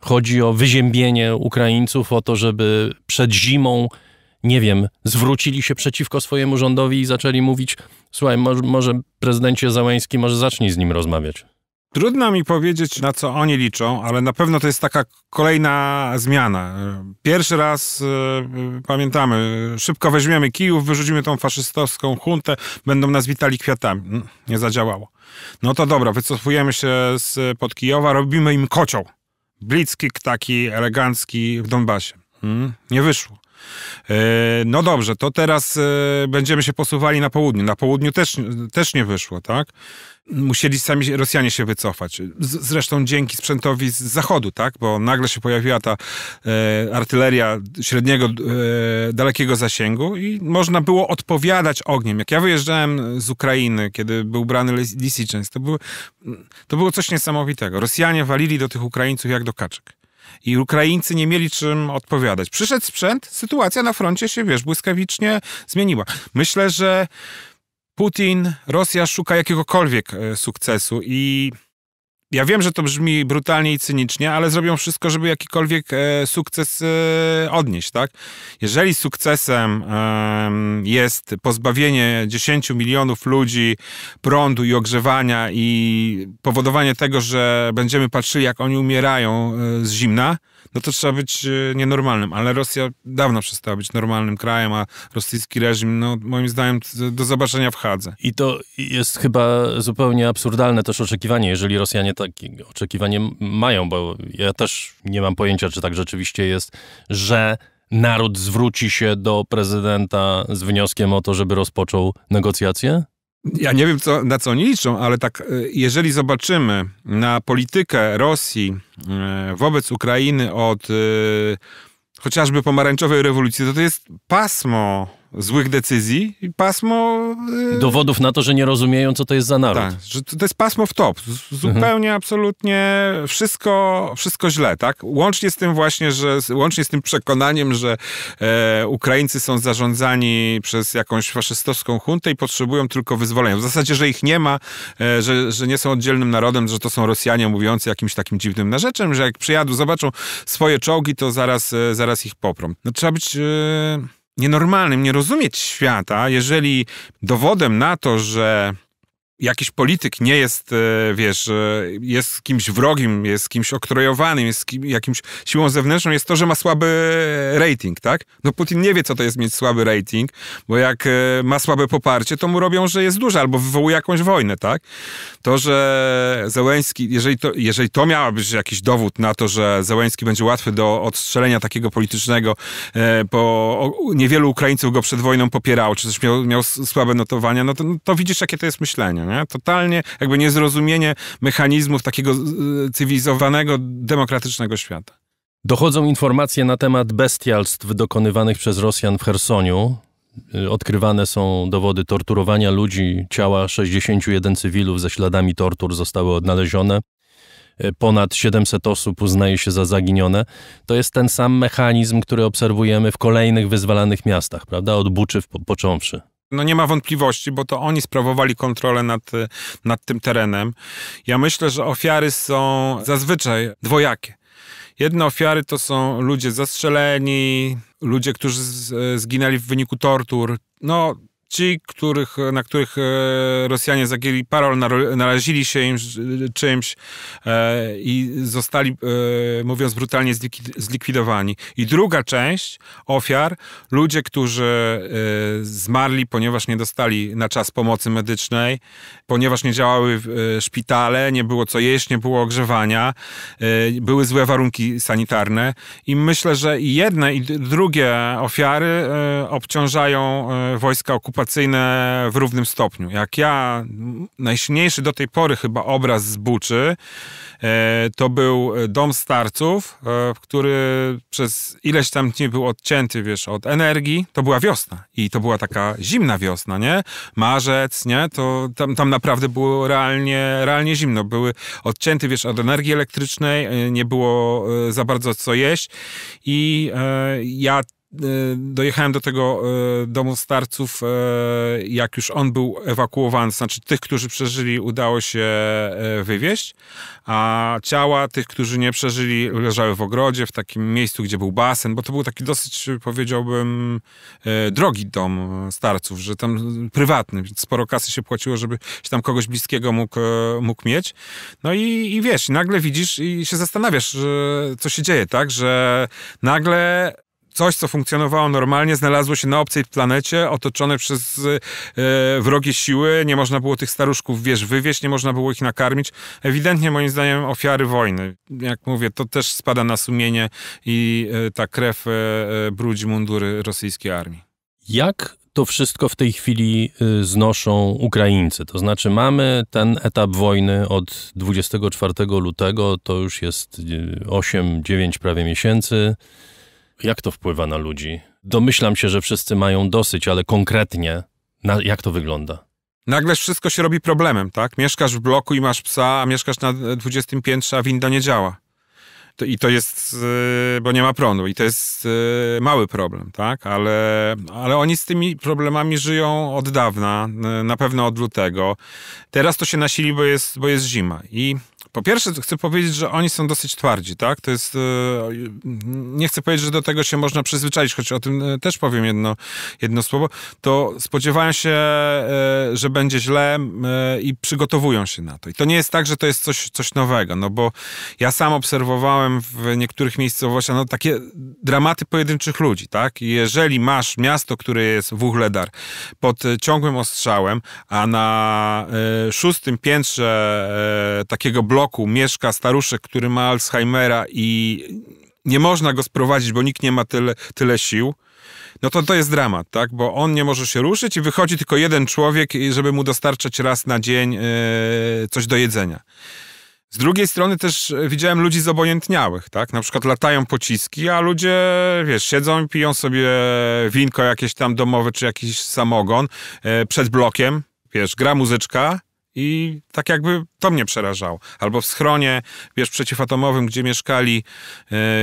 Chodzi o wyziębienie Ukraińców, o to, żeby przed zimą nie wiem, zwrócili się przeciwko swojemu rządowi i zaczęli mówić: Słuchaj, może, może prezydencie Załański, może zacznij z nim rozmawiać. Trudno mi powiedzieć, na co oni liczą, ale na pewno to jest taka kolejna zmiana. Pierwszy raz e, pamiętamy, szybko weźmiemy kijów, wyrzucimy tą faszystowską huntę, będą nas witali kwiatami. Mm, nie zadziałało. No to dobra, wycofujemy się z pod Kijowa, robimy im kocioł. Blitzkrieg taki elegancki w Donbasie. Mm, nie wyszło. E, no dobrze, to teraz e, będziemy się posuwali na południu. Na południu też, też nie wyszło, tak? Musieli sami Rosjanie się wycofać. Zresztą dzięki sprzętowi z zachodu, tak? Bo nagle się pojawiła ta e, artyleria średniego, dalekiego zasięgu i można było odpowiadać ogniem. Jak ja wyjeżdżałem z Ukrainy, kiedy był brany Lisiczens, to, to było coś niesamowitego. Rosjanie walili do tych Ukraińców jak do kaczek i Ukraińcy nie mieli czym odpowiadać. Przyszedł sprzęt, sytuacja na froncie się, wiesz, błyskawicznie zmieniła. Myślę, że Putin, Rosja szuka jakiegokolwiek e, sukcesu i ja wiem, że to brzmi brutalnie i cynicznie, ale zrobią wszystko, żeby jakikolwiek e, sukces e, odnieść, tak? Jeżeli sukcesem e, jest pozbawienie 10 milionów ludzi prądu i ogrzewania i powodowanie tego, że będziemy patrzyli, jak oni umierają e, z zimna, no to trzeba być e, nienormalnym. Ale Rosja dawno przestała być normalnym krajem, a rosyjski reżim, no moim zdaniem, do zobaczenia w Hadze. I to jest chyba zupełnie absurdalne też oczekiwanie, jeżeli Rosjanie takie oczekiwanie mają, bo ja też nie mam pojęcia, czy tak rzeczywiście jest, że naród zwróci się do prezydenta z wnioskiem o to, żeby rozpoczął negocjacje? Ja nie wiem, co, na co oni liczą, ale tak, e, jeżeli zobaczymy na politykę Rosji e, wobec Ukrainy od e, chociażby pomarańczowej rewolucji, to to jest pasmo złych decyzji i pasmo... Yy... Dowodów na to, że nie rozumieją, co to jest za naród. Tak, że to jest pasmo w top. Zupełnie, mhm. absolutnie wszystko, wszystko źle, tak? Łącznie z tym właśnie, że łącznie z tym przekonaniem, że e, Ukraińcy są zarządzani przez jakąś faszystowską huntę i potrzebują tylko wyzwolenia. W zasadzie, że ich nie ma, e, że, że nie są oddzielnym narodem, że to są Rosjanie mówiący jakimś takim dziwnym narzeczem, że jak przyjadą, zobaczą swoje czołgi, to zaraz, e, zaraz ich poprą. No, trzeba być... E nienormalnym nie rozumieć świata, jeżeli dowodem na to, że jakiś polityk nie jest, e, wiesz, e, jest kimś wrogim, jest kimś oktrojowanym, jest kim, jakimś siłą zewnętrzną, jest to, że ma słaby rating, tak? No Putin nie wie, co to jest mieć słaby rating, bo jak e, ma słabe poparcie, to mu robią, że jest duże albo wywołuje jakąś wojnę, tak? To, że Zełęski, jeżeli to, jeżeli to miałaby być jakiś dowód na to, że Zełęski będzie łatwy do odstrzelenia takiego politycznego, bo niewielu Ukraińców go przed wojną popierało, czy też miał, miał słabe notowania, no to, no to widzisz, jakie to jest myślenie nie? Totalnie jakby niezrozumienie mechanizmów takiego y, cywilizowanego, demokratycznego świata. Dochodzą informacje na temat bestialstw dokonywanych przez Rosjan w Chersoniu. Y, odkrywane są dowody torturowania ludzi. Ciała 61 cywilów ze śladami tortur zostały odnalezione. Y, ponad 700 osób uznaje się za zaginione. To jest ten sam mechanizm, który obserwujemy w kolejnych wyzwalanych miastach, prawda? Od Buczy począwszy. No nie ma wątpliwości, bo to oni sprawowali kontrolę nad, y, nad tym terenem. Ja myślę, że ofiary są zazwyczaj dwojakie. Jedne ofiary to są ludzie zastrzeleni, ludzie, którzy y, zginęli w wyniku tortur. No, ci, których, na których e, Rosjanie zagięli parol, narazili się im czymś e, i zostali, e, mówiąc brutalnie, zlikwidowani. I druga część ofiar, ludzie, którzy zmarli, ponieważ nie dostali na czas pomocy medycznej, ponieważ nie działały szpitale, nie było co jeść, nie było ogrzewania, były złe warunki sanitarne. I myślę, że jedne, i drugie ofiary obciążają wojska okupacyjne okupacyjne w równym stopniu. Jak ja, najsilniejszy do tej pory chyba obraz z Buczy, e, to był dom starców, e, który przez ileś tam dni był odcięty, wiesz, od energii. To była wiosna i to była taka zimna wiosna, nie? Marzec, nie? To tam, tam naprawdę było realnie, realnie zimno. Były odcięty, wiesz, od energii elektrycznej, e, nie było za bardzo co jeść i ja E, dojechałem do tego e, domu starców, e, jak już on był ewakuowany, znaczy tych, którzy przeżyli, udało się wywieźć, a ciała tych, którzy nie przeżyli, leżały w ogrodzie, w takim miejscu, gdzie był basen, bo to był taki dosyć, powiedziałbym, drogi dom starców, że tam prywatny, więc sporo kasy się płaciło, żeby się tam kogoś bliskiego mógł, mógł mieć. No i, i wiesz, nagle widzisz i się zastanawiasz, co się dzieje, tak, że nagle coś, co funkcjonowało normalnie, znalazło się na obcej planecie, otoczone przez e, e, wrogie siły. Nie można było tych staruszków, wiesz, wywieźć, nie można było ich nakarmić. Ewidentnie, moim zdaniem, ofiary wojny. Jak mówię, to też spada na sumienie i e, ta krew e, e brudzi mundury rosyjskiej armii. Jak to wszystko w tej chwili y, znoszą Ukraińcy. To znaczy, mamy ten etap wojny od 24 lutego, to już jest 8-9 y, prawie miesięcy. Jak to wpływa na ludzi? Domyślam się, że wszyscy mają dosyć, ale konkretnie, na, jak to wygląda? Nagle wszystko się robi problemem, tak? Mieszkasz w bloku i masz psa, a mieszkasz na dwudziestym piętrze, a winda nie działa. To, I to jest, y, bo nie ma prądu, i to jest y, mały problem, tak? Ale, ale oni z tymi problemami żyją od dawna, y, na pewno od lutego. Teraz to się nasili, bo jest, bo jest zima. I po pierwsze, chcę powiedzieć, że oni są dosyć twardzi, tak? To jest. E, nie chcę powiedzieć, że do tego się można przyzwyczaić, choć o tym e, też powiem jedno, jedno słowo. To spodziewają się, e, że będzie źle i przygotowują się na to. I to nie jest tak, że to jest coś, coś nowego, no bo ja sam obserwowałem w niektórych miejscowościach no, takie dramaty pojedynczych ludzi, tak? jeżeli masz miasto, które jest wuchledar pod ciągłym ostrzałem, a na szóstym piętrze takiego bloku, mieszka staruszek, który ma Alzheimera i nie można go sprowadzić, bo nikt nie ma tyle, tyle sił, no to to jest dramat, tak? Bo on nie może się ruszyć i wychodzi tylko jeden człowiek, żeby mu dostarczać raz na dzień e, coś do jedzenia. Z drugiej strony też e, widziałem ludzi zobojętniałych, tak? Na przykład latają pociski, a ludzie, wiesz, siedzą i piją sobie winko jakieś tam domowe czy jakiś samogon e, przed blokiem, wiesz, gra muzyczka i tak jakby to mnie przerażało. Albo w schronie, wiesz, przeciwatomowym, gdzie mieszkali,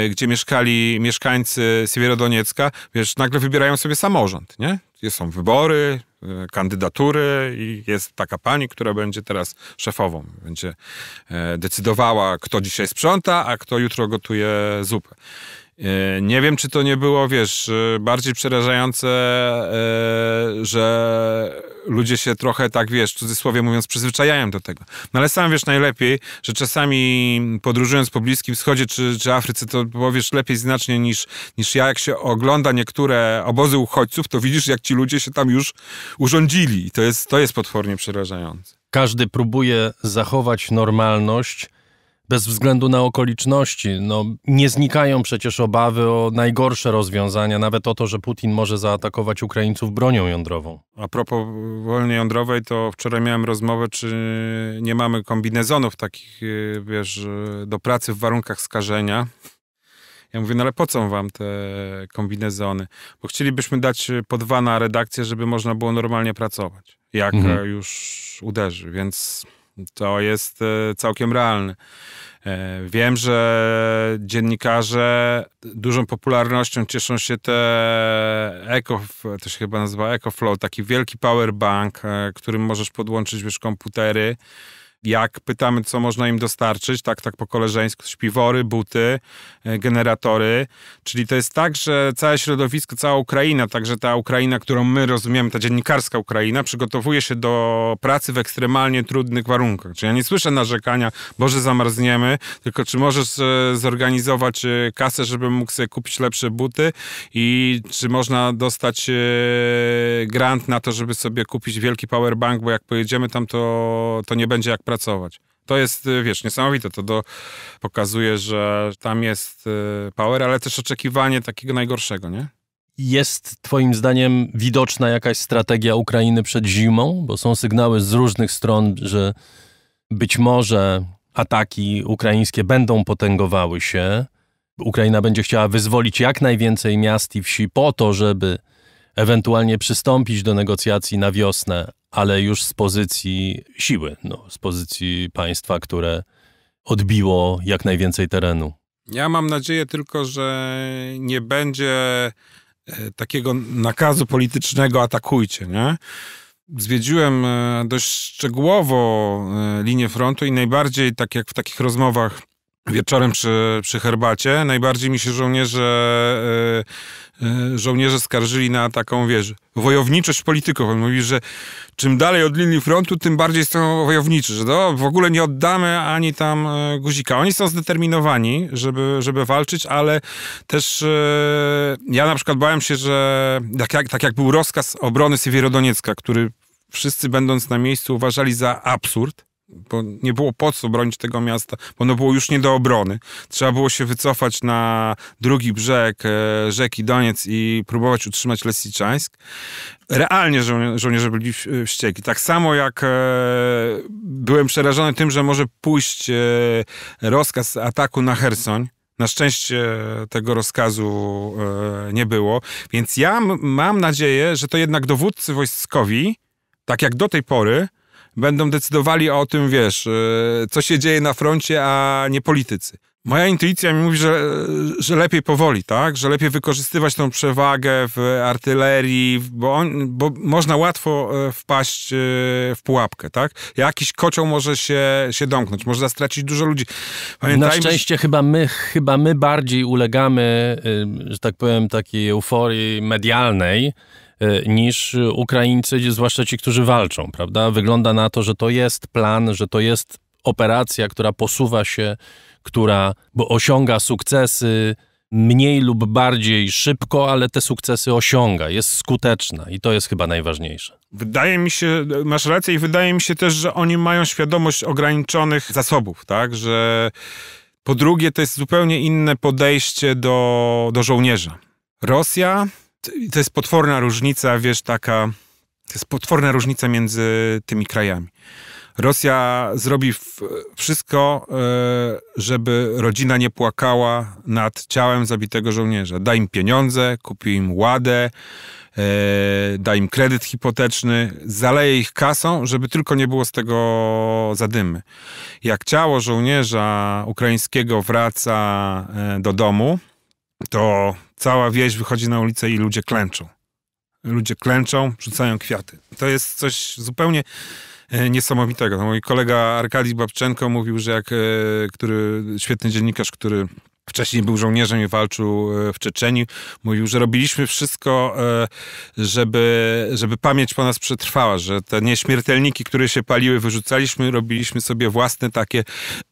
e, gdzie mieszkali mieszkańcy Siewierodoniecka, wiesz, nagle wybierają sobie samorząd, nie? Są wybory, e, kandydatury i jest taka pani, która będzie teraz szefową. Będzie yy, decydowała, kto dzisiaj sprząta, a kto jutro gotuje zupę. E, nie wiem, czy to nie było, wiesz, e, bardziej przerażające, e, że ludzie się trochę tak, wiesz, w cudzysłowie mówiąc, przyzwyczajają do tego. No ale sam wiesz najlepiej, że czasami podróżując po Bliskim Wschodzie czy, czy Afryce, to powiesz lepiej znacznie niż, niż ja. Jak się ogląda niektóre obozy uchodźców, to widzisz, jak ci ludzie się tam już urządzili. I to jest, to jest potwornie przerażające. Każdy próbuje zachować normalność, bez względu na okoliczności. No, nie znikają przecież obawy o najgorsze rozwiązania, nawet o to, że Putin może zaatakować Ukraińców bronią jądrową. A propos wojny jądrowej, to wczoraj miałem rozmowę, czy nie mamy kombinezonów takich, y, wiesz, y, do pracy w warunkach skażenia. Ja mówię, no ale po co wam te kombinezony? Bo chcielibyśmy dać y, po dwa na redakcję, żeby można było normalnie pracować, jak mhm. już uderzy, więc... To jest e, całkiem realne. E, wiem, że dziennikarze dużą popularnością cieszą się te Eco, to się chyba nazywa EcoFlow, taki wielki powerbank, e, którym możesz podłączyć wiesz, komputery jak pytamy, co można im dostarczyć, tak, tak po koleżeńsku, śpiwory, buty, e, generatory. Czyli to jest tak, że całe środowisko, cała Ukraina, także ta Ukraina, którą my rozumiemy, ta dziennikarska Ukraina, przygotowuje się do pracy w ekstremalnie trudnych warunkach. Czyli ja nie słyszę narzekania, Boże zamarzniemy, tylko czy możesz e, zorganizować e, kasę, żebym mógł sobie kupić lepsze buty i czy można dostać grant na to, żeby sobie kupić wielki powerbank, bo jak pojedziemy tam, to, to nie będzie jak pracować. To jest, y, wiesz, niesamowite. To do, pokazuje, że tam jest y, power, ale też oczekiwanie takiego najgorszego, nie? Jest Twoim zdaniem widoczna jakaś strategia Ukrainy przed zimą? Bo są sygnały z różnych stron, że być może ataki ukraińskie będą potęgowały się. Ukraina będzie chciała wyzwolić jak najwięcej miast i wsi po to, żeby ewentualnie przystąpić do negocjacji na wiosnę, ale już z pozycji siły, no, z pozycji państwa, które odbiło jak najwięcej terenu. Ja mam nadzieję tylko, że nie będzie e, takiego nakazu politycznego atakujcie, nie? Zwiedziłem e, dość szczegółowo e, linię frontu i najbardziej, tak jak w takich rozmowach wieczorem przy, przy herbacie. Najbardziej mi się żołnierze, e, e, żołnierze skarżyli na taką, wiesz, wojowniczość polityków. On mówi, że czym dalej od linii frontu, tym bardziej są wojowniczy, że no, w ogóle nie oddamy ani tam e, guzika. Oni są zdeterminowani, żeby, żeby walczyć, ale też ja na przykład bałem się, że tak jak, tak jak był rozkaz obrony Siewierodoniecka, który wszyscy będąc na miejscu uważali za absurd, bo nie było po co bronić tego miasta, bo ono było już nie do obrony. Trzeba było się wycofać na drugi brzeg e, rzeki Doniec i próbować utrzymać Lesiczańsk. Realnie żo żołnierze byli e, wściekli. Tak samo jak e, byłem przerażony tym, że może pójść rozkaz ataku na Hersoń. Na szczęście tego rozkazu nie było, więc ja mam nadzieję, że to jednak dowódcy wojskowi, tak jak do tej pory, będą decydowali o tym, wiesz, e, co się dzieje na froncie, a nie politycy. Moja intuicja mi mówi, że, e, że lepiej powoli, tak? Że lepiej wykorzystywać tą przewagę w artylerii, bo, on, bo można łatwo e, wpaść w pułapkę, tak? Jakiś kocioł może się, się domknąć, można stracić dużo ludzi. Pamiętajmy, Na szczęście że... chyba my, chyba my bardziej ulegamy, y, że tak powiem, takiej euforii medialnej, E, niż Ukraińcy, zwłaszcza ci, którzy walczą, prawda? Wygląda na to, że to jest plan, że to jest operacja, która posuwa się, która osiąga sukcesy mniej lub bardziej szybko, ale te sukcesy osiąga, jest skuteczna i to jest chyba najważniejsze. Wydaje mi się, masz rację i wydaje mi się też, że oni mają świadomość ograniczonych zasobów, tak, że po drugie to jest zupełnie inne podejście do, do żołnierza. Rosja to jest potworna różnica, wiesz, taka. To jest potworna różnica między tymi krajami. Rosja zrobi wszystko, e, żeby rodzina nie płakała nad ciałem zabitego żołnierza. Da im pieniądze, kupi im ładę, e, da im kredyt hipoteczny, zaleje ich kasą, żeby tylko nie było z tego zadymy. Jak ciało żołnierza ukraińskiego wraca e, do domu, to cała wieś wychodzi na ulicę i ludzie klęczą. Ludzie klęczą, rzucają kwiaty. To jest coś zupełnie e, niesamowitego. No, mój kolega Arkadiusz Babczenko mówił, że jak, e, który świetny dziennikarz, który Wcześniej był żołnierzem i walczył e, w Czeczeniu. Mówił, że robiliśmy wszystko, e, żeby, żeby pamięć po nas przetrwała, że te nieśmiertelniki, które się paliły, wyrzucaliśmy, robiliśmy sobie własne takie,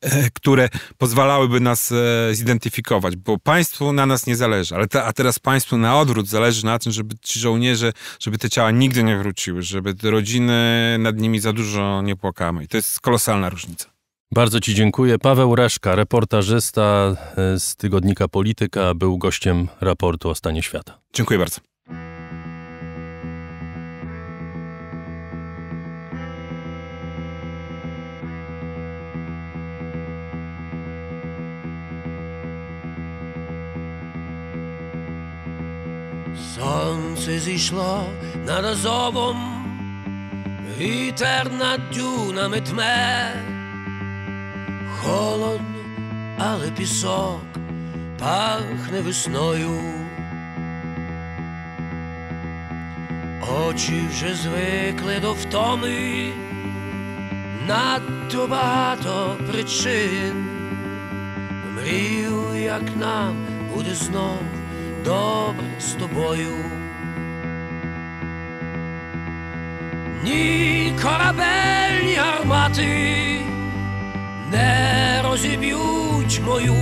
e, które pozwalałyby nas zidentyfikować, bo państwu na nas nie zależy. Ale a teraz państwu na odwrót zależy na tym, żeby ci żołnierze, żeby te ciała nigdy nie wróciły, żeby rodziny nad nimi za dużo nie płakały. I to jest kolosalna różnica. Bardzo Ci dziękuję. Paweł Reszka, reportażysta e, z tygodnika Polityka, był gościem raportu o stanie świata. Dziękuję bardzo. Сонце зійшло над Азовом, вітер над дюнами тме. холодно, але пісок пахне весною, очі вже звикли до втоми, надто багато причин, мрію, як нам буде знов добре з тобою. Ні корабельні армати не розіб'ють мою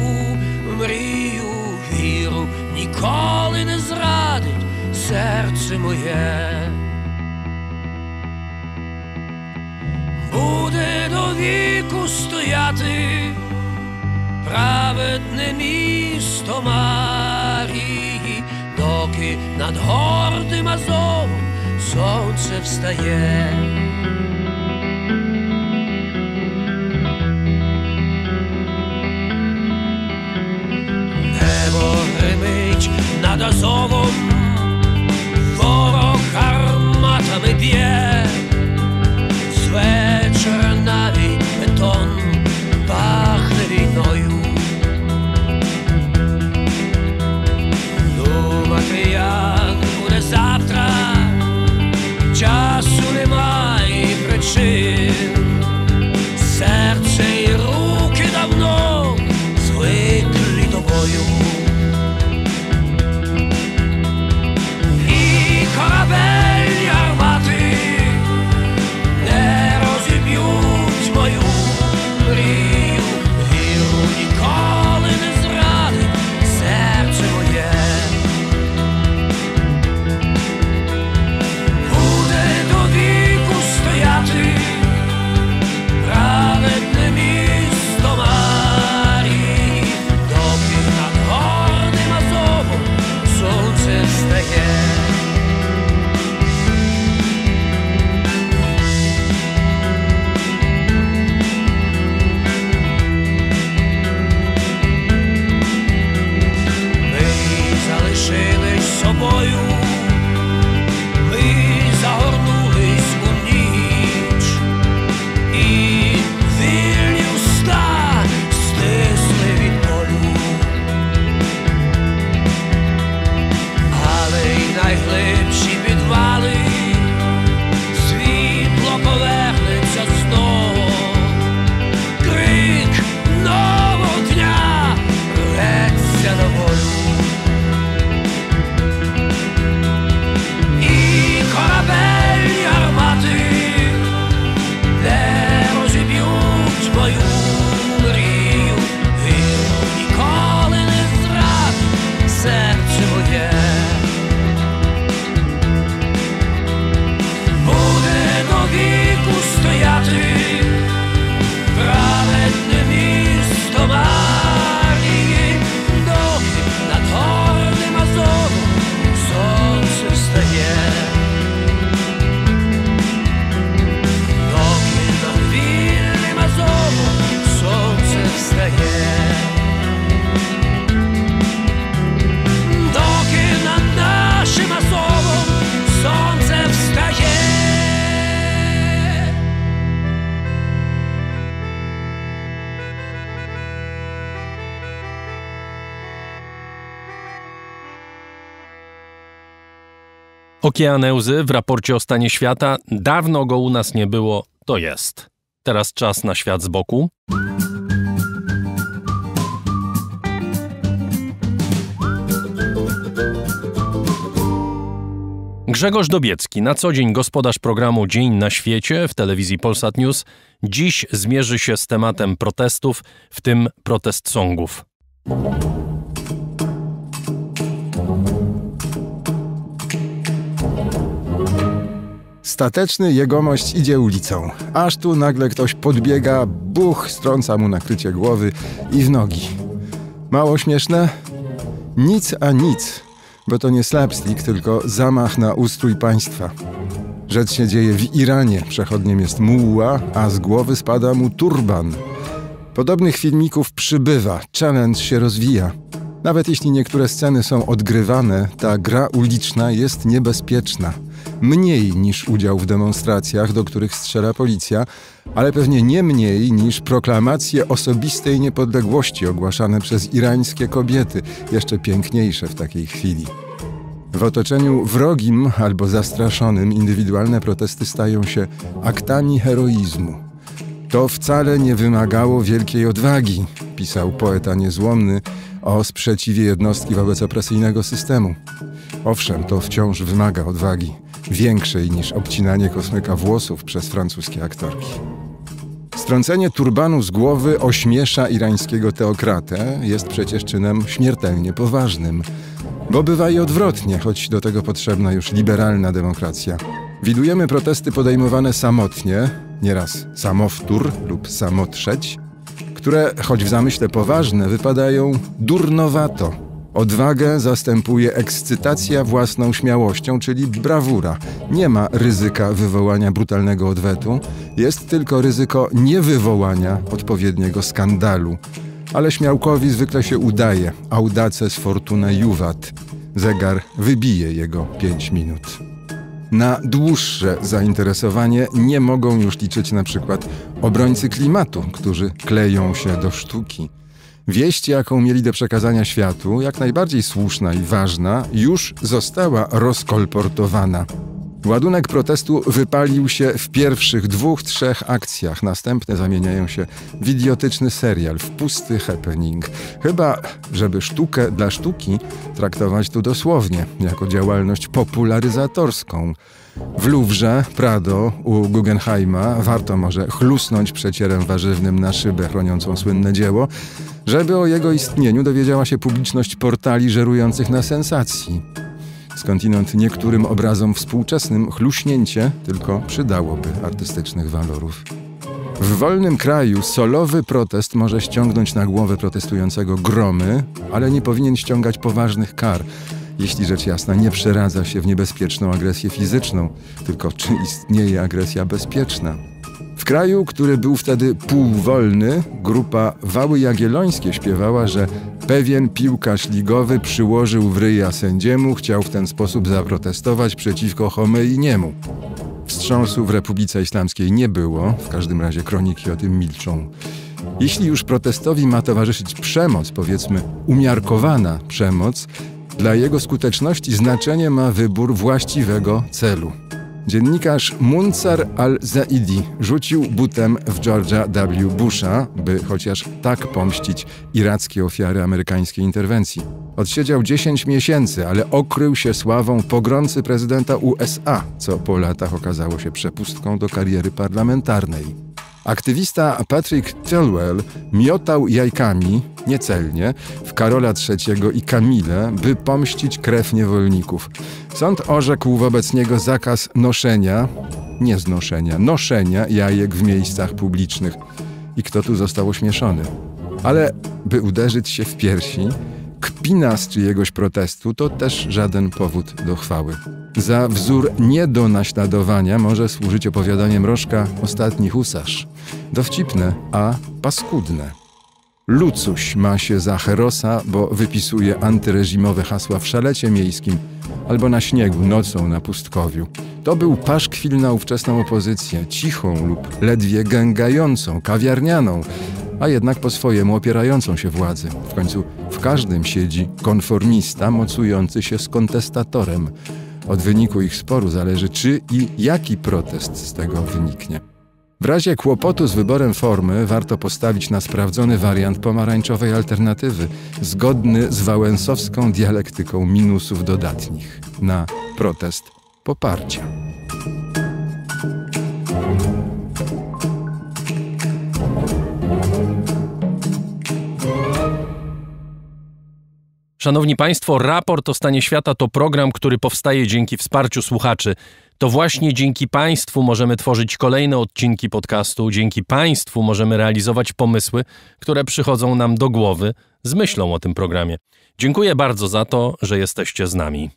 мрію, віру, ніколи не зрадить серце моє. Буде до віку стояти праведне місто Марії, доки над гордим азовом сонце встає. todos somos Ludzkie aneuzy w raporcie o stanie świata. Dawno go u nas nie było, to jest. Teraz czas na świat z boku. Grzegorz Dobiecki, na co dzień gospodarz programu Dzień na świecie w telewizji Polsat News, dziś zmierzy się z tematem protestów, w tym protest songów. Stateczny jegomość idzie ulicą. Aż tu nagle ktoś podbiega, buch, strąca mu nakrycie głowy i w nogi. Mało śmieszne? Nic a nic, bo to nie slapstick, tylko zamach na ustrój państwa. Rzecz się dzieje w Iranie. Przechodniem jest muła, a z głowy spada mu turban. Podobnych filmików przybywa, challenge się rozwija. Nawet jeśli niektóre sceny są odgrywane, ta gra uliczna jest niebezpieczna mniej niż udział w demonstracjach, do których strzela policja, ale pewnie nie mniej niż proklamacje osobistej niepodległości ogłaszane przez irańskie kobiety, jeszcze piękniejsze w takiej chwili. W otoczeniu wrogim albo zastraszonym indywidualne protesty stają się aktami heroizmu. To wcale nie wymagało wielkiej odwagi, pisał poeta niezłomny o sprzeciwie jednostki wobec opresyjnego systemu. Owszem, to wciąż wymaga odwagi większej niż obcinanie kosmyka włosów przez francuskie aktorki. Strącenie turbanu z głowy ośmiesza irańskiego teokratę, jest przecież czynem śmiertelnie poważnym. Bo bywa i odwrotnie, choć do tego potrzebna już liberalna demokracja. Widujemy protesty podejmowane samotnie, nieraz samowtór lub samotrzeć, które, choć w zamyśle poważne, wypadają durnowato Odwagę zastępuje ekscytacja własną śmiałością, czyli brawura. Nie ma ryzyka wywołania brutalnego odwetu, jest tylko ryzyko niewywołania odpowiedniego skandalu. Ale śmiałkowi zwykle się udaje, z fortuna juwat. Zegar wybije jego 5 minut. Na dłuższe zainteresowanie nie mogą już liczyć na przykład obrońcy klimatu, którzy kleją się do sztuki. Wieść, jaką mieli do przekazania światu, jak najbardziej słuszna i ważna, już została rozkolportowana. Ładunek protestu wypalił się w pierwszych dwóch, trzech akcjach. Następne zamieniają się w idiotyczny serial, w pusty happening. Chyba, żeby sztukę dla sztuki traktować tu dosłownie, jako działalność popularyzatorską. W Luwrze, Prado, u Guggenheima warto może chlusnąć przecierem warzywnym na szybę chroniącą słynne dzieło, żeby o jego istnieniu dowiedziała się publiczność portali żerujących na sensacji. Skądinąd niektórym obrazom współczesnym chluśnięcie tylko przydałoby artystycznych walorów. W wolnym kraju solowy protest może ściągnąć na głowę protestującego gromy, ale nie powinien ściągać poważnych kar – jeśli rzecz jasna nie przeradza się w niebezpieczną agresję fizyczną, tylko czy istnieje agresja bezpieczna. W kraju, który był wtedy półwolny, grupa Wały Jagiellońskie śpiewała, że pewien piłkarz ligowy przyłożył w ryja sędziemu, chciał w ten sposób zaprotestować przeciwko Homeiniemu. Wstrząsu w Republice Islamskiej nie było, w każdym razie kroniki o tym milczą. Jeśli już protestowi ma towarzyszyć przemoc, powiedzmy umiarkowana przemoc, dla jego skuteczności znaczenie ma wybór właściwego celu. Dziennikarz Munzar al-Zaidi rzucił butem w George'a W. Busha, by chociaż tak pomścić irackie ofiary amerykańskiej interwencji. Odsiedział 10 miesięcy, ale okrył się sławą pogromcy prezydenta USA, co po latach okazało się przepustką do kariery parlamentarnej. Aktywista Patrick Tilwell miotał jajkami, niecelnie, w Karola III i Kamile, by pomścić krew niewolników. Sąd orzekł wobec niego zakaz noszenia, nie znoszenia, noszenia jajek w miejscach publicznych. I kto tu został ośmieszony? Ale by uderzyć się w piersi, kpina z czyjegoś protestu to też żaden powód do chwały. Za wzór nie do naśladowania może służyć opowiadanie mrożka Ostatni husarz. Dowcipne, a paskudne. Lucuś ma się za herosa, bo wypisuje antyreżimowe hasła w szalecie miejskim albo na śniegu nocą na pustkowiu. To był paszkwil na ówczesną opozycję, cichą lub ledwie gęgającą, kawiarnianą, a jednak po swojemu opierającą się władzy. W końcu w każdym siedzi konformista mocujący się z kontestatorem. Od wyniku ich sporu zależy, czy i jaki protest z tego wyniknie. W razie kłopotu z wyborem formy warto postawić na sprawdzony wariant pomarańczowej alternatywy, zgodny z wałęsowską dialektyką minusów dodatnich, na protest poparcia. Szanowni Państwo, raport o stanie świata to program, który powstaje dzięki wsparciu słuchaczy. To właśnie dzięki Państwu możemy tworzyć kolejne odcinki podcastu, dzięki Państwu możemy realizować pomysły, które przychodzą nam do głowy z myślą o tym programie. Dziękuję bardzo za to, że jesteście z nami.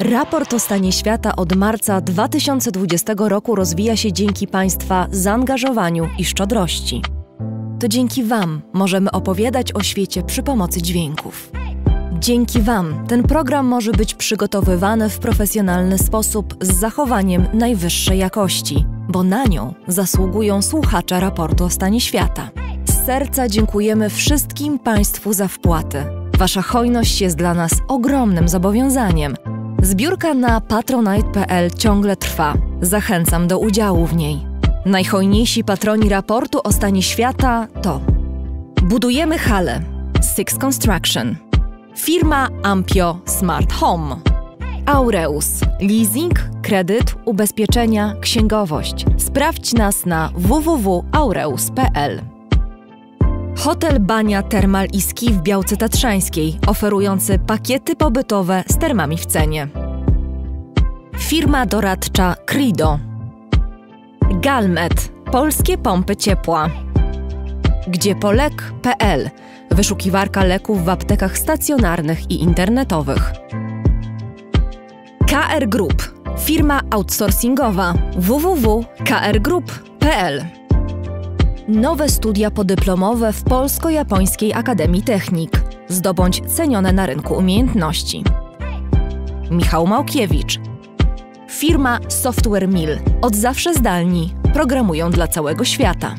Raport o stanie świata od marca 2020 roku rozwija się dzięki Państwa zaangażowaniu i szczodrości. To dzięki Wam możemy opowiadać o świecie przy pomocy dźwięków. Dzięki Wam ten program może być przygotowywany w profesjonalny sposób z zachowaniem najwyższej jakości, bo na nią zasługują słuchacze raportu o stanie świata. Z serca dziękujemy wszystkim Państwu za wpłaty. Wasza hojność jest dla nas ogromnym zobowiązaniem. Zbiórka na patronite.pl ciągle trwa. Zachęcam do udziału w niej. Najhojniejsi patroni raportu o stanie świata to Budujemy hale Six Construction Firma Ampio Smart Home Aureus Leasing, kredyt, ubezpieczenia, księgowość. Sprawdź nas na www.aureus.pl Hotel Bania Termal i Ski w Białce Tatrzańskiej, oferujący pakiety pobytowe z termami w cenie. Firma doradcza Crido Galmet Polskie pompy ciepła. Gdziepolek.pl Wyszukiwarka leków w aptekach stacjonarnych i internetowych. KR Group Firma outsourcingowa www.krgroup.pl Nowe studia podyplomowe w Polsko-Japońskiej Akademii Technik. Zdobądź cenione na rynku umiejętności. Michał Małkiewicz Firma Software Mill. Od zawsze zdalni. Programują dla całego świata.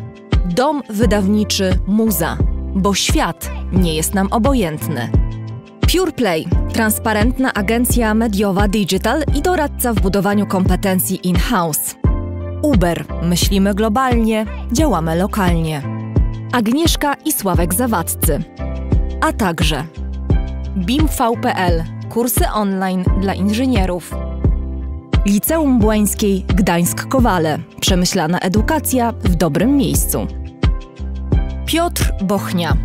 Dom wydawniczy Muza. Bo świat nie jest nam obojętny. PurePlay, transparentna agencja mediowa digital i doradca w budowaniu kompetencji in-house. Uber, myślimy globalnie, działamy lokalnie. Agnieszka i Sławek Zawadcy. A także BIMV.pl, kursy online dla inżynierów. Liceum Błańskiej Gdańsk-Kowale. Przemyślana edukacja w dobrym miejscu. Piotr Bochnia.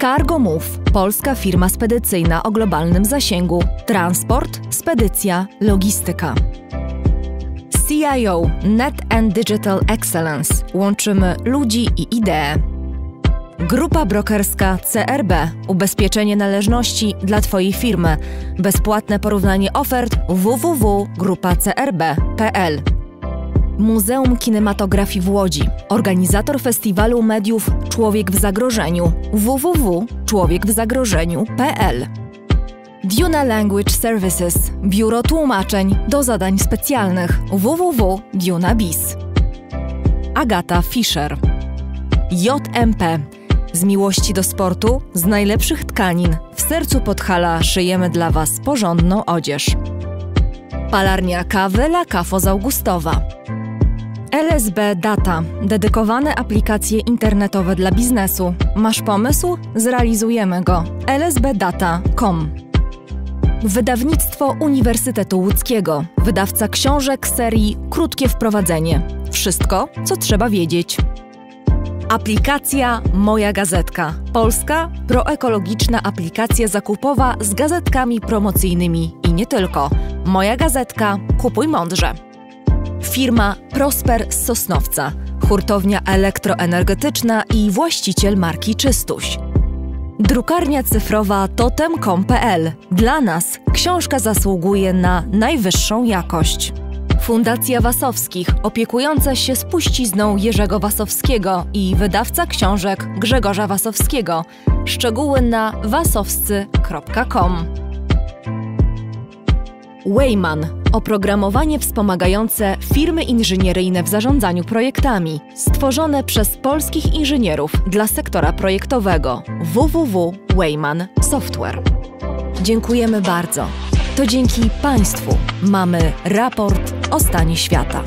Cargo Move, polska firma spedycyjna o globalnym zasięgu. Transport, spedycja, logistyka. CIO Net and Digital Excellence. Łączymy ludzi i idee. Grupa brokerska CRB. Ubezpieczenie należności dla Twojej firmy. Bezpłatne porównanie ofert www.grupacrb.pl. Muzeum Kinematografii w Łodzi. Organizator festiwalu mediów Człowiek w zagrożeniu. www.człowiekwzagrożeniu.pl. Duna Language Services. Biuro tłumaczeń do zadań specjalnych. www.dunabis Agata Fischer. JMP z miłości do sportu, z najlepszych tkanin, w sercu Podhala szyjemy dla Was porządną odzież. Palarnia kawy La Cafo z Augustowa. LSB Data dedykowane aplikacje internetowe dla biznesu. Masz pomysł? Zrealizujemy go. lsbdata.com Wydawnictwo Uniwersytetu Łódzkiego, wydawca książek serii Krótkie Wprowadzenie. Wszystko, co trzeba wiedzieć. Aplikacja Moja Gazetka. Polska proekologiczna aplikacja zakupowa z gazetkami promocyjnymi i nie tylko. Moja Gazetka Kupuj Mądrze. Firma Prosper z Sosnowca, hurtownia elektroenergetyczna i właściciel marki Czystuś. Drukarnia cyfrowa totem.com.pl. Dla nas książka zasługuje na najwyższą jakość. Fundacja Wasowskich, opiekująca się spuścizną Jerzego Wasowskiego i wydawca książek Grzegorza Wasowskiego. Szczegóły na wasowscy.com. Wayman oprogramowanie wspomagające firmy inżynieryjne w zarządzaniu projektami, stworzone przez polskich inżynierów dla sektora projektowego www.wayman Software. Dziękujemy bardzo. To dzięki Państwu mamy raport o stanie świata.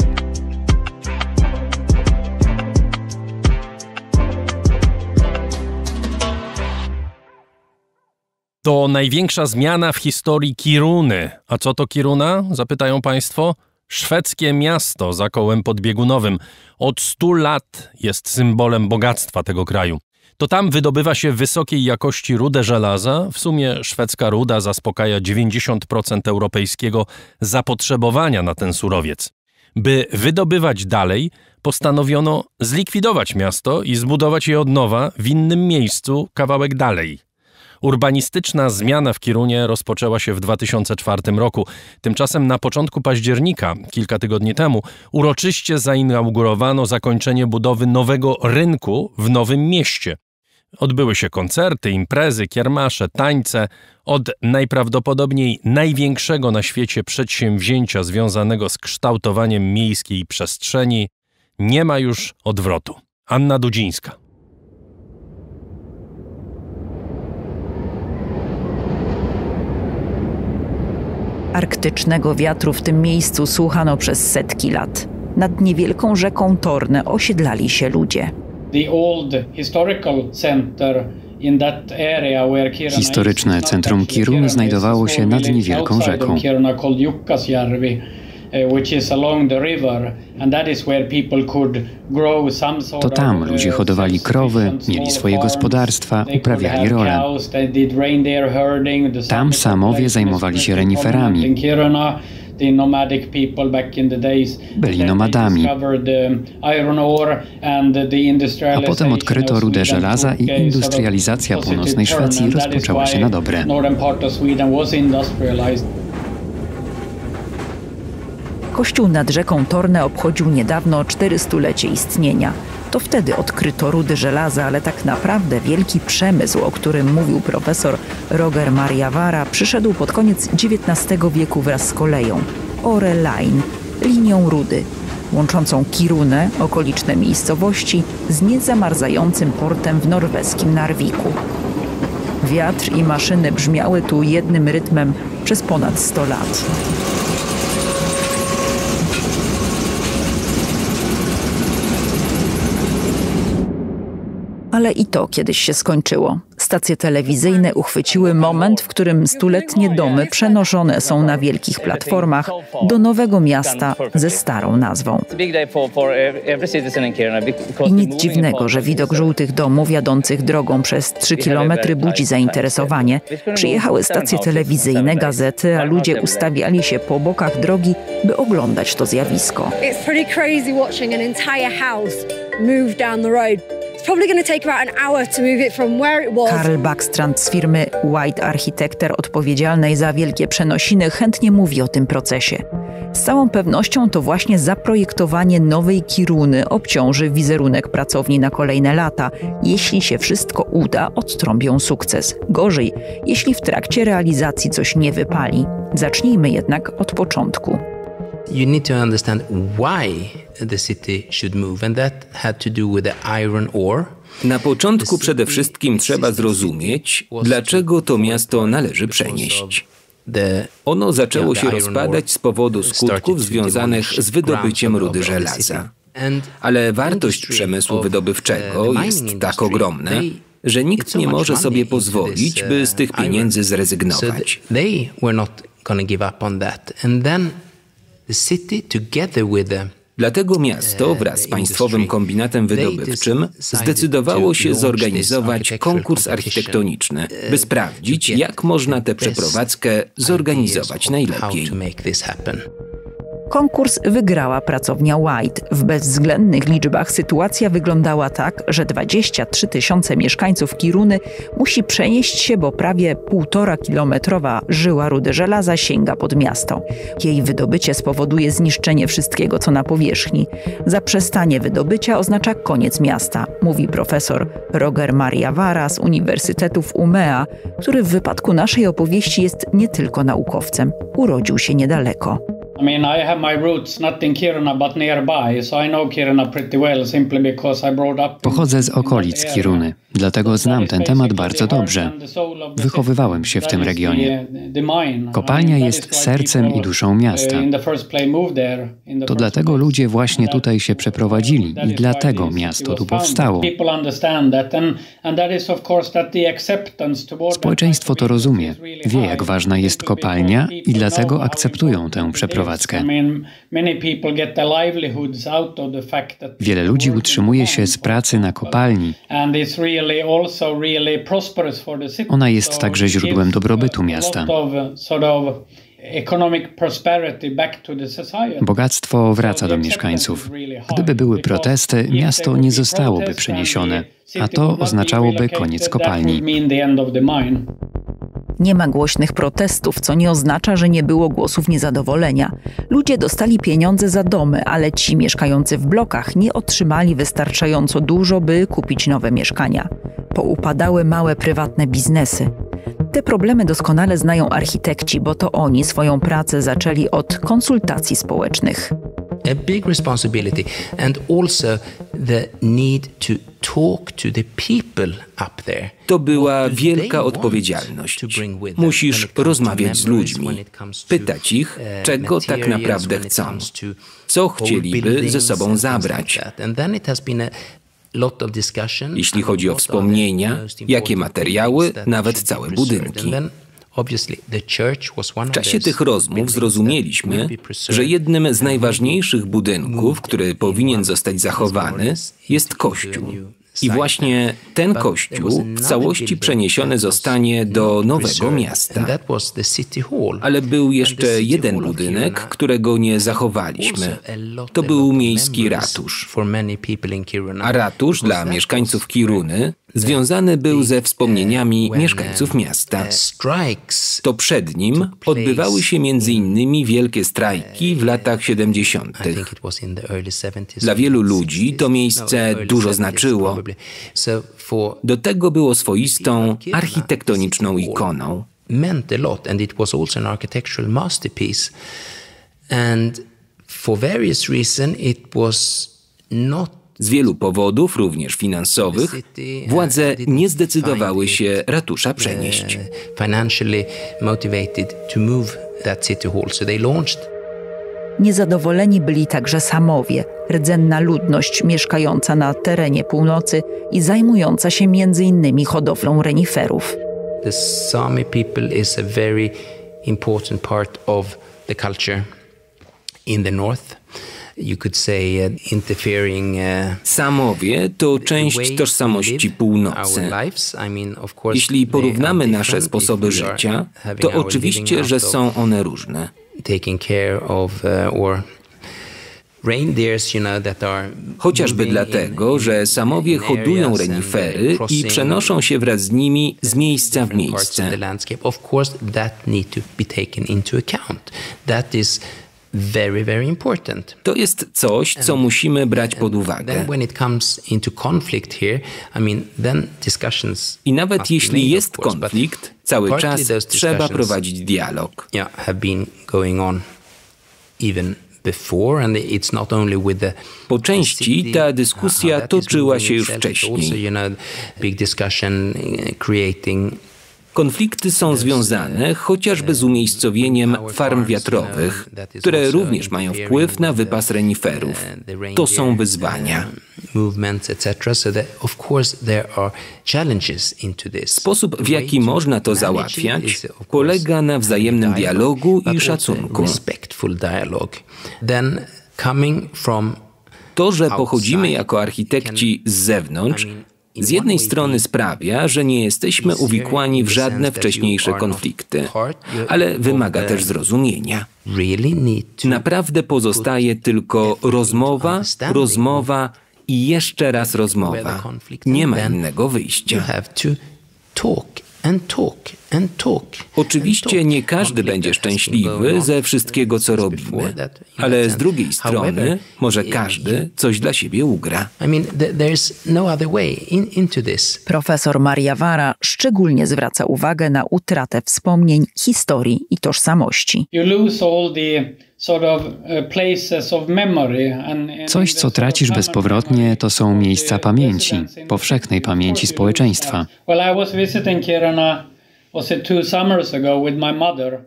To największa zmiana w historii Kiruny. A co to Kiruna? Zapytają Państwo. Szwedzkie miasto za kołem podbiegunowym. Od stu lat jest symbolem bogactwa tego kraju to tam wydobywa się wysokiej jakości rudę żelaza. W sumie szwedzka ruda zaspokaja 90% europejskiego zapotrzebowania na ten surowiec. By wydobywać dalej, postanowiono zlikwidować miasto i zbudować je od nowa w innym miejscu, kawałek dalej. Urbanistyczna zmiana w Kirunie rozpoczęła się w 2004 roku. Tymczasem na początku października, kilka tygodni temu, uroczyście zainaugurowano zakończenie budowy nowego rynku w Nowym Mieście. Odbyły się koncerty, imprezy, kiermasze, tańce. Od najprawdopodobniej największego na świecie przedsięwzięcia związanego z kształtowaniem miejskiej przestrzeni nie ma już odwrotu. Anna Dudzińska. Arktycznego wiatru w tym miejscu słuchano przez setki lat. Nad niewielką rzeką Torne osiedlali się ludzie the old historical center Historyczne centrum Kirun znajdowało się nad niewielką rzeką. To tam eh, ludzie hodowali krowy, mieli swoje gospodarstwa, uprawiali rolę. Tam samowie zajmowali się reniferami. Byli nomadami. A potem odkryto rudę żelaza i industrializacja północnej Szwecji rozpoczęła się na dobre. Kościół nad rzeką Torne obchodził niedawno 400-lecie istnienia. To wtedy odkryto rudy żelaza, ale tak naprawdę wielki przemysł, o którym mówił profesor Roger Maria Vara, przyszedł pod koniec XIX wieku wraz z koleją Ore Line, linią rudy, łączącą Kirunę, okoliczne miejscowości, z niezamarzającym portem w norweskim Narviku. Wiatr i maszyny brzmiały tu jednym rytmem przez ponad 100 lat. ale i to kiedyś się skończyło. Stacje telewizyjne uchwyciły moment, w którym stuletnie domy przenoszone są na wielkich platformach do nowego miasta ze starą nazwą. I nic dziwnego, że widok żółtych domów jadących drogą przez 3 kilometry budzi zainteresowanie. Przyjechały stacje telewizyjne, gazety, a ludzie ustawiali się po bokach drogi, by oglądać to zjawisko. It's pretty crazy watching an entire house move down the road. Karl Backstrand z firmy White Architecter odpowiedzialnej za wielkie przenosiny chętnie mówi o tym procesie. Z całą pewnością to właśnie zaprojektowanie nowej kiruny obciąży wizerunek pracowni na kolejne lata. Jeśli się wszystko uda, odtrąbią sukces. Gorzej, jeśli w trakcie realizacji coś nie wypali. Zacznijmy jednak od początku. You need to understand why the city should move. And that had to do with the iron ore. Na początku przede wszystkim trzeba zrozumieć, dlaczego to miasto należy przenieść. Ono zaczęło się rozpadać z powodu skutków związanych z wydobyciem rudy żelaza. Ale wartość przemysłu wydobywczego uh, jest tak ogromna, że nikt nie może sobie pozwolić, uh, by z tych pieniędzy zrezygnować. The city, together with Dlatego miasto wraz z Państwowym Kombinatem Wydobywczym zdecydowało się zorganizować konkurs architektoniczny, uh, by sprawdzić, jak można tę przeprowadzkę zorganizować najlepiej. Konkurs wygrała pracownia White. W bezwzględnych liczbach sytuacja wyglądała tak, że 23 tysiące mieszkańców Kiruny musi przenieść się, bo prawie półtora kilometrowa żyła rudy żelaza sięga pod miasto. Jej wydobycie spowoduje zniszczenie wszystkiego, co na powierzchni. Zaprzestanie wydobycia oznacza koniec miasta, mówi profesor Roger Maria Vara z Uniwersytetu w Umea, który w wypadku naszej opowieści jest nie tylko naukowcem, urodził się niedaleko. I mean, I have my roots not in Kiruna but nearby, so I know Kiruna pretty well simply because I brought up. Pochodzę z okolic Kiruny, dlatego znam ten temat bardzo dobrze. Wychowywałem się w tym regionie. Uh, kopalnia jest sercem i duszą uh, miasta. To dlatego ludzie właśnie tutaj się przeprowadzili i dlatego miasto tu powstało. Społeczeństwo to rozumie, wie jak ważna jest kopalnia i dlatego akceptują tę przeprowadzkę. Przeprowadzkę. Wiele ludzi utrzymuje się z pracy na kopalni. Ona jest także źródłem dobrobytu miasta. Uh, Bogactwo wraca do mieszkańców. Gdyby były protesty, miasto nie zostałoby przeniesione, a to oznaczałoby koniec kopalni. Nie ma głośnych protestów, co nie oznacza, że nie było głosów niezadowolenia. Ludzie dostali pieniądze za domy, ale ci mieszkający w blokach nie otrzymali wystarczająco dużo, by kupić nowe mieszkania. Poupadały małe prywatne biznesy. Te problemy doskonale znają architekci, bo to oni swoją pracę zaczęli od konsultacji społecznych. A big responsibility and also the need to to była wielka odpowiedzialność. Musisz rozmawiać z ludźmi, pytać ich, e, czego tak naprawdę chcą, co chcieliby ze sobą zabrać. Jeśli chodzi o wspomnienia, jakie materiały, nawet całe budynki. W czasie tych rozmów zrozumieliśmy, że jednym z najważniejszych budynków, który powinien zostać zachowany, jest kościół. I właśnie ten kościół w całości przeniesiony zostanie do nowego miasta. Ale był jeszcze jeden budynek, którego nie zachowaliśmy. To był miejski ratusz. A ratusz dla mieszkańców Kiruny związany był ze wspomnieniami mieszkańców miasta. To przed nim odbywały się m.in. wielkie strajki w latach 70. Dla wielu ludzi to miejsce dużo znaczyło. Do tego było swoistą architektoniczną ikoną. And for various reasons, it was not z wielu powodów, również finansowych, władze nie zdecydowały się ratusza przenieść. Uh, Niezadowoleni byli także Samowie, rdzenna ludność mieszkająca na terenie północy i zajmująca się m.in. hodowlą reniferów. The Sami people is a very important part of the culture in the north. Uh, uh, samowie to część tożsamości północy. Jeśli porównamy nasze sposoby życia, to oczywiście, że są one różne. Uh, Chociażby dlatego, że samowie hodują renifery i przenoszą się wraz z nimi z miejsca w miejsce very, very important. To jest coś, co and, musimy brać pod uwagę. when it comes into here, I mean, then I nawet jeśli made, jest course, konflikt, cały czas trzeba prowadzić dialog. Yeah, have been going on even Before, and it's not only with the po części ta dyskusja uh, toczyła się już wcześniej. Also, you know, big discussion uh, creating Konflikty są związane uh, chociażby z uh, umiejscowieniem farm wiatrowych, uh, które również mają wpływ na wypas reniferów. To są wyzwania. Sposób, w jaki można to załatwiać, polega na wzajemnym dialogu i szacunku. To, że pochodzimy jako architekci z zewnątrz, z jednej strony sprawia, że nie jesteśmy uwikłani w żadne wcześniejsze konflikty, ale wymaga też zrozumienia. Naprawdę pozostaje tylko rozmowa, rozmowa i jeszcze raz rozmowa. Nie ma innego wyjścia. Oczywiście nie każdy będzie szczęśliwy ze wszystkiego, co robimy, ale z drugiej strony może każdy coś dla siebie ugra. No Profesor Maria Wara szczególnie zwraca uwagę na utratę wspomnień, historii i tożsamości. Uh, uh, coś, co tracisz bezpowrotnie, to są miejsca pamięci, powszechnej pamięci społeczeństwa.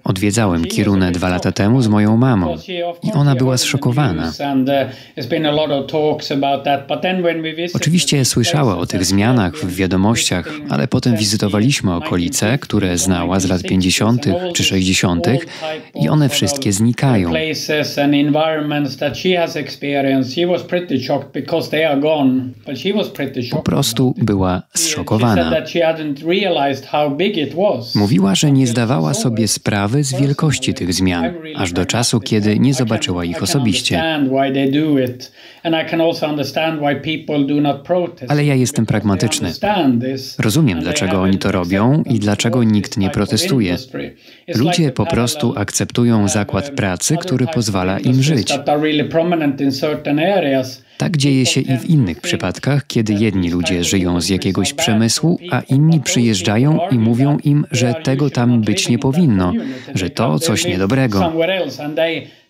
Odwiedzałem Kirunę dwa lata temu z moją mamą i ona była zszokowana. Uh, Oczywiście słyszała o tych zmianach w wiadomościach, ale potem wizytowaliśmy okolice, które znała z lat 50. czy 60. i one wszystkie uh, znikają. Po prostu była zszokowana. Mówiła, że nie zdawała sobie sprawy z wielkości tych zmian, aż do czasu, kiedy nie zobaczyła ich osobiście. Ale ja jestem pragmatyczny. Rozumiem, dlaczego oni to robią i dlaczego nikt nie protestuje. Ludzie po prostu akceptują zakład pracy, który pozwala im żyć. Tak dzieje się i w innych przypadkach, kiedy jedni ludzie żyją z jakiegoś przemysłu, a inni przyjeżdżają i mówią im, że tego tam być nie powinno, że to coś niedobrego.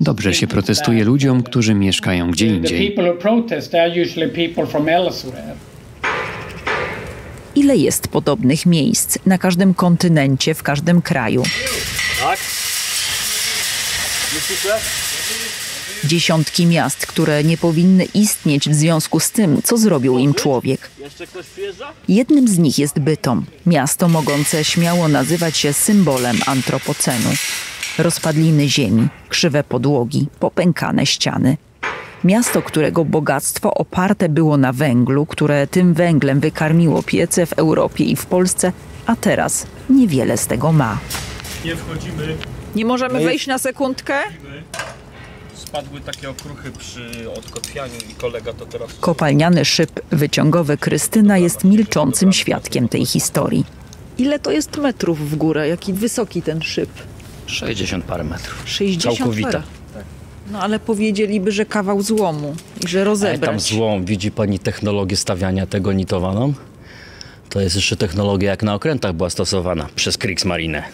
Dobrze się protestuje ludziom, którzy mieszkają gdzie indziej. Ile jest podobnych miejsc na każdym kontynencie, w każdym kraju? Tak. Myślisz, Dziesiątki miast, które nie powinny istnieć w związku z tym, co zrobił im człowiek. Jednym z nich jest Bytom, miasto mogące śmiało nazywać się symbolem antropocenu. Rozpadliny ziemi, krzywe podłogi, popękane ściany. Miasto, którego bogactwo oparte było na węglu, które tym węglem wykarmiło piece w Europie i w Polsce, a teraz niewiele z tego ma. Nie wchodzimy. Nie możemy no wejść na sekundkę? spadły takie okruchy przy odkotwianiu i kolega to teraz... Kopalniany szyb wyciągowy Krystyna jest milczącym świadkiem tej historii. Ile to jest metrów w górę? Jaki wysoki ten szyb? 60 parę metrów. 60 Całkowita. Parę. No ale powiedzieliby, że kawał złomu i że rozebrać. Ale tam złom, widzi pani technologię stawiania tego nitowaną? To jest jeszcze technologia jak na okrętach była stosowana przez Kriegsmarine.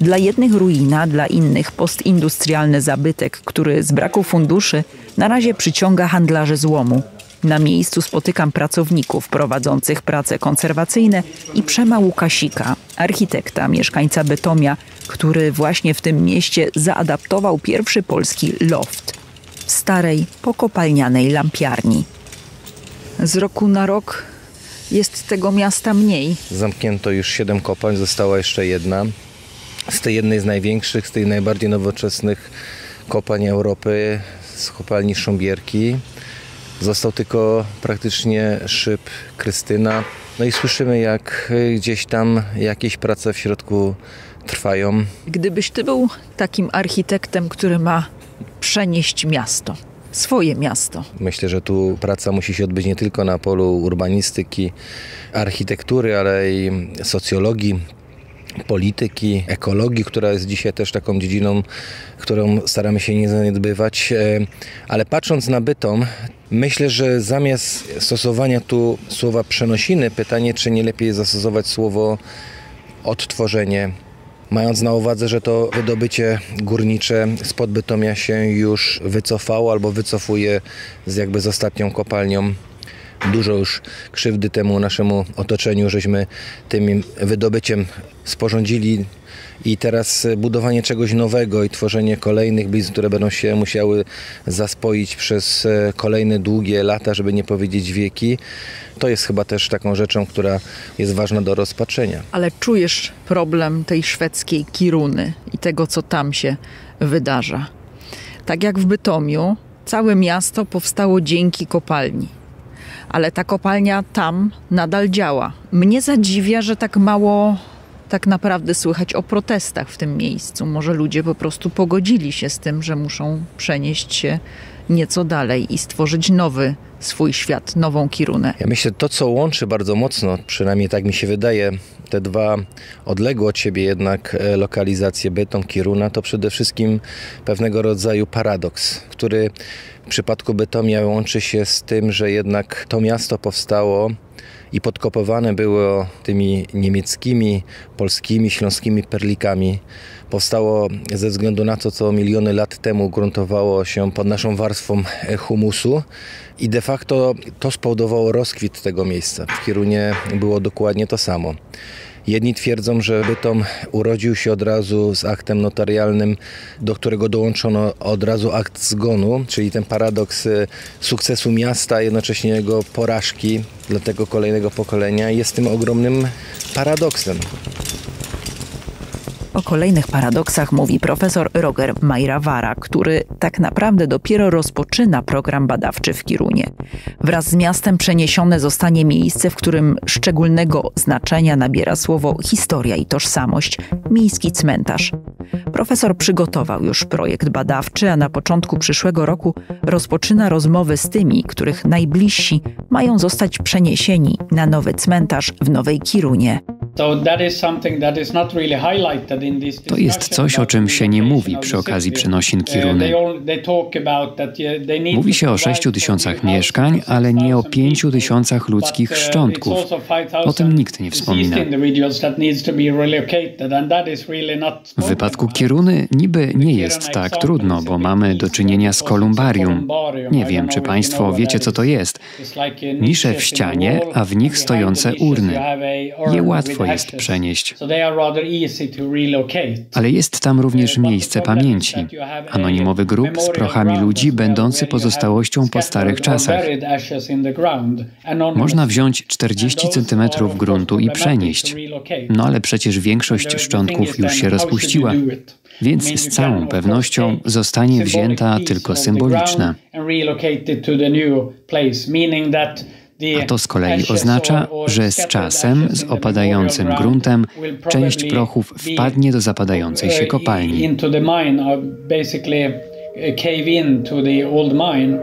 Dla jednych ruina, dla innych postindustrialny zabytek, który z braku funduszy na razie przyciąga handlarzy złomu. Na miejscu spotykam pracowników prowadzących prace konserwacyjne i Przema Łukasika, architekta, mieszkańca Bytomia, który właśnie w tym mieście zaadaptował pierwszy polski loft w starej, pokopalnianej lampiarni. Z roku na rok jest tego miasta mniej. Zamknięto już siedem kopalń, została jeszcze jedna z tej jednej z największych, z tej najbardziej nowoczesnych kopalń Europy, z kopalni Szumbierki. Został tylko praktycznie szyb Krystyna. No i słyszymy, jak y, gdzieś tam jakieś prace w środku trwają. Gdybyś ty był takim architektem, który ma przenieść miasto, swoje miasto. Myślę, że tu praca musi się odbyć nie tylko na polu urbanistyki, architektury, ale i socjologii, polityki, ekologii, która jest dzisiaj też taką dziedziną, którą staramy się nie zaniedbywać. E, ale patrząc na Bytom, myślę, że zamiast stosowania tu słowa przenosiny, pytanie, czy nie lepiej zastosować słowo odtworzenie, mając na uwadze, że to wydobycie górnicze spod Bytomia się już wycofało albo wycofuje z jakby z ostatnią kopalnią dużo już krzywdy temu naszemu otoczeniu, żeśmy tym wydobyciem sporządzili i teraz budowanie czegoś nowego i tworzenie kolejnych blizn, które będą się musiały zaspoić przez e, kolejne długie lata, żeby nie powiedzieć wieki, to jest chyba też taką rzeczą, która jest ważna do rozpatrzenia. Ale czujesz problem tej szwedzkiej Kiruny i tego, co tam się wydarza. Tak jak w Bytomiu, całe miasto powstało dzięki kopalni ale ta kopalnia tam nadal działa. Mnie zadziwia, że tak mało tak naprawdę słychać o protestach w tym miejscu. Może ludzie po prostu pogodzili się z tym, że muszą przenieść się nieco dalej i stworzyć nowy swój świat, nową kierunę. Ja myślę, to co łączy bardzo mocno, przynajmniej tak mi się wydaje, te dwa odległe od siebie jednak e, lokalizacje Bytom, Kiruna, to przede wszystkim pewnego rodzaju paradoks, który w przypadku Bytomia łączy się z tym, że jednak to miasto powstało i podkopowane było tymi niemieckimi, polskimi, śląskimi perlikami Powstało ze względu na to, co miliony lat temu gruntowało się pod naszą warstwą humusu i de facto to spowodowało rozkwit tego miejsca. W Kierunie było dokładnie to samo. Jedni twierdzą, że Bytom urodził się od razu z aktem notarialnym, do którego dołączono od razu akt zgonu, czyli ten paradoks y, sukcesu miasta, jednocześnie jego porażki dla tego kolejnego pokolenia jest tym ogromnym paradoksem. O kolejnych paradoksach mówi profesor Roger Majrawara, który tak naprawdę dopiero rozpoczyna program badawczy w Kirunie. Wraz z miastem przeniesione zostanie miejsce, w którym szczególnego znaczenia nabiera słowo historia i tożsamość miejski cmentarz. Profesor przygotował już projekt badawczy, a na początku przyszłego roku rozpoczyna rozmowy z tymi, których najbliżsi mają zostać przeniesieni na nowy cmentarz w Nowej Kirunie. So that is something that is not really highlighted to jest coś, o czym się nie mówi przy okazji przenosin Kiruny. Mówi się o 6 tysiącach mieszkań, ale nie o 5 tysiącach ludzkich uh, szczątków. O tym nikt nie wspomina. W wypadku Kiruny niby nie jest tak trudno, bo mamy do czynienia z kolumbarium. Nie wiem, czy Państwo wiecie, co to jest. Nisze w ścianie, a w nich stojące urny. Je łatwo jest przenieść. Ale jest tam również miejsce pamięci, anonimowy grób z prochami ludzi będący pozostałością po starych czasach. Można wziąć 40 cm gruntu i przenieść, no ale przecież większość szczątków już się rozpuściła, więc z całą pewnością zostanie wzięta tylko symboliczna. A to z kolei oznacza, że z czasem, z opadającym gruntem, część prochów wpadnie do zapadającej się uh, kopalni. Uh, uh,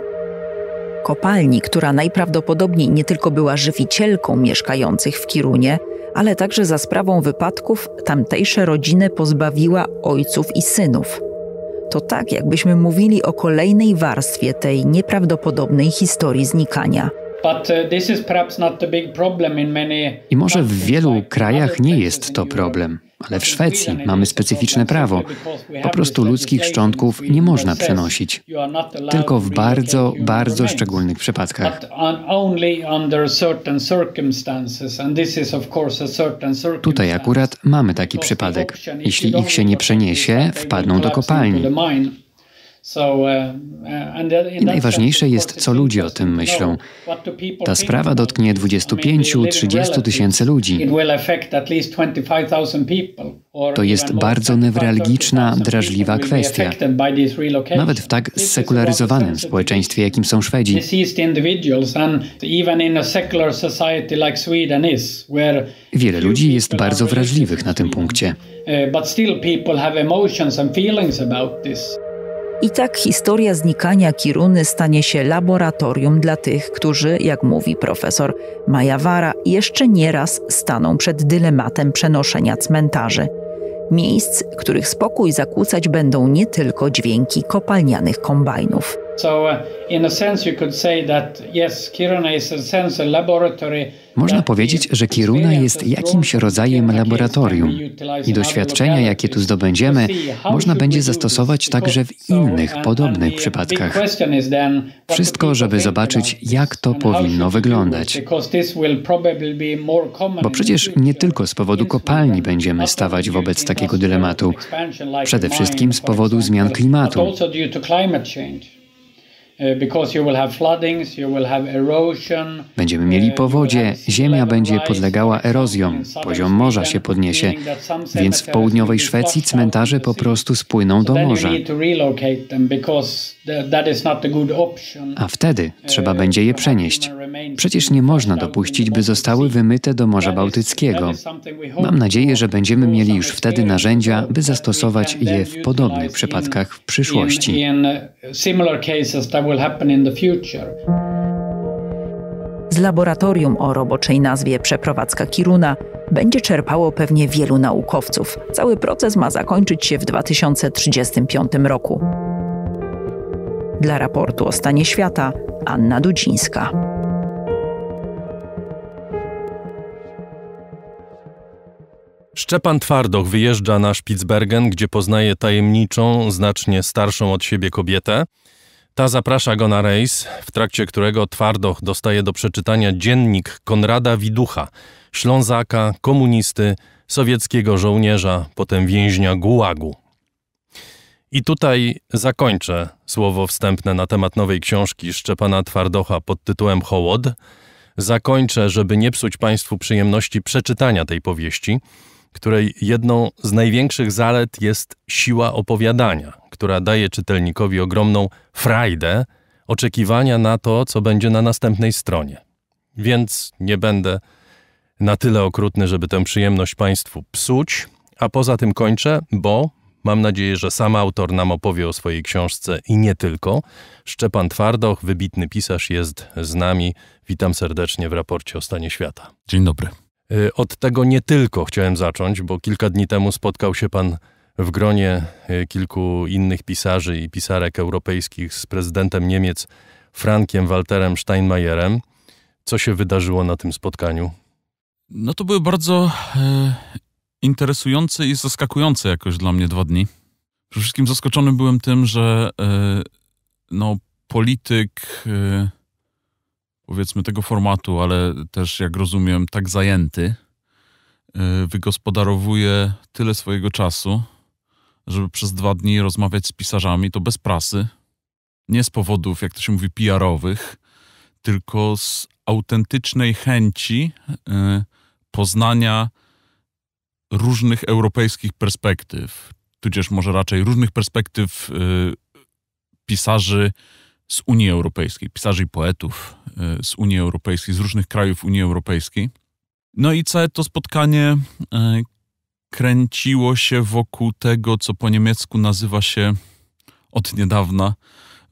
kopalni, która najprawdopodobniej nie tylko była żywicielką mieszkających w Kirunie, ale także za sprawą wypadków tamtejsze rodziny pozbawiła ojców i synów. To tak, jakbyśmy mówili o kolejnej warstwie tej nieprawdopodobnej historii znikania. Uh, I może w wielu krajach nie jest to problem, ale w Szwecji mamy specyficzne prawo. Po prostu ludzkich szczątków nie można przenosić, tylko w bardzo, bardzo szczególnych przypadkach. Tutaj akurat mamy taki przypadek. Jeśli ich się nie przeniesie, wpadną do kopalni. Uh, uh, uh, I najważniejsze jest, co ludzie o tym myślą. Ta sprawa dotknie 25-30 tysięcy ludzi. To jest bardzo newralgiczna, drażliwa kwestia. Nawet w tak sekularyzowanym społeczeństwie, jakim są Szwedzi. Wiele ludzi jest bardzo wrażliwych na tym punkcie. Ale still ludzie mają emocje i feelings about this. I tak historia znikania Kiruny stanie się laboratorium dla tych, którzy, jak mówi profesor Majawara, jeszcze nieraz staną przed dylematem przenoszenia cmentarzy. Miejsc, których spokój zakłócać będą nie tylko dźwięki kopalnianych kombajnów. Można powiedzieć, że Kiruna jest jakimś rodzajem laboratorium i doświadczenia, jakie tu zdobędziemy, można będzie zastosować także w innych podobnych przypadkach. Wszystko, żeby zobaczyć, jak to powinno wyglądać. Bo przecież nie tylko z powodu kopalni będziemy stawać wobec takiego dylematu, przede wszystkim z powodu zmian klimatu. Będziemy mieli e, powodzie, ziemia będzie podlegała erozjom, poziom morza się podniesie, więc w południowej Szwecji cmentarze po prostu spłyną do morza. A wtedy trzeba e, będzie je przenieść. Przecież nie można dopuścić, by zostały wymyte do Morza Bałtyckiego. Mam nadzieję, że będziemy mieli już wtedy narzędzia, by zastosować je w podobnych przypadkach w przyszłości. Uh, Z laboratorium o roboczej nazwie Przeprowadzka Kiruna będzie czerpało pewnie wielu naukowców. Cały proces ma zakończyć się w 2035 roku. Dla raportu o stanie świata Anna Dudzińska. Szczepan Twardoch wyjeżdża na Spitsbergen, gdzie poznaje tajemniczą, znacznie starszą od siebie kobietę. Ta zaprasza go na rejs, w trakcie którego Twardoch dostaje do przeczytania dziennik Konrada Widucha, Ślązaka, komunisty, sowieckiego żołnierza, potem więźnia Gułagu. I tutaj zakończę słowo wstępne na temat nowej książki Szczepana Twardocha pod tytułem Hołod. Zakończę, żeby nie psuć Państwu przyjemności przeczytania tej powieści, której jedną z największych zalet jest siła opowiadania, która daje czytelnikowi ogromną frajdę oczekiwania na to, co będzie na następnej stronie. Więc nie będę na tyle okrutny, żeby tę przyjemność Państwu psuć, a poza tym kończę, bo Mam nadzieję, że sam autor nam opowie o swojej książce i nie tylko. Szczepan Twardoch, wybitny pisarz, jest z nami. Witam serdecznie w raporcie o stanie świata. Dzień dobry. Y, od tego nie tylko chciałem zacząć, bo kilka dni temu spotkał się pan w gronie y, kilku innych pisarzy i pisarek europejskich z prezydentem Niemiec Frankiem Walterem Steinmeierem. Co się wydarzyło na tym spotkaniu? No to były bardzo y, interesujące i zaskakujące jakoś dla mnie dwa dni. Przede wszystkim zaskoczony byłem tym, że e, no, polityk e, powiedzmy tego formatu, ale też jak rozumiem tak zajęty, e, wygospodarowuje tyle swojego czasu, żeby przez dwa dni rozmawiać z pisarzami, to bez prasy, nie z powodów, jak to się mówi, PR-owych, tylko z autentycznej chęci poznania różnych europejskich perspektyw, tudzież może raczej różnych perspektyw y, pisarzy z Unii Europejskiej, pisarzy i poetów y, z Unii Europejskiej, z różnych krajów Unii Europejskiej. No i całe to spotkanie y, kręciło się wokół tego, co po niemiecku nazywa się od niedawna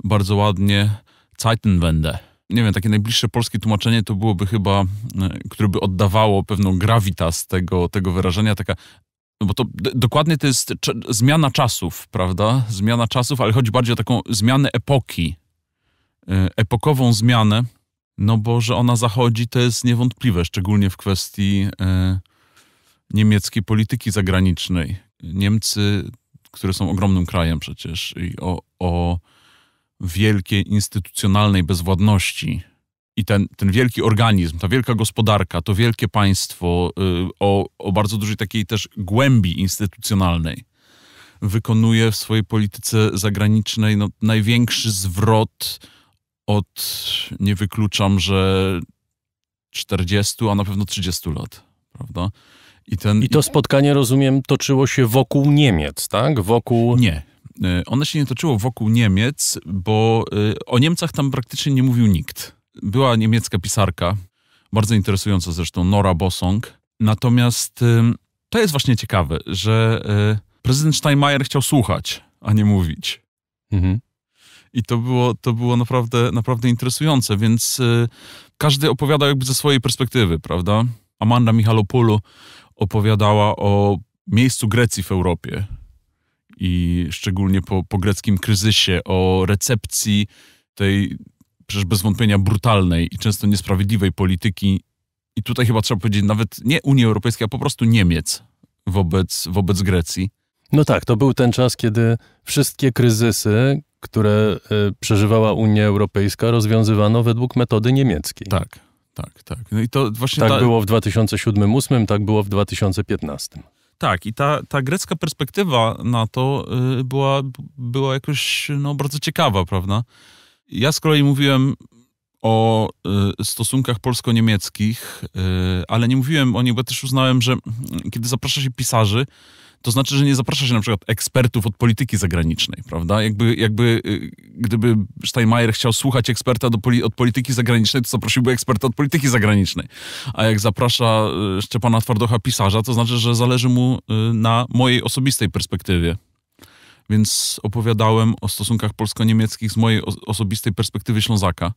bardzo ładnie Zeitenwende nie wiem, takie najbliższe polskie tłumaczenie to byłoby chyba, e, które by oddawało pewną gravitas tego, tego wyrażenia, taka no bo to dokładnie to jest zmiana czasów, prawda? Zmiana czasów, ale chodzi bardziej o taką zmianę epoki, e, epokową zmianę, no bo że ona zachodzi, to jest niewątpliwe, szczególnie w kwestii e, niemieckiej polityki zagranicznej. Niemcy, które są ogromnym krajem przecież i o, o wielkiej instytucjonalnej bezwładności i ten, ten wielki organizm, ta wielka gospodarka, to wielkie państwo y, o, o bardzo dużej takiej też głębi instytucjonalnej wykonuje w swojej polityce zagranicznej no, największy zwrot od, nie wykluczam, że 40, a na pewno 30 lat, prawda? I, ten, I to i... spotkanie, rozumiem, toczyło się wokół Niemiec, tak? Wokół... Nie, E, ono się nie toczyło wokół Niemiec, bo e, o Niemcach tam praktycznie nie mówił nikt. Była niemiecka pisarka, bardzo interesująca zresztą, Nora Bosong. Natomiast e, to jest właśnie ciekawe, że prezydent Steinmeier chciał słuchać, a nie mówić. Mhm. I to było, to było naprawdę, naprawdę interesujące, więc każdy opowiadał jakby ze swojej perspektywy, prawda? Amanda Michalopoulou opowiadała o miejscu Grecji w Europie, i szczególnie po, po greckim kryzysie, o recepcji tej przecież bez wątpienia brutalnej i często niesprawiedliwej polityki. I tutaj chyba trzeba powiedzieć nawet nie Unii Europejskiej, a po prostu Niemiec wobec, wobec Grecji. No tak, to był ten czas, kiedy wszystkie kryzysy, które e, przeżywała Unia Europejska, rozwiązywano według metody niemieckiej. Tak, tak, tak. No i to właśnie tak ta... było w 2007-2008, tak było w 2015. Tak, i ta, ta grecka perspektywa na to y, była, była jakoś no, bardzo ciekawa, prawda? Ja z kolei mówiłem o y, stosunkach polsko-niemieckich, y, ale nie mówiłem o nich, bo też uznałem, że mm, kiedy zaprasza się pisarzy, to znaczy, że nie zaprasza się na przykład ekspertów od polityki zagranicznej, prawda? Jakby, jakby y, gdyby Steinmeier chciał słuchać eksperta do poli od polityki zagranicznej, to zaprosiłby eksperta od polityki zagranicznej. A jak zaprasza y, Szczepana Twardocha pisarza, to znaczy, że zależy mu y, na mojej osobistej perspektywie więc opowiadałem o stosunkach polsko-niemieckich z mojej osobistej perspektywy Ślązaka,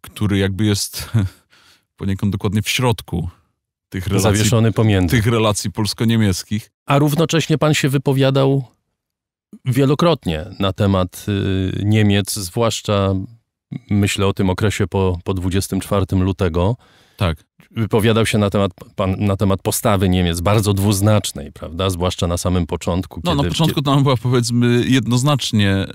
który jakby jest poniekąd dokładnie w środku tych relacji, tych relacji polsko-niemieckich. A równocześnie pan się wypowiadał wielokrotnie na temat y, Niemiec, zwłaszcza myślę o tym okresie po, po 24 lutego. Tak. Wypowiadał się na temat, pan, na temat postawy Niemiec, bardzo dwuznacznej, prawda? Zwłaszcza na samym początku. No, kiedy, na początku kiedy... tam była powiedzmy jednoznacznie y,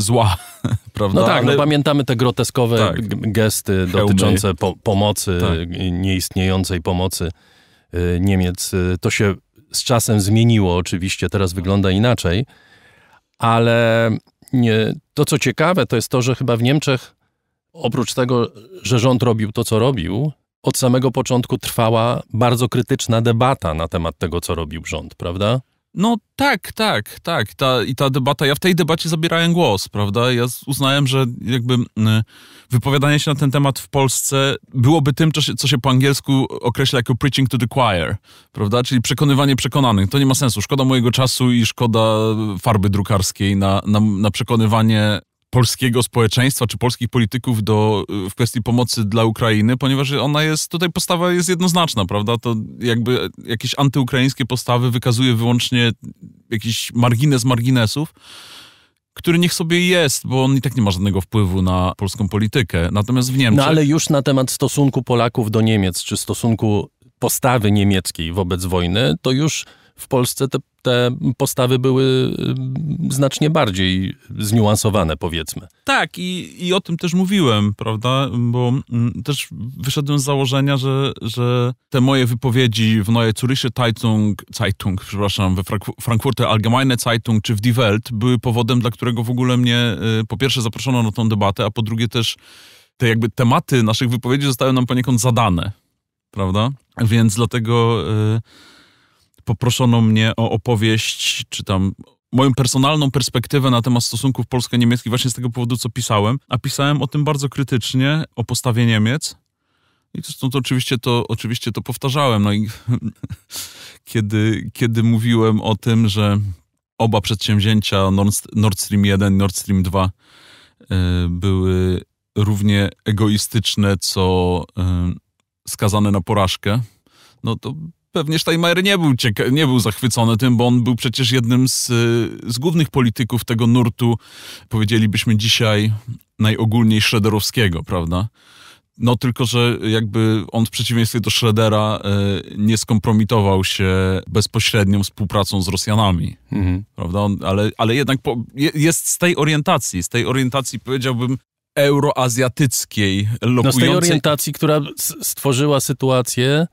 zła, prawda? No tak, no Ale... no pamiętamy te groteskowe tak. gesty Hełmy. dotyczące po, pomocy, tak. nieistniejącej pomocy y, Niemiec. Y, to się z czasem zmieniło, oczywiście teraz wygląda inaczej, ale nie, to co ciekawe, to jest to, że chyba w Niemczech, oprócz tego, że rząd robił to, co robił, od samego początku trwała bardzo krytyczna debata na temat tego, co robił rząd, prawda? No tak, tak, tak. Ta, I ta debata, ja w tej debacie zabierałem głos, prawda? Ja uznałem, że jakby y, wypowiadanie się na ten temat w Polsce byłoby tym, co się, co się po angielsku określa jako preaching to the choir, prawda? Czyli przekonywanie przekonanych. To nie ma sensu. Szkoda mojego czasu i szkoda farby drukarskiej na, na, na przekonywanie polskiego społeczeństwa czy polskich polityków do, y, w kwestii pomocy dla Ukrainy, ponieważ ona jest, tutaj postawa jest jednoznaczna, prawda? To jakby jakieś antyukraińskie postawy wykazuje wyłącznie jakiś margines marginesów, który niech sobie jest, bo on i tak nie ma żadnego wpływu na polską politykę. Natomiast w Niemczech... No ale już na temat stosunku Polaków do Niemiec, czy stosunku postawy niemieckiej wobec wojny, to już w Polsce te, te postawy były mm, znacznie bardziej zniuansowane, powiedzmy. Tak, i, i o tym też mówiłem, prawda? Bo mm, też wyszedłem z założenia, że, że te moje wypowiedzi w Neue Zürcher Zeitung, Zeitung, przepraszam, we Frankfurter Allgemeine Zeitung czy w Die Welt były powodem, dla którego w ogóle mnie y, po pierwsze zaproszono na tą debatę, a po drugie też te jakby tematy naszych wypowiedzi zostały nam poniekąd zadane, prawda? Więc dlatego... Y, poproszono mnie o opowieść, czy tam moją personalną perspektywę na temat stosunków polsko-niemieckich właśnie z tego powodu, co pisałem. A pisałem o tym bardzo krytycznie, o postawie Niemiec. I zresztą to oczywiście to, oczywiście to powtarzałem. No i kiedy, kiedy mówiłem o tym, że oba przedsięwzięcia Nord Stream 1 i Nord Stream 2 e, były równie egoistyczne, co e, skazane na porażkę, no to pewnie Steinmeier nie był, cieka- nie był zachwycony tym, bo on był przecież jednym z, y, z głównych polityków tego nurtu, powiedzielibyśmy dzisiaj najogólniej Schroederowskiego, prawda? No tylko, że jakby on w przeciwieństwie do Schroedera y, nie skompromitował się bezpośrednią współpracą z Rosjanami, mhm. prawda? ale, ale jednak po, jest z tej orientacji, z tej orientacji powiedziałbym euroazjatyckiej, lokującej... No z tej orientacji, która stworzyła sytuację,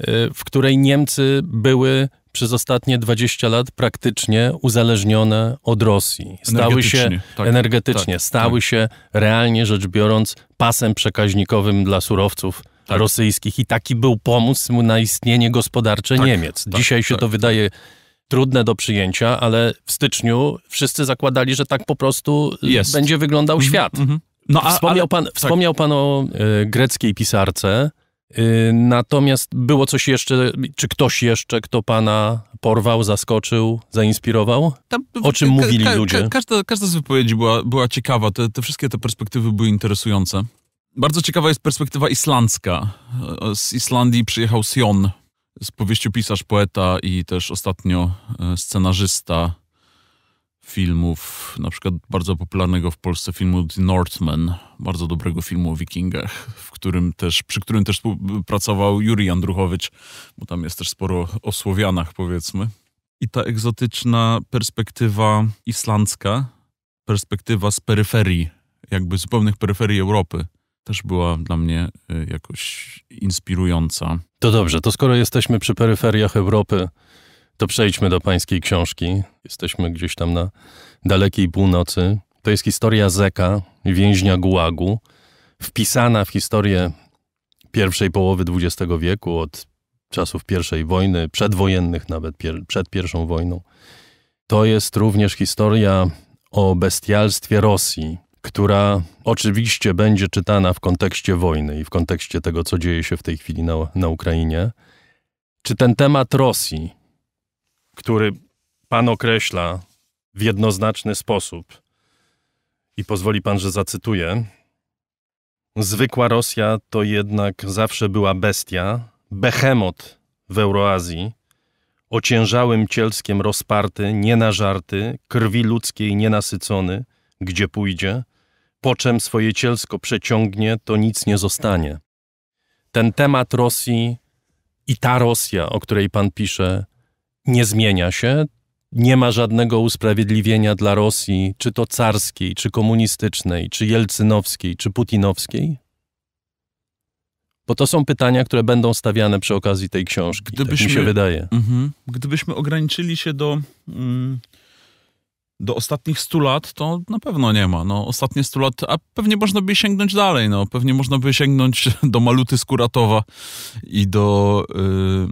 Y, w której Niemcy były przez ostatnie 20 lat praktycznie uzależnione od Rosji. Stały się tak, energetycznie, tak, stały tak. się realnie rzecz biorąc pasem przekaźnikowym dla surowców tak. rosyjskich i taki był pomysł na istnienie gospodarcze tak, Niemiec. Tak, Dzisiaj się to wydaje trudne do przyjęcia, ale w styczniu wszyscy zakładali, że tak po prostu Jest. będzie wyglądał mhm, świat. Mm -hmm. No, a, wspomniał, ale, pan, pan o y, greckiej pisarce, Y, natomiast było coś jeszcze, czy ktoś jeszcze, kto pana porwał, zaskoczył, zainspirował? Tam, o czym mówili ka ka ludzie? Każda, każda z wypowiedzi była, była ciekawa. Te, te wszystkie te perspektywy były interesujące. Bardzo ciekawa jest perspektywa islandzka. Z Islandii przyjechał Sion, z pisarz, poeta i też ostatnio e, scenarzysta filmów, na przykład bardzo popularnego w Polsce filmu The Northman, bardzo dobrego filmu o wikingach, w którym też, przy którym też pracował Juri Andruchowicz, bo tam jest też sporo o Słowianach, powiedzmy. I ta egzotyczna perspektywa islandzka, perspektywa z peryferii, jakby zupełnych peryferii Europy, też była dla mnie y, jakoś inspirująca. To dobrze, to skoro jesteśmy przy peryferiach Europy, to przejdźmy do pańskiej książki. Jesteśmy gdzieś tam na dalekiej północy. To jest historia Zeka, więźnia Gułagu, wpisana w historię pierwszej połowy XX wieku, od czasów pierwszej wojny, przedwojennych nawet, pier, przed pierwszą wojną. To jest również historia o bestialstwie Rosji, która oczywiście będzie czytana w kontekście wojny i w kontekście tego, co dzieje się w tej chwili na, na Ukrainie. Czy ten temat Rosji który Pan określa w jednoznaczny sposób, i pozwoli Pan, że zacytuję, zwykła Rosja to jednak zawsze była bestia, behemot w Euroazji, ociężałym cielskiem rozparty, nie na żarty, krwi ludzkiej nienasycony, gdzie pójdzie, po czym swoje cielsko przeciągnie, to nic nie zostanie. Ten temat Rosji i ta Rosja, o której Pan pisze, nie zmienia się. Nie ma żadnego usprawiedliwienia dla Rosji, czy to carskiej, czy komunistycznej, czy jelcynowskiej, czy putinowskiej? Bo to są pytania, które będą stawiane przy okazji tej książki. Gdybyśmy, tak mi się wydaje. Mm-hmm. Gdybyśmy ograniczyli się do, mm, do ostatnich 100 lat, to na pewno nie ma. No, ostatnie 100 lat, a pewnie można by sięgnąć dalej. No. Pewnie można by sięgnąć do Maluty Skuratowa i do. Yy,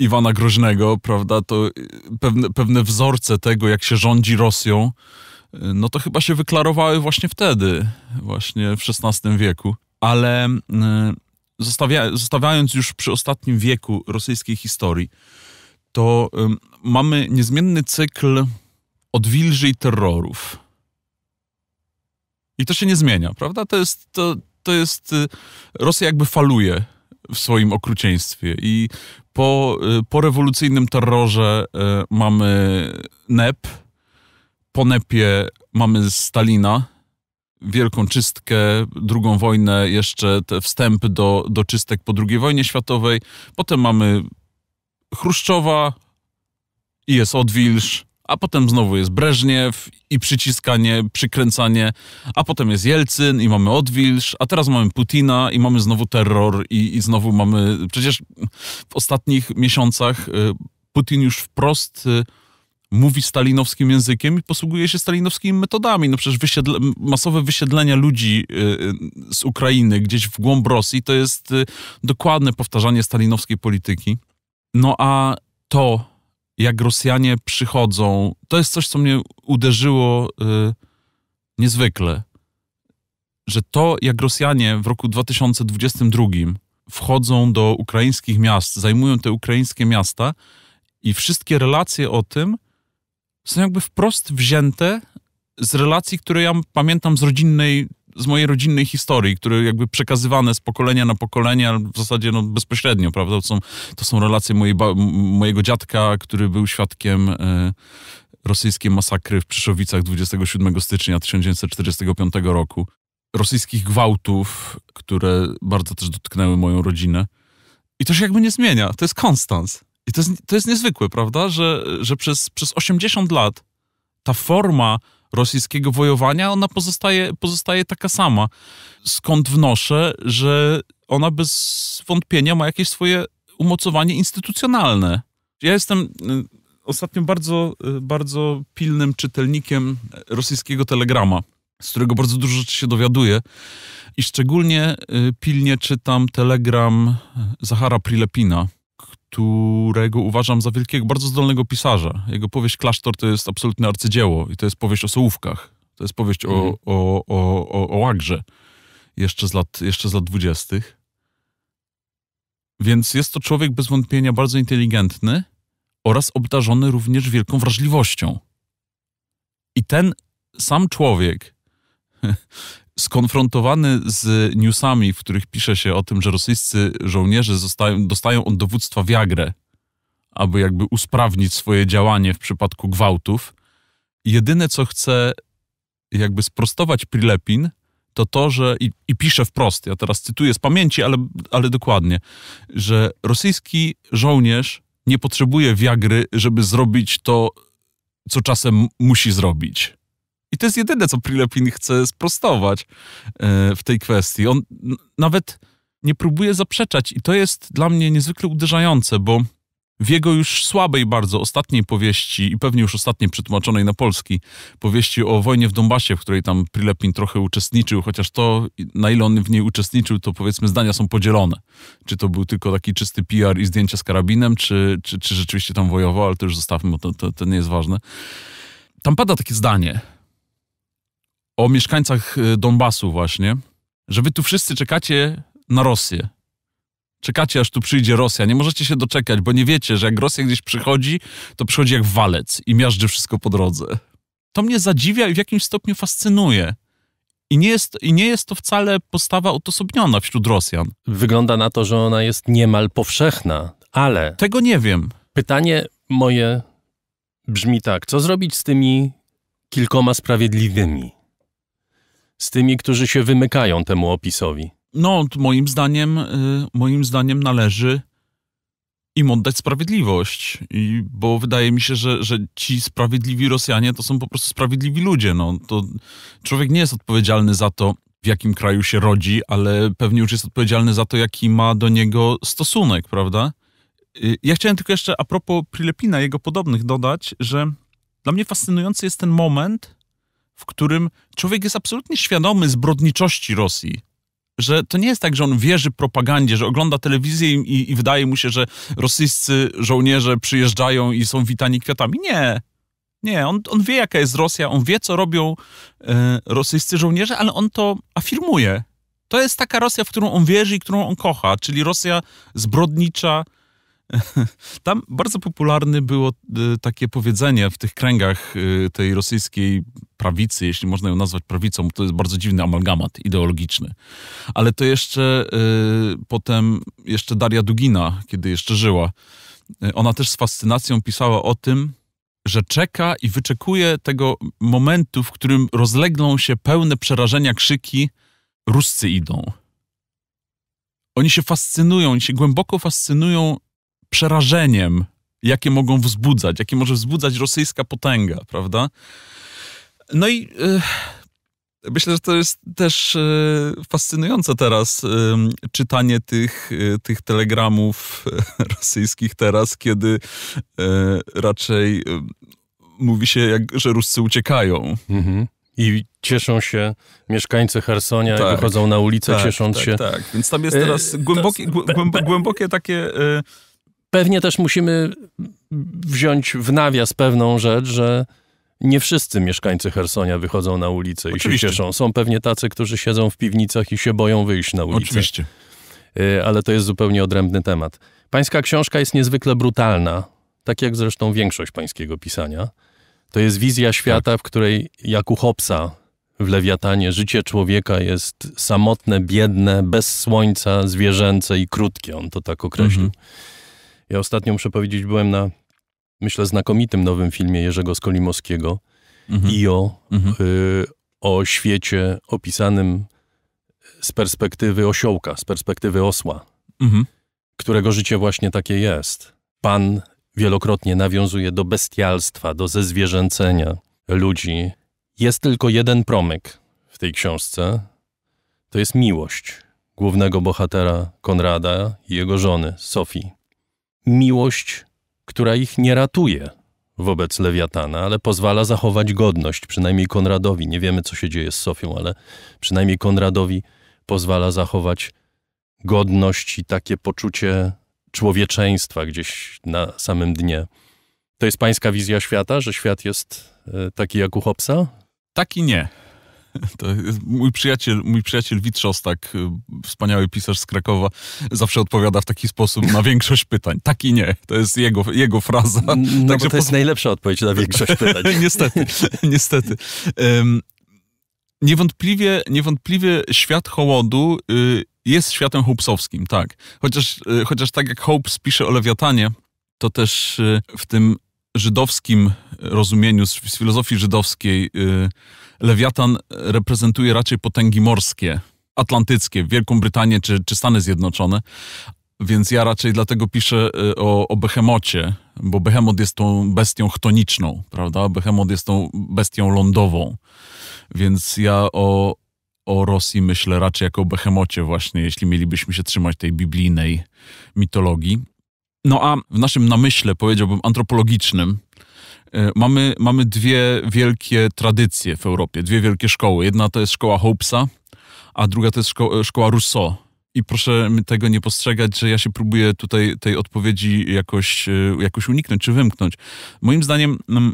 Iwana Groźnego, prawda, to y, pewne, pewne wzorce tego, jak się rządzi Rosją, y, no to chyba się wyklarowały właśnie wtedy, właśnie w XVI wieku. Ale y, zostawia, zostawiając już przy ostatnim wieku rosyjskiej historii, to mamy niezmienny cykl odwilży i terrorów. I to się nie zmienia, prawda? To jest, to, to jest Rosja jakby faluje w swoim okrucieństwie. I po, y, po rewolucyjnym terrorze y, mamy NEP, po NEPie mamy Stalina, wielką czystkę, drugą wojnę, jeszcze wstęp do, do czystek po II wojnie światowej. Potem mamy Chruszczowa i jest odwilż a potem znowu jest Breżniew i przyciskanie, przykręcanie, a potem jest Jelcyn i mamy odwilż, a teraz mamy Putina i mamy znowu terror i, i znowu mamy... Przecież w ostatnich miesiącach y, Putin już wprost y, mówi stalinowskim językiem i posługuje się stalinowskimi metodami. No przecież wysiedle, masowe wysiedlenia ludzi y, z Ukrainy gdzieś w głąb Rosji to jest dokładne powtarzanie stalinowskiej polityki. No a to, jak Rosjanie przychodzą. To jest coś, co mnie uderzyło y, niezwykle. Że to, jak Rosjanie w roku 2022 wchodzą do ukraińskich miast, zajmują te ukraińskie miasta i wszystkie relacje o tym są jakby wprost wzięte z relacji, które ja pamiętam z rodzinnej z mojej rodzinnej historii, które jakby przekazywane z pokolenia na pokolenie, ale w zasadzie no, bezpośrednio, prawda? To są, to są relacje mojej, mojego dziadka, który był świadkiem e, rosyjskiej masakry w Przyszowicach 27 stycznia 1945 roku. Rosyjskich gwałtów, które bardzo też dotknęły moją rodzinę. I to się jakby nie zmienia. To jest konstans. I to jest, to jest niezwykłe, prawda? Że, że przez, przez 80 lat ta forma rosyjskiego wojowania, ona pozostaje, pozostaje taka sama. Skąd wnoszę, że ona bez wątpienia ma jakieś swoje umocowanie instytucjonalne. Ja jestem y, ostatnio bardzo, y, bardzo pilnym czytelnikiem rosyjskiego telegrama, z którego bardzo dużo rzeczy się dowiaduję. I szczególnie y, pilnie czytam telegram Zachara Prilepina, którego uważam za wielkiego, bardzo zdolnego pisarza. Jego powieść Klasztor to jest absolutne arcydzieło i to jest powieść o sołówkach. To jest powieść mhm. o, o, o, o, o łagrze jeszcze z lat, jeszcze z lat dwudziestych. Więc jest to człowiek bez wątpienia bardzo inteligentny oraz obdarzony również wielką wrażliwością. I ten sam człowiek skonfrontowany z newsami, w których pisze się o tym, że rosyjscy żołnierze zostają, dostają od dowództwa wiagrę, aby jakby usprawnić swoje działanie w przypadku gwałtów, jedyne co chce jakby sprostować Prilepin, to to, że i, i pisze wprost, ja teraz cytuję z pamięci, ale, ale dokładnie, że rosyjski żołnierz nie potrzebuje wiagry, żeby zrobić to, co czasem musi zrobić. I to jest jedyne, co Prilepin chce sprostować e, w tej kwestii. On nawet nie próbuje zaprzeczać i to jest dla mnie niezwykle uderzające, bo w jego już słabej bardzo ostatniej powieści i pewnie już ostatniej przetłumaczonej na polski powieści o wojnie w Donbasie, w której tam Prilepin trochę uczestniczył, chociaż to, na ile on w niej uczestniczył, to powiedzmy zdania są podzielone. Czy to był tylko taki czysty PR i zdjęcia z karabinem, czy, czy, czy rzeczywiście tam wojował, ale to już zostawmy, bo to, to, to nie jest ważne. Tam pada takie zdanie, o mieszkańcach e, Donbasu właśnie, że wy tu wszyscy czekacie na Rosję. Czekacie, aż tu przyjdzie Rosja. Nie możecie się doczekać, bo nie wiecie, że jak Rosja gdzieś przychodzi, to przychodzi jak walec i miażdży wszystko po drodze. To mnie zadziwia i w jakimś stopniu fascynuje. I nie, jest, I nie jest to wcale postawa odosobniona wśród Rosjan. Wygląda na to, że ona jest niemal powszechna, ale. Tego nie wiem. Pytanie moje brzmi tak: co zrobić z tymi kilkoma sprawiedliwymi? z tymi, którzy się wymykają temu opisowi? No, moim zdaniem, y, moim zdaniem należy im oddać sprawiedliwość, I, bo wydaje mi się, że, że ci sprawiedliwi Rosjanie to są po prostu sprawiedliwi ludzie. No, to człowiek nie jest odpowiedzialny za to, w jakim kraju się rodzi, ale pewnie już jest odpowiedzialny za to, jaki ma do niego stosunek, prawda? Y, ja chciałem tylko jeszcze a propos Prilepina, jego podobnych dodać, że dla mnie fascynujący jest ten moment, w którym człowiek jest absolutnie świadomy zbrodniczości Rosji. Że to nie jest tak, że on wierzy propagandzie, że ogląda telewizję i, i wydaje mu się, że rosyjscy żołnierze przyjeżdżają i są witani kwiatami. Nie. Nie, on, on wie, jaka jest Rosja, on wie, co robią e, rosyjscy żołnierze, ale on to afirmuje. To jest taka Rosja, w którą on wierzy i którą on kocha, czyli Rosja zbrodnicza, Tam bardzo popularne było e, takie powiedzenie w tych kręgach e, tej rosyjskiej prawicy, jeśli można ją nazwać prawicą, to jest bardzo dziwny amalgamat ideologiczny. Ale to jeszcze e, potem, jeszcze Daria Dugina, kiedy jeszcze żyła, ona też z fascynacją pisała o tym, że czeka i wyczekuje tego momentu, w którym rozlegną się pełne przerażenia krzyki Ruscy idą. Oni się fascynują, oni się głęboko fascynują przerażeniem, jakie mogą wzbudzać, jakie może wzbudzać rosyjska potęga, prawda? No i e, myślę, że to jest też e, fascynujące teraz e, czytanie tych, tych telegramów rosyjskich teraz, kiedy raczej mówi się, jak, że Ruscy uciekają. Mhm. I cieszą się mieszkańcy Hersonia, tak, wychodzą na ulicę, tak, ciesząc tak, się. Tak, więc tam jest teraz głębokie, głębokie takie Pewnie też musimy wziąć w nawias pewną rzecz, że nie wszyscy mieszkańcy Hersonia wychodzą na ulicę Oczywiście. i się cieszą. Są pewnie tacy, którzy siedzą w piwnicach i się boją wyjść na ulicę. Oczywiście. Y, ale to jest zupełnie odrębny temat. Pańska książka jest niezwykle brutalna, tak jak zresztą większość pańskiego pisania. To jest wizja tak. świata, tak. w której jak u Hobsa w Lewiatanie życie człowieka jest samotne, biedne, bez słońca, zwierzęce i krótkie. On to tak określił. Mhm. Ja ostatnią przepowiedzieć byłem na, myślę, znakomitym nowym filmie Jerzego Skolimowskiego, mhm. IO, mhm. Y, o świecie opisanym z perspektywy osiołka, z perspektywy osła, mhm. którego życie właśnie takie jest. Pan wielokrotnie nawiązuje do bestialstwa, do zezwierzęcenia ludzi. Jest tylko jeden promyk w tej książce. To jest miłość głównego bohatera Konrada i jego żony, Sofii miłość, która ich nie ratuje wobec Lewiatana, ale pozwala zachować godność, przynajmniej Konradowi. Nie wiemy, co się dzieje z Sofią, ale przynajmniej Konradowi pozwala zachować godność i takie poczucie człowieczeństwa gdzieś na samym dnie. To jest pańska wizja świata, że świat jest e, taki jak u Hobsa? Taki nie. To jest mój przyjaciel, mój przyjaciel Witrzostak, y, wspaniały pisarz z Krakowa, zawsze odpowiada w taki sposób na większość pytań. Tak i nie. To jest jego, jego fraza. No Także to jest po... najlepsza odpowiedź na większość pytań. niestety, niestety. Um, niewątpliwie, niewątpliwie świat hołodu y, jest światem hołpsowskim, tak. Chociaż, y, chociaż tak jak Hopes pisze o Lewiatanie, to też y, w tym żydowskim rozumieniu, z filozofii żydowskiej, y, lewiatan reprezentuje raczej potęgi morskie, atlantyckie, Wielką Brytanię czy, czy Stany Zjednoczone. Więc ja raczej dlatego piszę y, o, o behemocie, bo behemot jest tą bestią chtoniczną, prawda? Behemot jest tą bestią lądową. Więc ja o, o Rosji myślę raczej jako o behemocie właśnie, jeśli mielibyśmy się trzymać tej biblijnej mitologii. No a w naszym namyśle, powiedziałbym, antropologicznym, e, mamy, mamy dwie wielkie tradycje w Europie, dwie wielkie szkoły. Jedna to jest szkoła Hopesa, a druga to jest szko szkoła Rousseau. I proszę tego nie postrzegać, że ja się próbuję tutaj tej odpowiedzi jakoś, e, jakoś uniknąć czy wymknąć. Moim zdaniem, mm,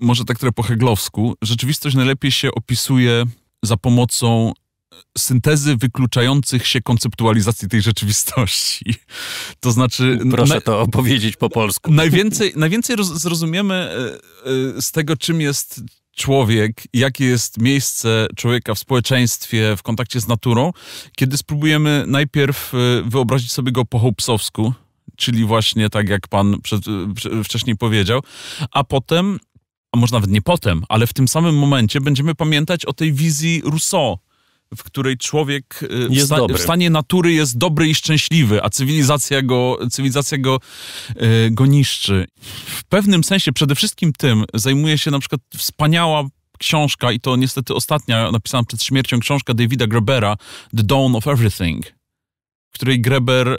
może tak trochę po heglowsku, rzeczywistość najlepiej się opisuje za pomocą syntezy wykluczających się konceptualizacji tej rzeczywistości. To znaczy... Proszę to opowiedzieć po polsku. Najwięcej, najwięcej zrozumiemy e, e, z tego, czym jest człowiek, jakie jest miejsce człowieka w społeczeństwie, w kontakcie z naturą, kiedy spróbujemy najpierw e, wyobrazić sobie go po hołpsowsku, czyli właśnie tak jak pan przed, wcześniej powiedział, a potem, a może nawet nie potem, ale w tym samym momencie będziemy pamiętać o tej wizji Rousseau, w której człowiek y, w, sta dobry. w, stanie natury jest dobry i szczęśliwy, a cywilizacja go, cywilizacja go, y, go niszczy. W pewnym sensie przede wszystkim tym zajmuje się na przykład wspaniała książka, i to niestety ostatnia napisana przed śmiercią książka Davida Grebera, The Dawn of Everything, w której Greber y,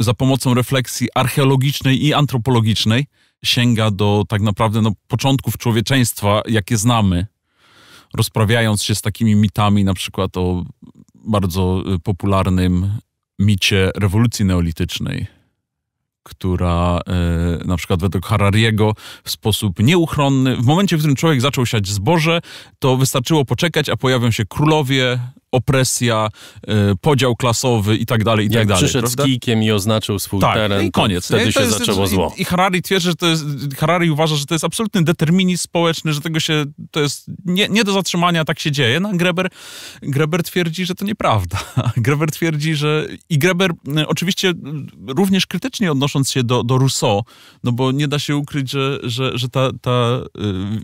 za pomocą refleksji archeologicznej i antropologicznej sięga do tak naprawdę no, początków człowieczeństwa, jakie znamy rozprawiając się z takimi mitami, na przykład o bardzo y, popularnym micie rewolucji neolitycznej, która y, na przykład według Harariego w sposób nieuchronny, w momencie, w którym człowiek zaczął siać zboże, to wystarczyło poczekać, a pojawią się królowie, opresja, y, podział klasowy i tak dalej, i tak Jak tak dalej. przyszedł prawda? z kijkiem i oznaczył swój tak, teren, i koniec. Wtedy się jest, zaczęło zło. I, I Harari twierdzi, że to jest, Harari uważa, że to jest absolutny determinizm społeczny, że tego się, to jest nie, nie do zatrzymania, tak się dzieje. No, Greber, Greber twierdzi, że to nieprawda. Greber twierdzi, że i Greber y, oczywiście y, również krytycznie odnosząc się do, do Rousseau, no bo nie da się ukryć, że, że, że ta, ta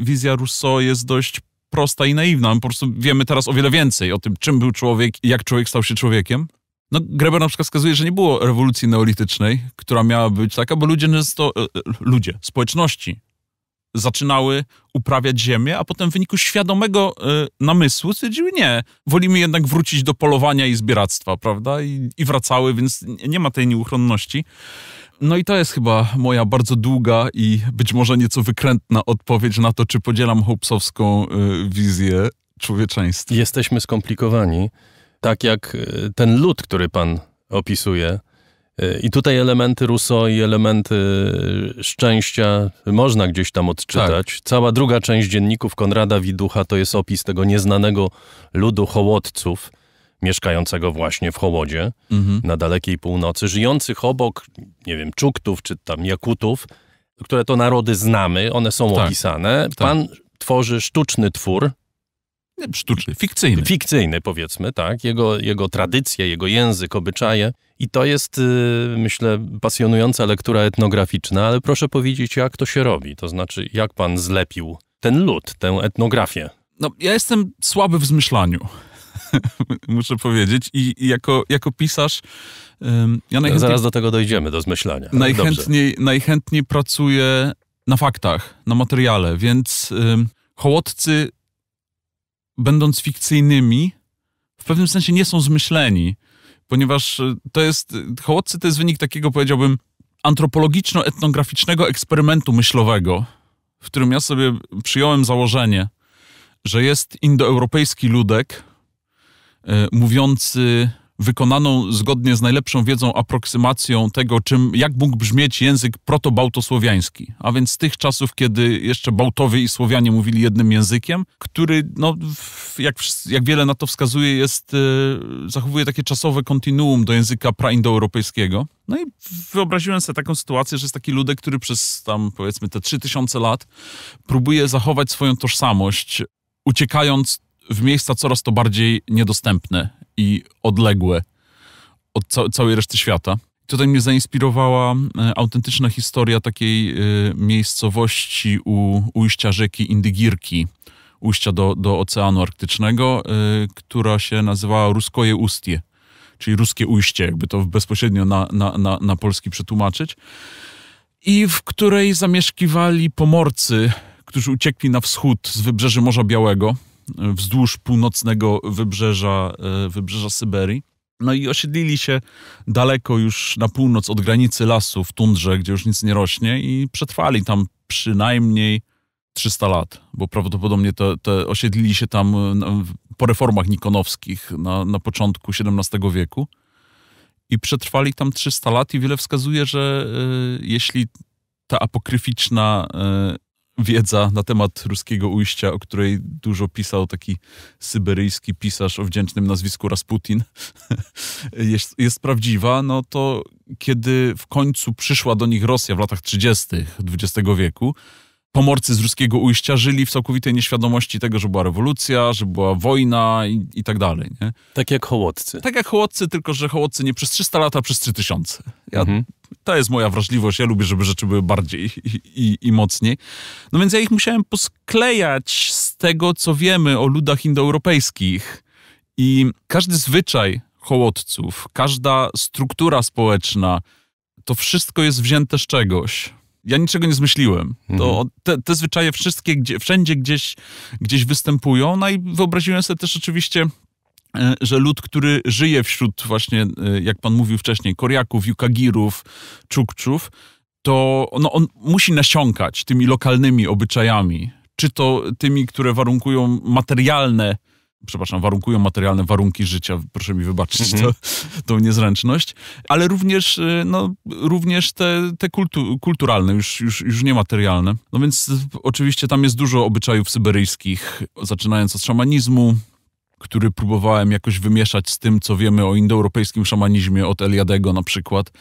wizja Rousseau jest dość prosta i naiwna. My po prostu wiemy teraz o wiele więcej o tym, czym był człowiek i jak człowiek stał się człowiekiem. No, Greber na przykład wskazuje, że nie było rewolucji neolitycznej, która miała być taka, bo ludzie często, e, e, ludzie, społeczności zaczynały uprawiać ziemię, a potem w wyniku świadomego e, namysłu stwierdziły nie, wolimy jednak wrócić do polowania i zbieractwa, prawda? I, i wracały, więc nie ma tej nieuchronności. No i to jest chyba moja bardzo długa i być może nieco wykrętna odpowiedź na to, czy podzielam hopsowską y, wizję człowieczeństwa. Jesteśmy skomplikowani, tak jak y, ten lud, który pan opisuje. Y, I tutaj elementy Russo i elementy szczęścia można gdzieś tam odczytać. Tak. Cała druga część dzienników Konrada Widucha to jest opis tego nieznanego ludu hołotców, mieszkającego właśnie w Hołodzie, mhm. na dalekiej północy, żyjących obok, nie wiem, Czuktów czy tam Jakutów, które to narody znamy, one są tak, opisane. Tak. Pan tworzy sztuczny twór. Sztuczny, fikcyjny. Fikcyjny, powiedzmy, tak. Jego, jego tradycje, jego język, obyczaje. I to jest, y, myślę, pasjonująca lektura etnograficzna, ale proszę powiedzieć, jak to się robi. To znaczy, jak pan zlepił ten lud, tę etnografię? No, ja jestem słaby w zmyślaniu. muszę powiedzieć. I, jako, jako pisarz ja no, najchętniej Zaraz do tego dojdziemy, do zmyślania. Najchętniej, najchętniej pracuję na faktach, na materiale, więc um, będąc fikcyjnymi, w pewnym sensie nie są zmyśleni, ponieważ e, to jest, hołotcy to jest wynik takiego, powiedziałbym, antropologiczno-etnograficznego eksperymentu myślowego, w którym ja sobie przyjąłem założenie, że jest indoeuropejski ludek, E, mówiący wykonaną zgodnie z najlepszą wiedzą aproksymacją tego, czym, jak mógł brzmieć język protobałtosłowiański, a więc z tych czasów, kiedy jeszcze Bałtowie i Słowianie mówili jednym językiem, który, no, jak, jak wiele na to wskazuje, jest, e, zachowuje takie czasowe kontinuum do języka praindoeuropejskiego. No i wyobraziłem sobie taką sytuację, że jest taki ludek, który przez tam powiedzmy te 3000 lat próbuje zachować swoją tożsamość, uciekając w miejsca coraz to bardziej niedostępne i odległe od ca całej reszty świata. Tutaj mnie zainspirowała e, autentyczna historia takiej e, miejscowości u ujścia rzeki Indygirki, ujścia do, do Oceanu Arktycznego, e, która się nazywała Ruskoje Ustie, czyli ruskie ujście, jakby to bezpośrednio na, na, na, na polski przetłumaczyć, i w której zamieszkiwali pomorcy, którzy uciekli na wschód z wybrzeży Morza Białego, wzdłuż północnego wybrzeża, e, wybrzeża Syberii. No i osiedlili się daleko już na północ od granicy lasu, w tundrze, gdzie już nic nie rośnie i przetrwali tam przynajmniej 300 lat, bo prawdopodobnie te, te osiedlili się tam e, po reformach nikonowskich na, na początku XVII wieku i przetrwali tam 300 lat i wiele wskazuje, że y, jeśli ta apokryficzna wiedza na temat ruskiego ujścia, o której dużo pisał taki syberyjski pisarz o wdzięcznym nazwisku Rasputin, jest, jest prawdziwa, no to kiedy w końcu przyszła do nich Rosja w latach 30. XX wieku, pomorcy z ruskiego ujścia żyli w całkowitej nieświadomości tego, że była rewolucja, że była wojna i, i tak dalej. Nie? Tak jak hołodcy. Tak jak hołodcy, tylko że hołodcy nie przez 300 lat, a przez 3000. Ja mhm to jest moja wrażliwość, ja lubię, żeby rzeczy były bardziej i, i, i mocniej. No więc ja ich musiałem posklejać z tego, co wiemy o ludach indoeuropejskich. I każdy zwyczaj hołodców, każda struktura społeczna, to wszystko jest wzięte z czegoś. Ja niczego nie zmyśliłem. To mhm. te, te zwyczaje wszystkie, gdzie, wszędzie gdzieś, gdzieś występują. No i wyobraziłem sobie też oczywiście E, że lud, który żyje wśród właśnie, e, jak pan mówił wcześniej, koriaków, Yukagirów, Czukczów, to no, on musi nasiąkać tymi lokalnymi obyczajami, czy to tymi, które warunkują materialne, przepraszam, warunkują materialne warunki życia, proszę mi wybaczyć mm to, tą niezręczność, ale również, e, no, również te, te kultu, kulturalne, już, już, już niematerialne. No więc oczywiście tam jest dużo obyczajów syberyjskich, zaczynając od szamanizmu, który próbowałem jakoś wymieszać z tym, co wiemy o indoeuropejskim szamanizmie od Eliadego na przykład.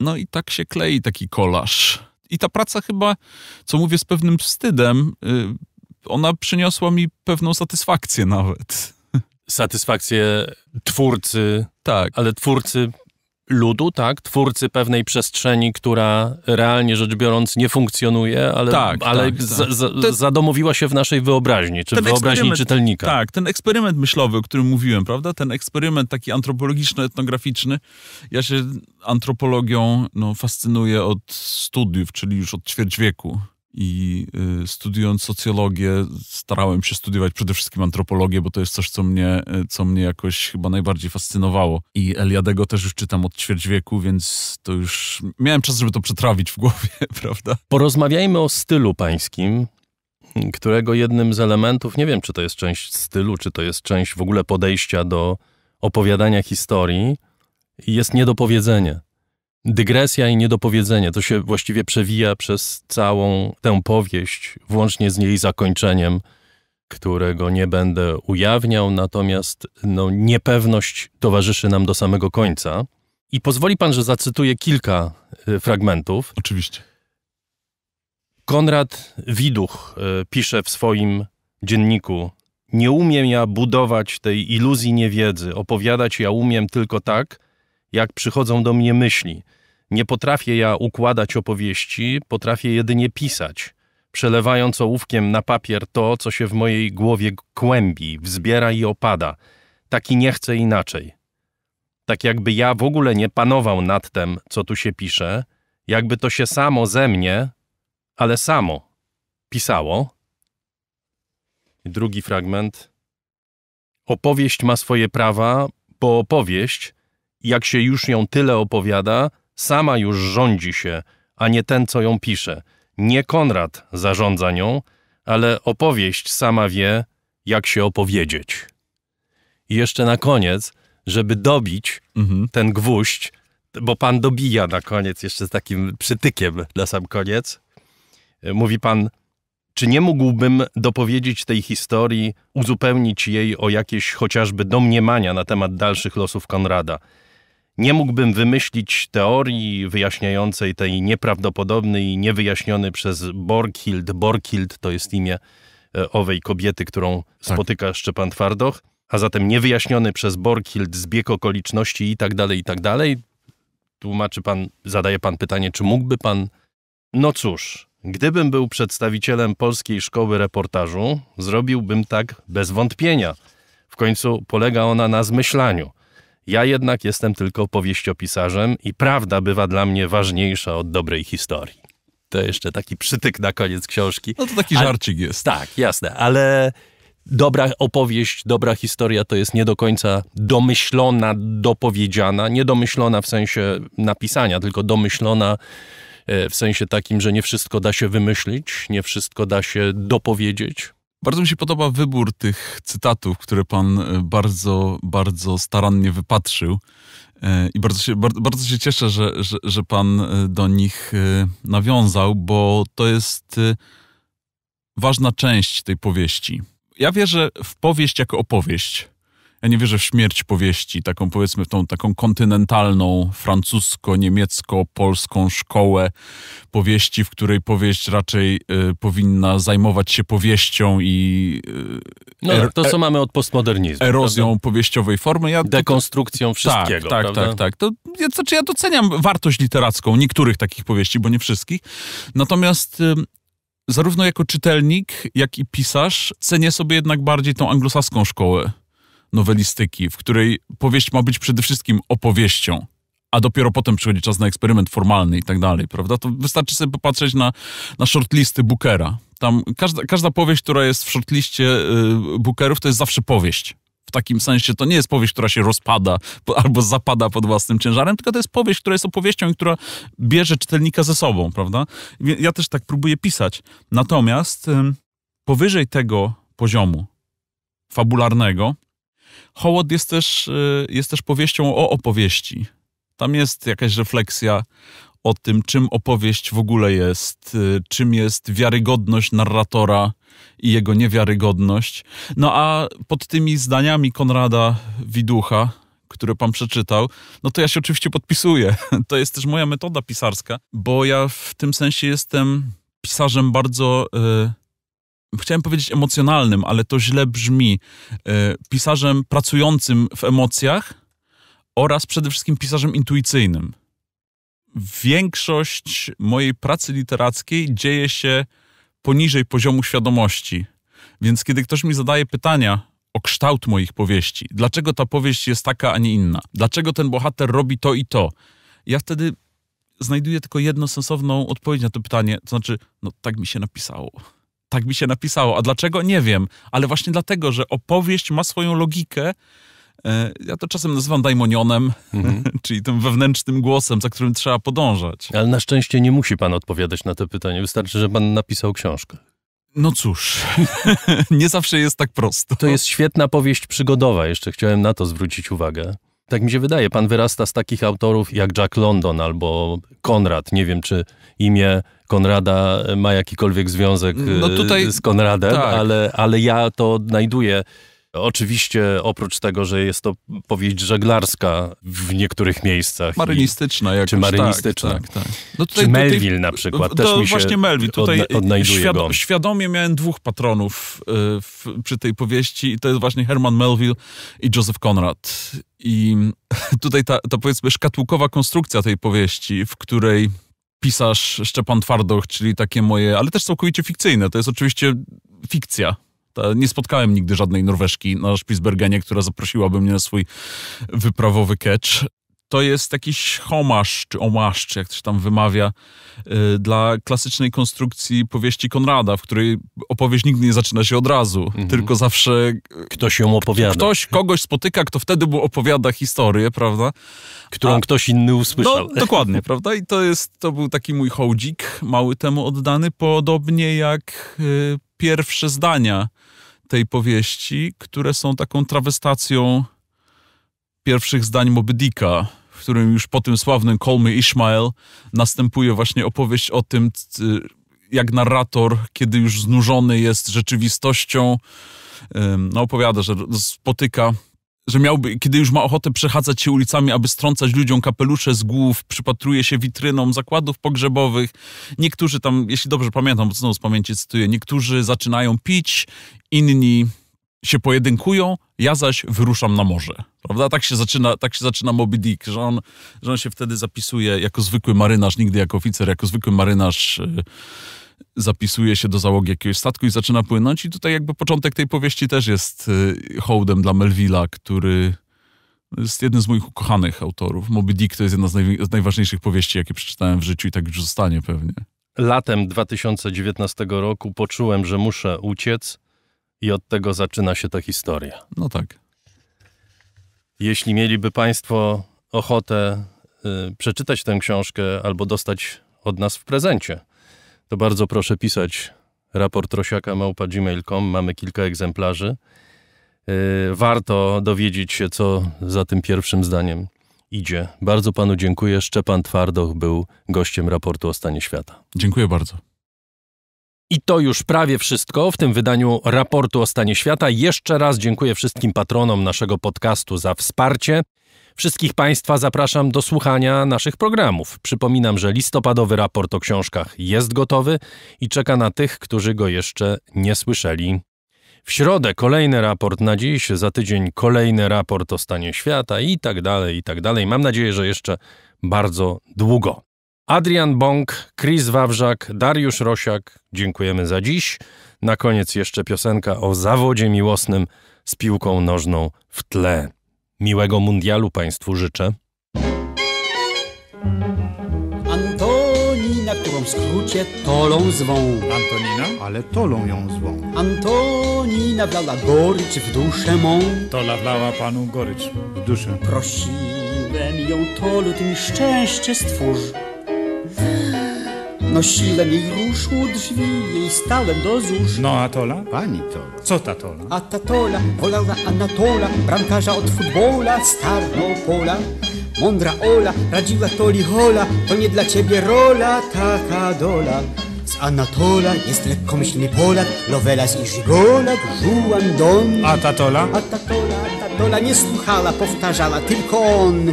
No i tak się klei taki kolaż. I ta praca chyba, co mówię z pewnym wstydem, y, ona przyniosła mi pewną satysfakcję nawet. Satysfakcję twórcy, tak. ale twórcy ludu, tak? Twórcy pewnej przestrzeni, która realnie rzecz biorąc nie funkcjonuje, ale, tak, ale tak, tak. ten, zadomowiła się w naszej wyobraźni, czy wyobraźni czytelnika. Tak, ten eksperyment myślowy, o którym mówiłem, prawda? Ten eksperyment taki antropologiczno-etnograficzny. Ja się antropologią no, fascynuję od studiów, czyli już od ćwierć wieku i y, studiując socjologię starałem się studiować przede wszystkim antropologię, bo to jest coś, co mnie, y, co mnie jakoś chyba najbardziej fascynowało. I Eliadego też już czytam od ćwierć wieku, więc to już miałem czas, żeby to przetrawić w głowie, prawda? Porozmawiajmy o stylu pańskim, którego jednym z elementów, nie wiem czy to jest część stylu, czy to jest część w ogóle podejścia do opowiadania historii, jest niedopowiedzenie dygresja i niedopowiedzenie. To się właściwie przewija przez całą tę powieść, włącznie z jej zakończeniem, którego nie będę ujawniał, natomiast no, niepewność towarzyszy nam do samego końca. I pozwoli pan, że zacytuję kilka y, fragmentów. Oczywiście. Konrad Widuch y, pisze w swoim dzienniku: Nie umiem ja budować tej iluzji niewiedzy, opowiadać ja umiem tylko tak, jak przychodzą do mnie myśli. Nie potrafię ja układać opowieści, potrafię jedynie pisać, przelewając ołówkiem na papier to, co się w mojej głowie kłębi, wzbiera i opada. Taki nie chcę inaczej. Tak jakby ja w ogóle nie panował nad tym, co tu się pisze, jakby to się samo ze mnie, ale samo pisało. Drugi fragment. Opowieść ma swoje prawa, bo opowieść, jak się już ją tyle opowiada, Sama już rządzi się, a nie ten, co ją pisze. Nie Konrad zarządza nią, ale opowieść sama wie, jak się opowiedzieć. I jeszcze na koniec, żeby dobić mhm. ten gwóźdź, bo pan dobija na koniec jeszcze z takim przytykiem na sam koniec. Mówi pan, czy nie mógłbym dopowiedzieć tej historii, uzupełnić jej o jakieś chociażby domniemania na temat dalszych losów Konrada? Nie mógłbym wymyślić teorii wyjaśniającej tej nieprawdopodobnej i niewyjaśniony przez Borkhild. Borkhild, to jest imię e, owej kobiety, którą tak. spotyka Szczepan Twardoch, a zatem niewyjaśniony przez Borkhild zbieg okoliczności i tak dalej, i tak dalej. Tłumaczy pan, zadaje pan pytanie, czy mógłby pan... No cóż, gdybym był przedstawicielem Polskiej Szkoły Reportażu, zrobiłbym tak bez wątpienia. W końcu polega ona na zmyślaniu. Ja jednak jestem tylko powieściopisarzem i prawda bywa dla mnie ważniejsza od dobrej historii. To jeszcze taki przytyk na koniec książki. No to taki żarcik ale, jest. Tak, jasne, ale dobra opowieść, dobra historia to jest nie do końca domyślona, dopowiedziana, Nie domyślona w sensie napisania, tylko domyślona e, w sensie takim, że nie wszystko da się wymyślić, nie wszystko da się dopowiedzieć. Bardzo mi się podoba wybór tych cytatów, które pan e, bardzo, bardzo starannie wypatrzył. E, I bardzo się, bardzo się cieszę, że, że, że pan e, do nich nawiązał, bo to jest ważna część tej powieści. Ja wierzę w powieść jako opowieść ja nie wierzę w śmierć powieści, taką powiedzmy tą taką kontynentalną, francusko-niemiecko-polską szkołę powieści, w której powieść raczej y, powinna zajmować się powieścią i... Y, no, tak, er, to co e- mamy od postmodernizmu. Erozją prawda? powieściowej formy. Ja Dekonstrukcją to, tak, wszystkiego, Tak, tak, tak. To, ja, znaczy ja doceniam wartość literacką niektórych takich powieści, bo nie wszystkich. Natomiast... Y, zarówno jako czytelnik, jak i pisarz cenię sobie jednak bardziej tą anglosaską szkołę nowelistyki, w której powieść ma być przede wszystkim opowieścią, a dopiero potem przychodzi czas na eksperyment formalny i tak dalej, prawda? To wystarczy sobie popatrzeć na, na shortlisty Bookera. Tam każda, każda powieść, która jest w shortliście y, Bookerów, to jest zawsze powieść. W takim sensie to nie jest powieść, która się rozpada albo zapada pod własnym ciężarem, tylko to jest powieść, która jest opowieścią i która bierze czytelnika ze sobą, prawda? Ja też tak próbuję pisać. Natomiast powyżej tego poziomu fabularnego Hołod jest też, y, jest też powieścią o opowieści. Tam jest jakaś refleksja o tym, czym opowieść w ogóle jest, y, czym jest wiarygodność narratora i jego niewiarygodność. No a pod tymi zdaniami Konrada Widucha, które pan przeczytał, no to ja się oczywiście podpisuję. To jest też moja metoda pisarska, bo ja w tym sensie jestem pisarzem bardzo. Yy, chciałem powiedzieć emocjonalnym, ale to źle brzmi, e, pisarzem pracującym w emocjach oraz przede wszystkim pisarzem intuicyjnym. Większość mojej pracy literackiej dzieje się poniżej poziomu świadomości. Więc kiedy ktoś mi zadaje pytania o kształt moich powieści, dlaczego ta powieść jest taka, a nie inna, dlaczego ten bohater robi to i to, ja wtedy znajduję tylko jedną sensowną odpowiedź na to pytanie, to znaczy, no tak mi się napisało tak mi się napisało. A dlaczego? Nie wiem. Ale właśnie dlatego, że opowieść ma swoją logikę. E, ja to czasem nazywam daimonionem, mhm. czyli tym wewnętrznym głosem, za którym trzeba podążać. Ale na szczęście nie musi pan odpowiadać na to pytanie. Wystarczy, że pan napisał książkę. No cóż, nie zawsze jest tak prosto. To jest świetna powieść przygodowa, jeszcze chciałem na to zwrócić uwagę. Tak mi się wydaje, pan wyrasta z takich autorów jak Jack London albo Konrad. Nie wiem, czy imię Konrada ma jakikolwiek związek no tutaj, y, z Konradem, tak. ale, ale ja to znajduję Oczywiście oprócz tego, że jest to powieść żeglarska w niektórych miejscach. Marynistyczna i, Czy tak, marynistyczna. Tak, tak, tak. No tutaj, czy Melville tutaj, na przykład. Też mi się właśnie Melville. Tutaj odna świad go. świadomie miałem dwóch patronów y, w, przy tej powieści i to jest właśnie Herman Melville i Joseph Conrad. I tutaj ta, ta powiedzmy szkatułkowa konstrukcja tej powieści, w której pisarz Szczepan Twardoch, czyli takie moje, ale też całkowicie fikcyjne. To jest oczywiście fikcja nie spotkałem nigdy żadnej Norweżki na Spitsbergenie, która zaprosiłaby mnie na swój wyprawowy catch. To jest jakiś homasz, czy omasz, czy jak to się tam wymawia, y, dla klasycznej konstrukcji powieści Konrada, w której opowieść nigdy nie zaczyna się od razu, mhm. tylko zawsze... Y, ktoś ją opowiada. Ktoś kogoś spotyka, kto wtedy mu opowiada historię, prawda? Którą A, ktoś inny usłyszał. No, dokładnie, prawda? I to jest, to był taki mój hołdzik, mały temu oddany, podobnie jak... Y, pierwsze zdania tej powieści, które są taką trawestacją pierwszych zdań Moby Dicka, w którym już po tym sławnym Call Me Ishmael następuje właśnie opowieść o tym, jak narrator, kiedy już znużony jest rzeczywistością, no opowiada, że spotyka że miałby, kiedy już ma ochotę przechadzać się ulicami, aby strącać ludziom kapelusze z głów, przypatruje się witrynom zakładów pogrzebowych. Niektórzy tam, jeśli dobrze pamiętam, bo znowu z pamięci cytuję, niektórzy zaczynają pić inni się pojedynkują, ja zaś wyruszam na morze. Prawda? Tak się zaczyna, tak się zaczyna Moby Dick, że on, że on się wtedy zapisuje jako zwykły marynarz, nigdy jako oficer, jako zwykły marynarz y, zapisuje się do załogi jakiegoś statku i zaczyna płynąć. I tutaj jakby początek tej powieści też jest y, hołdem dla Melvilla, który jest jednym z moich ukochanych autorów. Moby Dick to jest jedna z, naj, z najważniejszych powieści, jakie przeczytałem w życiu i tak już zostanie pewnie. Latem 2019 roku poczułem, że muszę uciec, i od tego zaczyna się ta historia. No tak. Jeśli mieliby Państwo ochotę y, przeczytać tę książkę albo dostać od nas w prezencie, to bardzo proszę pisać raport Mamy kilka egzemplarzy. Y, warto dowiedzieć się, co za tym pierwszym zdaniem idzie. Bardzo panu dziękuję. Szczepan Twardoch był gościem raportu o stanie świata. Dziękuję bardzo. I to już prawie wszystko w tym wydaniu raportu o stanie świata. Jeszcze raz dziękuję wszystkim patronom naszego podcastu za wsparcie. Wszystkich Państwa zapraszam do słuchania naszych programów. Przypominam, że listopadowy raport o książkach jest gotowy i czeka na tych, którzy go jeszcze nie słyszeli. W środę kolejny raport na dziś, za tydzień kolejny raport o stanie świata i tak dalej, i tak dalej. Mam nadzieję, że jeszcze bardzo długo. Adrian Bąk, Chris Wawrzak, Dariusz Rosiak, dziękujemy za dziś. Na koniec jeszcze piosenka o zawodzie miłosnym z piłką nożną w tle. Miłego mundialu Państwu życzę. Antonina, którą w skrócie Tolą zwą. Antonina? Ale Tolą ją zwą. Antonina wlała gorycz w duszę mą. Tola wlała panu gorycz w duszę. Prosiłem ją Tolu, ty mi szczęście stwórz. Nosiłem jej róż u drzwi, jej stałem do złóż. No Atola, Pani to. Co ta Tola? A ta Tola wolała Anatola, bramkarza od futbola z Tarnopola. Mądra Ola radziła Toli hola, to nie dla ciebie rola, taka dola. Z Anatola jest lekkomyślny Polak, Lovelas i Żigolak, Juan Don. A ta Tola? A ta Tola, ta Tola nie słuchała, powtarzała, tylko on,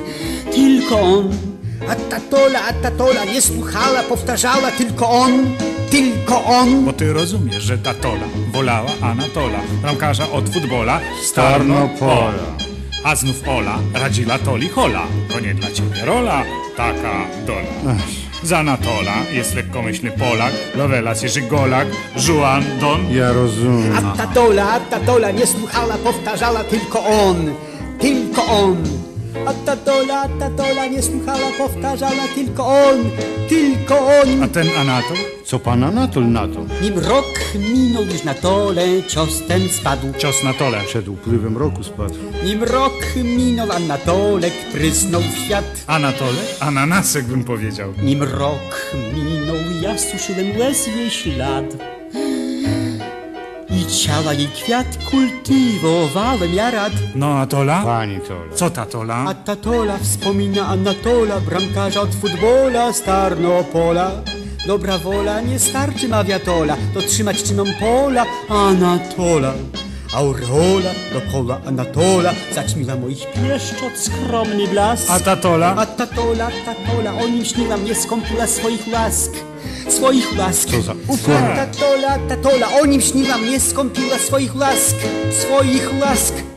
tylko on. Atatola, Atatola nie słuchała, powtarzała tylko on, tylko on. Bo ty rozumiesz, że Tatola wolała Anatola, bramkarza od futbola Starnopola. A znów Ola radziła Toli Hola, to nie dla ciebie rola, taka dola. Z Anatola jest lekkomyślny Polak, Lovelas Jerzy Golak, Żuan Don. Ja rozumiem. Atatola, Atatola nie słuchała, powtarzała tylko on, tylko on. A ta dola, ta dola nie słuchała, powtarzała tylko on, tylko on. A ten Anatol? Co pan Anatol na to? Nim rok minął już na tole, cios ten spadł. Cios na tole. Przed upływem roku spadł. Nim rok minął, Anatolek prysnął w świat. Anatole? Ananasek bym powiedział. Nim rok minął, ja suszyłem łez jej ślad i ciała jej kwiat kultywowałem ja rad. No Atola? Pani Tola. Co ta Tola? A ta Tola wspomina Anatola, bramkarza od futbola z Tarnopola. Dobra wola nie starczy mawiatola, to trzymać czyną pola Anatola. Aureola pola Anatola zaćmiła moich pieszczot skromny blask. A tatola? A tatola, tatola, o nim nie skąpiła swoich łask swoich łask. Co za ufora. Tatola, tatola, o nim śniłam, nie skąpiła swoich łask, swoich łask.